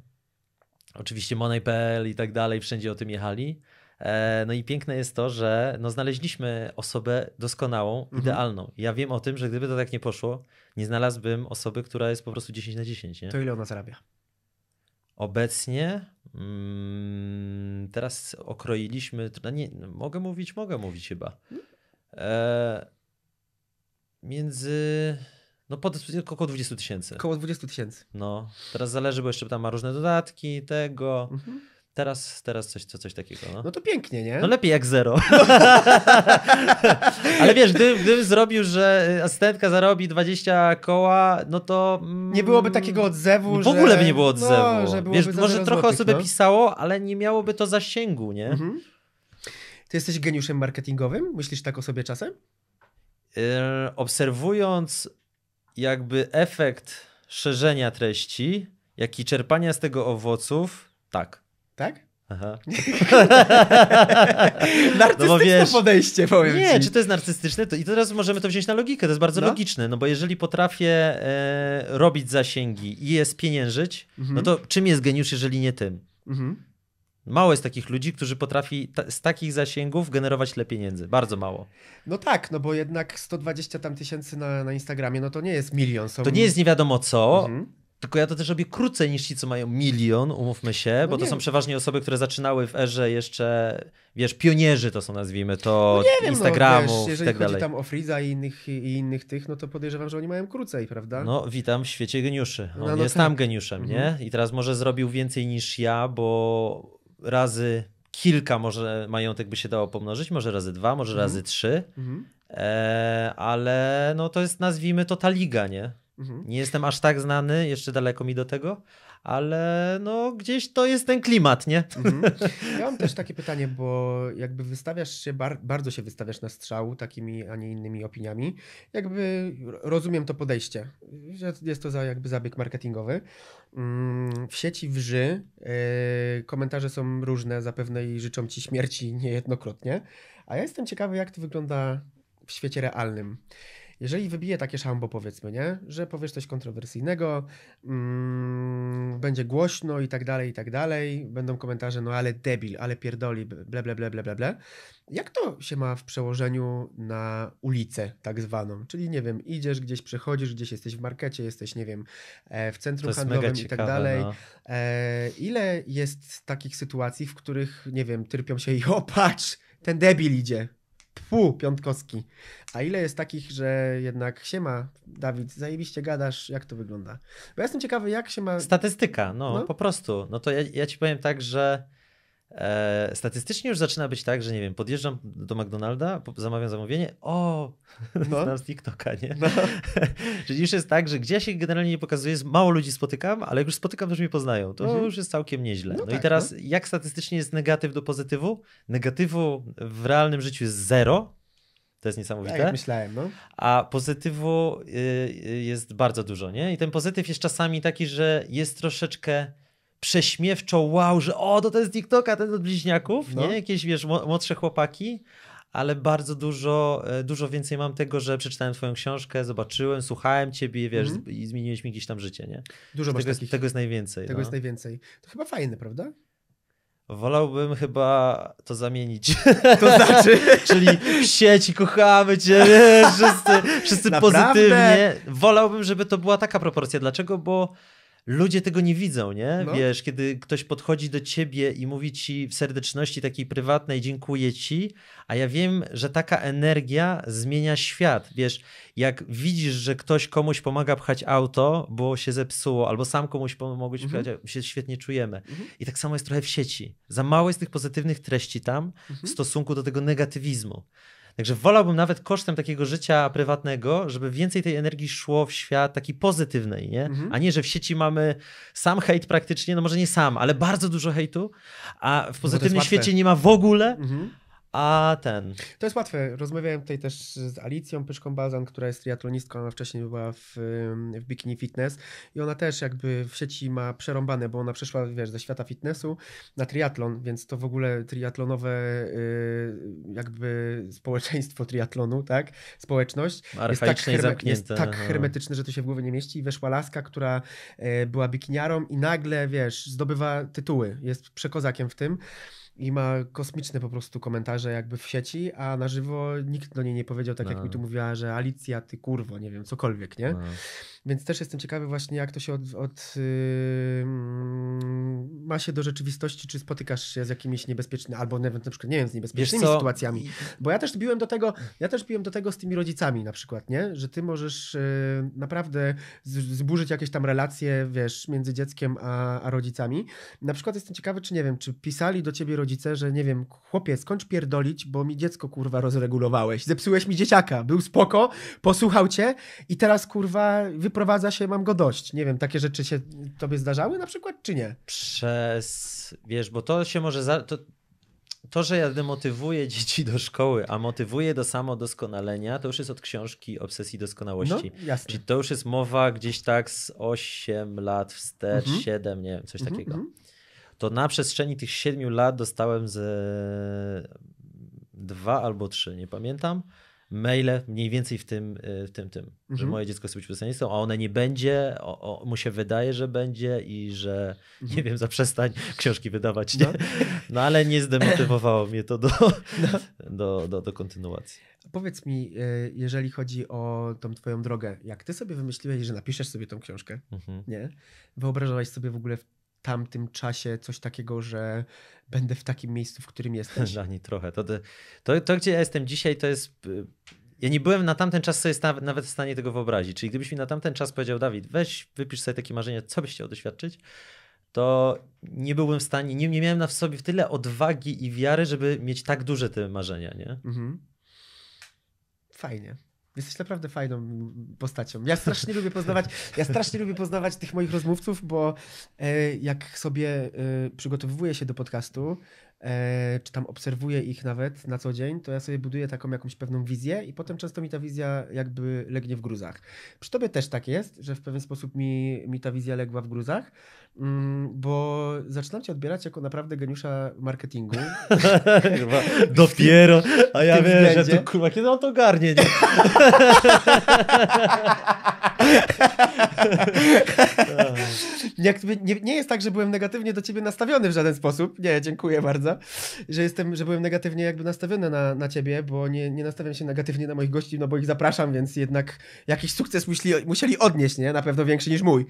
Oczywiście Money.pl i tak dalej, wszędzie o tym jechali. E, no i piękne jest to, że no znaleźliśmy osobę doskonałą, mhm. idealną. Ja wiem o tym, że gdyby to tak nie poszło, nie znalazłbym osoby, która jest po prostu 10 na 10. Nie? To ile ona zarabia? Obecnie mm, teraz okroiliśmy. No nie, mogę mówić, mogę mówić chyba. Mhm. E, między no pod, około 20 tysięcy. Około 20 tysięcy. No, teraz zależy, bo jeszcze tam ma różne dodatki, tego. Mhm. Teraz, teraz coś, coś takiego. No. no. to pięknie, nie? No lepiej jak zero. No. [LAUGHS] Ale wiesz, gdy, gdybym zrobił, że asystentka zarobi 20 koła, no to. Mm, nie byłoby takiego odzewu. W ogóle by nie było no, odzewu. No, że wiesz, może trochę złotych, osoby no. pisało, ale nie miałoby to zasięgu, nie? Mhm. Ty jesteś geniuszem marketingowym? Myślisz tak o sobie czasem? Yy, obserwując jakby efekt szerzenia treści, jak i czerpania z tego owoców, tak. Tak? Aha. [LAUGHS] No narcystyczne no wiesz, podejście, powiem Nie, ci. czy to jest narcystyczne? To, I teraz możemy to wziąć na logikę, to jest bardzo no? logiczne, no bo jeżeli potrafię e, robić zasięgi i je spieniężyć, no mhm. no to czym jest geniusz, jeżeli nie tym? Mhm. Mało jest takich ludzi, którzy potrafi ta, z takich zasięgów generować tyle pieniędzy. Bardzo mało. No tak, no bo jednak 120 tam tysięcy na, na Instagramie, no to nie jest milion. Są... To nie jest nie wiadomo co. Mhm. Tylko ja to też robię krócej niż ci, co mają milion, umówmy się, no bo to są przeważnie osoby, które zaczynały w erze jeszcze, wiesz, pionierzy to są, nazwijmy to, no wiem, Instagramu no, wiesz, jeżeli i tak dalej. tam o Friza i innych, i innych tych, no to podejrzewam, że oni mają krócej, prawda? No, witam w świecie geniuszy. No, On no, no jest tak. tam geniuszem, mhm. nie? I teraz może zrobił więcej niż ja, bo razy kilka może majątek by się dało pomnożyć, może razy dwa, może mhm. razy trzy, mhm. e, ale no to jest nazwijmy to ta liga, nie? Mhm. Nie jestem aż tak znany, jeszcze daleko mi do tego, ale no gdzieś to jest ten klimat, nie? Mhm. [LAUGHS] Ja mam też takie pytanie, bo jakby wystawiasz się, bar bardzo się wystawiasz na strzał takimi, a nie innymi opiniami. Jakby rozumiem to podejście, że jest to za, jakby zabieg marketingowy. Mm, w sieci wrzy yy, komentarze są różne, zapewne i życzą ci śmierci niejednokrotnie, a ja jestem ciekawy, jak to wygląda w świecie realnym jeżeli wybije takie szambo, powiedzmy, nie? Że powiesz coś kontrowersyjnego, mm, będzie głośno i tak dalej, i tak dalej, będą komentarze, no ale debil, ale pierdoli, ble, ble, ble, ble, ble, ble. Jak to się ma w przełożeniu na ulicę tak zwaną? Czyli, nie wiem, idziesz gdzieś, przechodzisz gdzieś, jesteś w markecie, jesteś, nie wiem, e, w centrum handlowym i tak dalej. No. E, ile jest takich sytuacji, w których, nie wiem, tyrpią się i [LAUGHS] opatrz, ten debil idzie. Pu, Piątkowski. A ile jest takich, że jednak się ma, Dawid, zajebiście gadasz, jak to wygląda? Bo ja jestem ciekawy, jak się ma. Statystyka, no, no? po prostu. No to ja, ja ci powiem tak, że E, statystycznie już zaczyna być tak, że nie wiem, podjeżdżam do McDonalda, zamawiam zamówienie, o, [LAUGHS] no. znam z TikToka, nie? No. Czyli [LAUGHS] już jest tak, że gdzie ja się generalnie nie pokazuję, mało ludzi spotykam, ale jak już spotykam, to już mnie poznają. To mhm. już jest całkiem nieźle. No, no tak, i teraz no. jak statystycznie jest negatyw do pozytywu? Negatywu w realnym życiu jest zero, to jest niesamowite. Tak, myślałem, no. A pozytywu y, y, jest bardzo dużo, nie? I ten pozytyw jest czasami taki, że jest troszeczkę prześmiewczo wow, że o, to ten TikToka, ten od bliźniaków, no. nie? Jakieś, wiesz, młodsze chłopaki, ale bardzo dużo, e, dużo więcej mam tego, że przeczytałem twoją książkę, zobaczyłem, słuchałem ciebie, wiesz, mm i zmieniłeś mi gdzieś tam życie, nie? Dużo tego, takich, jest, tego jest najwięcej. Tego no. jest najwięcej. To chyba fajne, prawda? Wolałbym chyba to zamienić. [LAUGHS] To znaczy? [LAUGHS] Czyli w sieci kochamy cię, wszyscy, wszyscy pozytywnie. Wolałbym, żeby to była taka proporcja. Dlaczego? Bo ludzie tego nie widzą, nie? No. Wiesz, kiedy ktoś podchodzi do ciebie i mówi ci w serdeczności takiej prywatnej dziękuję ci, a ja wiem, że taka energia zmienia świat. Wiesz, jak widzisz, że ktoś komuś pomaga pchać auto, bo się zepsuło, albo sam komuś pomogłeś mhm. pchać, się świetnie czujemy. Mhm. I tak samo jest trochę w sieci. Za mało jest tych pozytywnych treści tam mhm. w stosunku do tego negatywizmu. Także wolałbym nawet kosztem takiego życia prywatnego, żeby więcej tej energii szło w świat taki pozytywnej, nie? Mhm. a nie, że w sieci mamy sam hejt praktycznie, no może nie sam, ale bardzo dużo hejtu, a w no pozytywnym świecie nie ma w ogóle. Mhm a ten. To jest łatwe. Rozmawiałem tutaj też z Alicją Pyszką Bazan, która jest triatlonistką, ona wcześniej była w, w Bikini Fitness i ona też jakby w sieci ma przerąbane, bo ona przeszła, wiesz, ze świata fitnessu na triatlon, więc to w ogóle triatlonowe y, jakby społeczeństwo triatlonu, tak? Społeczność jest tak, herme- jest tak hermetyczne, że to się w głowie nie mieści. i Weszła laska, która e, była bikiniarą i nagle, wiesz, zdobywa tytuły, jest przekozakiem w tym i ma kosmiczne po prostu komentarze jakby w sieci, a na żywo nikt do niej nie powiedział, tak no. jak mi no. tu mówiła, że Alicja, ty kurwo, nie wiem, cokolwiek, nie? No. Więc też jestem ciekawy właśnie, jak to się od, od yy, ma się do rzeczywistości, czy spotykasz się z jakimiś niebezpiecznymi, albo nawet na przykład, nie wiem, z niebezpiecznymi sytuacjami. Bo ja też biłem do tego, ja też biłem do tego z tymi rodzicami na przykład, nie? Że ty możesz yy, naprawdę zburzyć jakieś tam relacje, wiesz, między dzieckiem a, a rodzicami. Na przykład jestem ciekawy, czy nie wiem, czy pisali do ciebie rodzice, że nie wiem, chłopie, skończ pierdolić, bo mi dziecko kurwa rozregulowałeś, zepsułeś mi dzieciaka, był spoko, posłuchał cię i teraz kurwa wypadł wprowadza się, mam go dość. Nie wiem, takie rzeczy się tobie zdarzały na przykład, czy nie? Przez, wiesz, bo to się może, za, to, to, że ja demotywuję dzieci do szkoły, a motywuję do samodoskonalenia, to już jest od książki Obsesji Doskonałości. No, jasne. Czyli to już jest mowa gdzieś tak z 8 lat wstecz, mhm. 7, nie wiem, coś mhm, takiego. Mhm. To na przestrzeni tych 7 lat dostałem ze dwa albo trzy, nie pamiętam, maile mniej więcej w tym, e, w tym, tym mhm. że moje dziecko chce być profesjonalistą, a one nie będzie, o, o, mu się wydaje, że będzie i że nie mhm. wiem, zaprzestań książki wydawać. Nie? No. no ale nie zdemotywowało mnie to do, no. do, do, do kontynuacji. Powiedz mi, e, jeżeli chodzi o tą twoją drogę, jak ty sobie wymyśliłeś, że napiszesz sobie tą książkę, mhm. nie? Wyobrażałeś sobie w ogóle tamtym czasie coś takiego, że będę w takim miejscu, w którym [LAUGHS] jesteś? Ani trochę. To, to, to, gdzie ja jestem dzisiaj, to jest. Y, ja nie byłem na tamten czas sobie sta- nawet w stanie tego wyobrazić. Czyli gdybyś mi na tamten czas powiedział, Dawid, weź, wypisz sobie takie marzenie, co byś chciał doświadczyć, to nie byłbym w stanie, nie, nie miałem na sobie w tyle odwagi i wiary, żeby mieć tak duże te marzenia, nie? Mhm. Fajnie. Jesteś naprawdę fajną postacią. Ja strasznie lubię poznawać, ja strasznie lubię poznawać tych moich rozmówców, bo e, jak sobie e, przygotowuję się do podcastu, E, czy tam obserwuję ich nawet na co dzień, to ja sobie buduję taką jakąś pewną wizję i potem często mi ta wizja jakby legnie w gruzach. Przy tobie też tak jest, że w pewien sposób mi, mi ta wizja legła w gruzach, mm, bo zaczynam cię odbierać jako naprawdę geniusza marketingu. [LAUGHS] Kurwa, dopiero, a ja wiem, względzie. że to kurwa, kiedy on to garnie, nie? [LAUGHS] nie, nie, jest tak, że byłem negatywnie do ciebie nastawiony w żaden sposób. Nie, dziękuję bardzo. Że jestem, że byłem negatywnie jakby nastawiony na, na ciebie, bo nie, nie nastawiam się negatywnie na moich gości, no bo ich zapraszam, więc jednak jakiś sukces musieli, musieli odnieść, nie? Na pewno większy niż mój.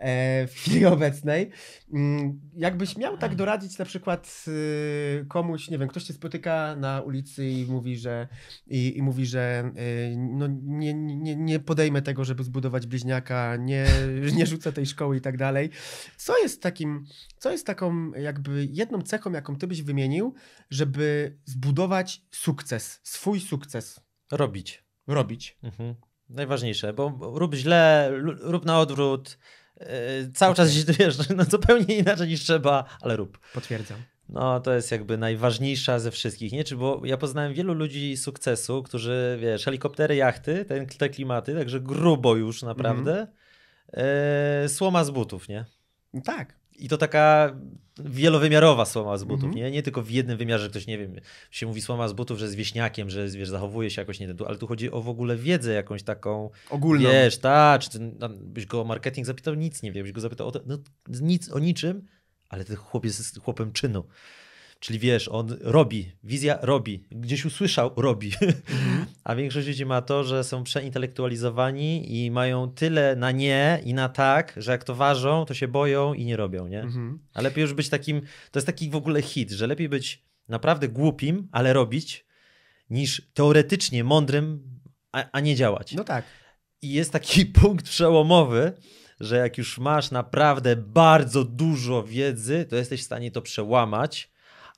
E, w chwili obecnej. Mm, jakbyś miał tak doradzić na przykład y, komuś, nie wiem, ktoś cię spotyka na ulicy i mówi, że, i, i mówi, że y, no, nie, nie, nie podejmę tego, żeby zbudować bliźniaka, nie, [LAUGHS] nie rzucę tej szkoły i tak dalej. Co jest takim, co jest taką jakby jedną cechą, jaką ty byś wymienił, żeby zbudować sukces, swój sukces? Robić. Robić. Mhm. Najważniejsze, bo rób źle, rób na odwrót, E, cały czas się wiesz, no zupełnie inaczej niż trzeba, ale rób. Potwierdzam. No, to jest jakby najważniejsza ze wszystkich, nie? Czy, bo ja poznałem wielu ludzi sukcesu, którzy, wiesz, helikoptery, jachty, ten, te klimaty, także grubo już mhm. naprawdę. Mm -hmm. e, słoma z butów, nie? Tak. I to taka wielowymiarowa słoma z butów, mm -hmm. nie? nie tylko w jednym wymiarze, że ktoś, nie wiem, się mówi słoma z butów, że jest wieśniakiem, że wiesz, zachowuje się jakoś nie ten, ale tu chodzi o w ogóle wiedzę jakąś taką, Ogólną. wiesz, ta, czy ty, no, byś go o marketing zapytał, nic nie wiem, byś go zapytał o to, no, nic, o niczym, ale ten chłop jest chłopem czynu. Czyli wiesz, on robi, wizja robi, gdzieś usłyszał, robi. Mhm. [LAUGHS] A większość ludzi ma to, że są przeintelektualizowani i mają tyle na nie i na tak, że jak to ważą, to się boją i nie robią, nie? Mhm. A lepiej już być takim, to jest taki w ogóle hit, że lepiej być naprawdę głupim, ale robić, niż teoretycznie mądrym, a, a nie działać. No tak. I jest taki [LAUGHS] punkt przełomowy, że jak już masz naprawdę bardzo dużo wiedzy, to jesteś w stanie to przełamać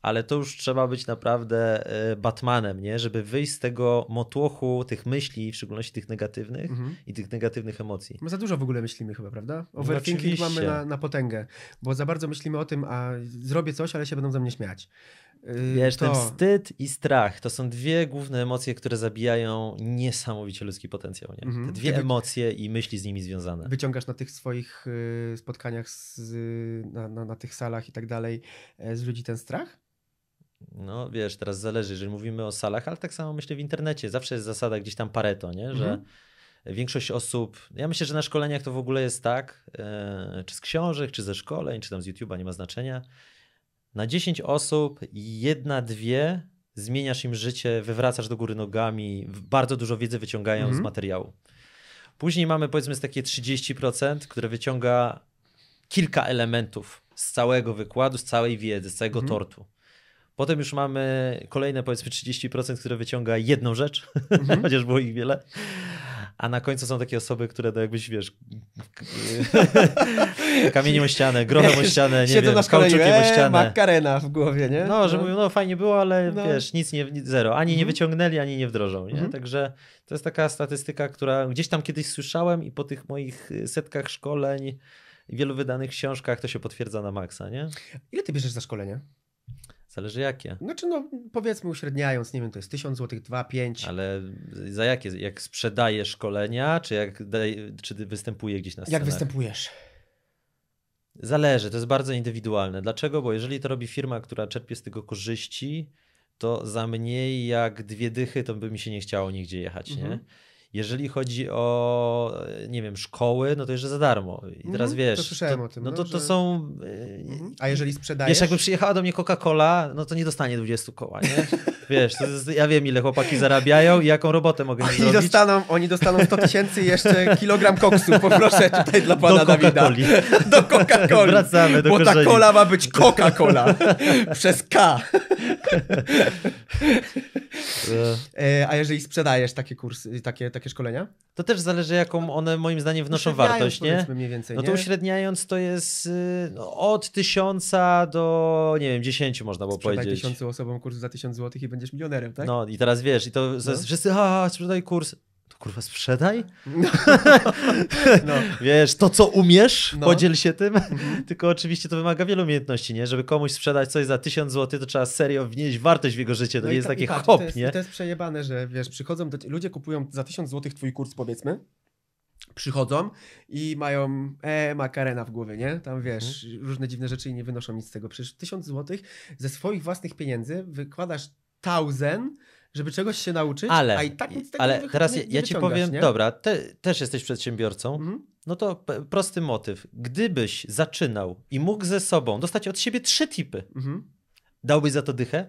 ale to już trzeba być naprawdę e, Batmanem, nie? żeby wyjść z tego motłochu tych myśli, w szczególności tych negatywnych mhm. i tych negatywnych emocji. My za dużo w ogóle myślimy chyba, prawda? No overthinking no mamy na, na potęgę, bo za bardzo myślimy o tym, a zrobię coś, ale się będą ze mnie śmiać. Y, Wiesz, to... ten wstyd i strach to są dwie główne emocje, które zabijają niesamowicie ludzki potencjał. Nie? Mhm. Te dwie Ty emocje wy... i myśli z nimi związane. Wyciągasz na tych swoich y, spotkaniach, z, na, na, na tych salach i tak dalej, e, z ludzi ten strach? no wiesz, teraz zależy, jeżeli mówimy o salach, ale tak samo myślę w internecie, zawsze jest zasada gdzieś tam pareto, nie? że mhm. większość osób, ja myślę, że na szkoleniach to w ogóle jest tak, yy, czy z książek, czy ze szkoleń, czy tam z YouTube'a, nie ma znaczenia, na 10 osób jedna, dwie zmieniasz im życie, wywracasz do góry nogami, bardzo dużo wiedzy wyciągają mhm. z materiału. Później mamy powiedzmy takie 30%, które wyciąga kilka elementów z całego wykładu, z całej wiedzy, z całego mhm. tortu. Potem już mamy kolejne powiedzmy 30%, które wyciąga jedną rzecz, mhm. [LAUGHS] chociaż było ich wiele. A na końcu są takie osoby, które to jakbyś, wiesz, [LAUGHS] kamieniem o ścianę, grochem o ścianę, nie wiem, na kauczukiem o eee, ścianę. makarena w głowie, nie? No, że no. mówią, no fajnie było, ale no. wiesz, nic nie, zero. Ani mm -hmm. nie mhm. wyciągnęli, ani nie wdrożą, nie? Mm -hmm. Także to jest taka statystyka, która gdzieś tam kiedyś słyszałem i po tych moich y, setkach szkoleń, wielu wydanych książkach to się potwierdza na maksa, nie? Ile ty bierzesz za szkolenie? Zależy jakie. Znaczy no powiedzmy uśredniając, nie wiem, to jest 1000 zł, 2, 5. Ale za jakie? Jak sprzedaje szkolenia, czy jak daj, czy występuje gdzieś na scenie? Jak występujesz? Zależy, to jest bardzo indywidualne. Dlaczego? Bo jeżeli to robi firma, która czerpie z tego korzyści, to za mniej jak dwie dychy to by mi się nie chciało nigdzie jechać, mhm. nie? Jeżeli chodzi o, nie wiem, szkoły, no to jeszcze za darmo. I mhm, teraz wiesz. To słyszałem to, o tym. No, no to, że... to są. E, mhm. A jeżeli sprzedajesz. Wiesz, jakby przyjechała do mnie Coca-Cola, no to nie dostanie 20 koła, nie? [LAUGHS] Wiesz, jest, ja wiem, ile chłopaki zarabiają i jaką robotę mogę oni zrobić. Dostaną, oni dostaną 100 tysięcy i jeszcze kilogram koksu, poproszę tutaj dla pana do Dawida. Do Coca-Coli. Wracamy do Bo korzeni. ta cola ma być Coca-Cola. Przez K. E. E, a jeżeli sprzedajesz takie kursy, takie, takie szkolenia? To też zależy, jaką one moim zdaniem wnoszą wartość, nie? Więcej, no to uśredniając to jest y, no, od tysiąca do, nie wiem, dziesięciu można było Sprzedaj powiedzieć. tysiącu osobom kurs za tysiąc złotych i będzie będziesz milionerem, tak? No i teraz wiesz, i to no. wszyscy, a sprzedaj kurs. To kurwa, sprzedaj? [LAUGHS] No. no. Wiesz, to co umiesz, no. podziel się tym. Mhm. [LAUGHS] Tylko oczywiście to wymaga wielu umiejętności, nie? Żeby komuś sprzedać coś za tysiąc zł, to trzeba serio wnieść wartość w jego życie. To nie no jest ta, takie patrz, hop, to jest, nie? To jest przejebane, że wiesz, przychodzą, do, ludzie kupują za tysiąc zł twój kurs, powiedzmy, przychodzą i mają e, makarena w głowie, nie? Tam mhm. wiesz, mhm. różne dziwne rzeczy i nie wynoszą nic z tego. Przecież tysiąc złotych ze swoich własnych pieniędzy wykładasz Tausen, żeby czegoś się nauczyć, ale, a i tak nic tego ale nie teraz nie, nie ja ci powiem, nie? dobra, te, też jesteś przedsiębiorcą, mhm. no to prosty motyw. Gdybyś zaczynał i mógł ze sobą dostać od siebie trzy tipy, mhm. dałbyś za to dychę?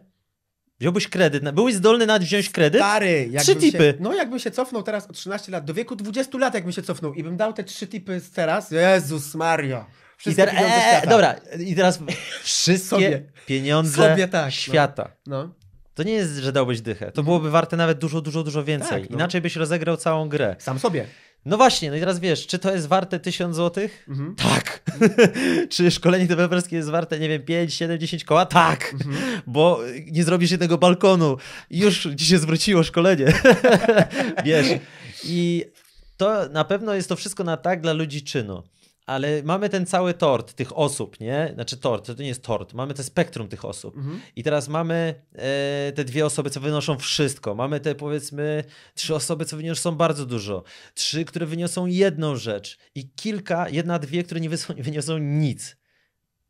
Wziąłbyś kredyt, byłeś zdolny nawet wziąć kredyt? Stary, trzy tipy. Się, no jakbym się cofnął teraz o 13 lat, do wieku 20 lat jakbym się cofnął i bym dał te trzy tipy teraz, Jezus Mario. I teraz, ee, dobra, i teraz [LAUGHS] wszystkie Sobie. pieniądze Sobie tak, no. świata. No. no. To nie jest, że dałbyś dychę. To byłoby warte nawet dużo, dużo, dużo więcej. Tak, no. Inaczej byś rozegrał całą grę. Sam sobie. No właśnie, no i teraz wiesz, czy to jest warte 1000 zł? Mhm. Tak. [LAUGHS] czy szkolenie deweloperskie jest warte, nie wiem, 5, 7, 10 koła? Tak. Mhm. Bo nie zrobisz jednego balkonu. Już ci się zwróciło szkolenie. [LAUGHS] wiesz. I to na pewno jest to wszystko na tak dla ludzi czynu ale mamy ten cały tort tych osób, nie? Znaczy tort, to nie jest tort, mamy te spektrum tych osób. Mhm. I teraz mamy e, te dwie osoby, co wynoszą wszystko. Mamy te powiedzmy trzy osoby, co wyniosą bardzo dużo. Trzy, które wyniosą jedną rzecz. I kilka, jedna, dwie, które nie [LAUGHS] wyniosą nic.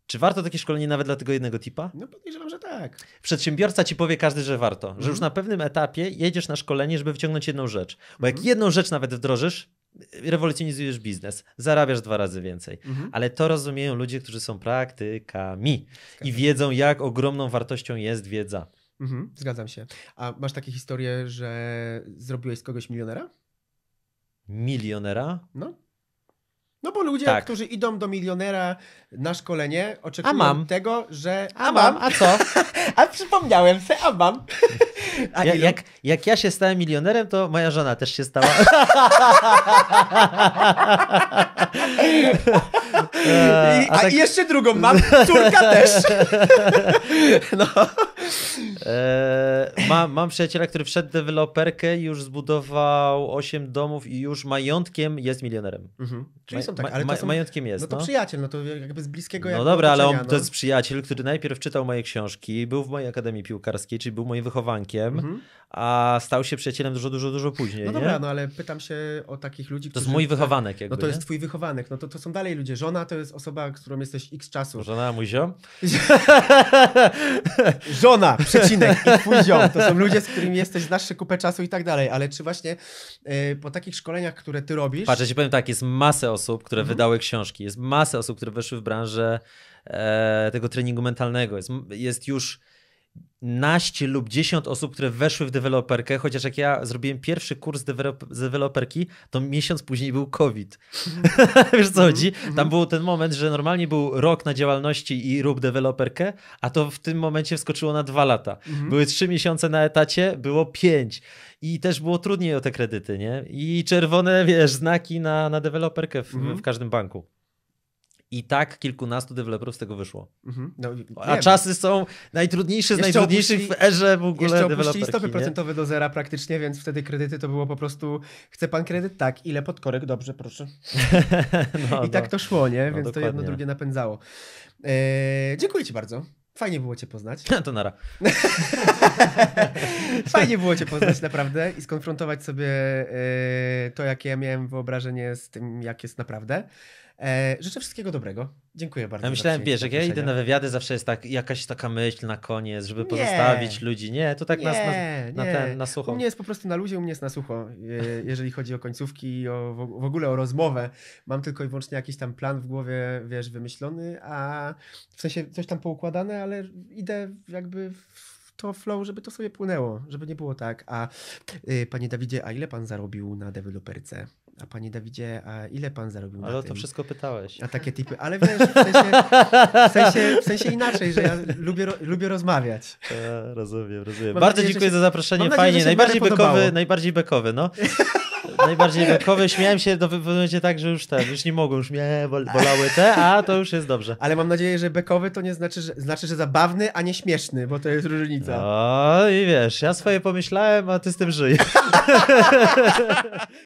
Czy warto takie szkolenie nawet dla tego jednego tipa? No podejrzewam, że tak. Przedsiębiorca ci powie każdy, że warto. Że mhm. już na pewnym etapie jedziesz na szkolenie, żeby wyciągnąć jedną rzecz. Bo jak mhm. jedną rzecz nawet wdrożysz, rewolucjonizujesz biznes, zarabiasz dwa razy więcej. Mhm. Ale to rozumieją ludzie, którzy są praktykami i wiedzą, jak ogromną wartością jest wiedza. Mhm. Zgadzam się. A masz takie historie, że zrobiłeś z kogoś milionera? Milionera? No. No bo ludzie, tak. którzy idą do milionera na szkolenie, oczekują tego, że... A, a mam, a co? [LAUGHS] a przypomniałem sobie, a mam. [LAUGHS] Ja, jak, jak ja się stałem milionerem, to moja żona też się stała. [LAUGHS] I, a, a tak... jeszcze drugą mam, córka też. [LAUGHS] no. E, mam, mam przyjaciela, który wszedł w deweloperkę, już zbudował 8 domów i już majątkiem jest milionerem. Mhm. Czyli ma, są tak, ale ma, są, majątkiem jest. No to no. przyjaciel, no to jakby z bliskiego No dobra, ale on no. to jest przyjaciel, który najpierw czytał moje książki, był w mojej Akademii Piłkarskiej, czyli był mojej wychowanki Mhm. a stał się przyjacielem dużo, dużo, dużo później. No nie? dobra, no ale pytam się o takich ludzi, którzy... To jest mój tak, wychowanek jakby, No to jest nie? twój wychowanek, no to, to są dalej ludzie. Żona to jest osoba, którą jesteś x czasu. Żona, mój ziom? [LAUGHS] Żona, przecinek, i twój ziom. To są ludzie, z którymi jesteś, znasz kupę czasu i tak dalej, ale czy właśnie y, po takich szkoleniach, które ty robisz... Patrz, ja ci powiem tak, jest masę osób, które mhm. wydały książki, jest masę osób, które weszły w branżę e, tego treningu mentalnego. Jest, jest już naście lub 10 osób, które weszły w deweloperkę, chociaż jak ja zrobiłem pierwszy kurs z deweloperki, to miesiąc później był COVID. [LAUGHS] Wiesz co mhm, chodzi? Mhm. Tam był ten moment, że normalnie był rok na działalności i rób deweloperkę, a to w tym momencie wskoczyło na dwa lata. Mhm. Były trzy miesiące na etacie, było pięć. I też było trudniej o te kredyty, nie? I czerwone, wiesz, znaki na, na deweloperkę w, w każdym banku. I tak kilkunastu deweloperów z tego wyszło. Mhm. No, A czasy są najtrudniejsze z najtrudniejszych w erze w ogóle Jeszcze opuścili stopy nie? procentowe do zera praktycznie, więc wtedy kredyty to było po prostu chce pan kredyt? Tak. Ile pod korek? Dobrze, proszę. [LAUGHS] no, I tak no. to szło, nie? No więc no, to jedno drugie napędzało. Eee, dziękuję ci bardzo. Fajnie było Cię poznać. [LAUGHS] to nara. [LAUGHS] Fajnie było Cię poznać naprawdę i skonfrontować sobie e, to, jakie ja miałem wyobrażenie z tym, jak jest naprawdę. E, życzę wszystkiego dobrego. Dziękuję bardzo. Ja myślałem, wiesz, jak ja idę na wywiady, zawsze jest tak, jakaś taka myśl na koniec, żeby nie. pozostawić ludzi. Nie, to tak nie, nas na, na, ten, na sucho. U mnie jest po prostu na luzie, u mnie jest na sucho, e, jeżeli chodzi o końcówki i o, w ogóle o rozmowę. Mam tylko i wyłącznie jakiś tam plan w głowie, wiesz, wymyślony, a w sensie coś tam poukładane, ale idę jakby to flow, żeby to sobie płynęło, żeby nie było tak. A y, panie Dawidzie, a ile pan zarobił na deweloperce? a panie Dawidzie, a ile pan zarobił Ale na o to wszystko pytałeś. A takie typy, ale wiesz, w sensie, w sensie, w sensie inaczej, że ja lubię, lubię rozmawiać. E, rozumiem, rozumiem. Mam bardzo nadzieję, dziękuję się, za zaproszenie, nadzieję, fajnie, najbardziej bekowy, najbardziej bekowy, no. najbardziej bekowy, śmiałem się do no, wypowiedzi tak, że już ten, już nie mogłem, już mnie bolały te, a to już jest dobrze. Ale mam nadzieję, że bekowy to nie znaczy, że, znaczy, że zabawny, a nie śmieszny, bo to jest różnica. O, no i wiesz, ja swoje pomyślałem, a ty z tym żyjesz. [LAUGHS]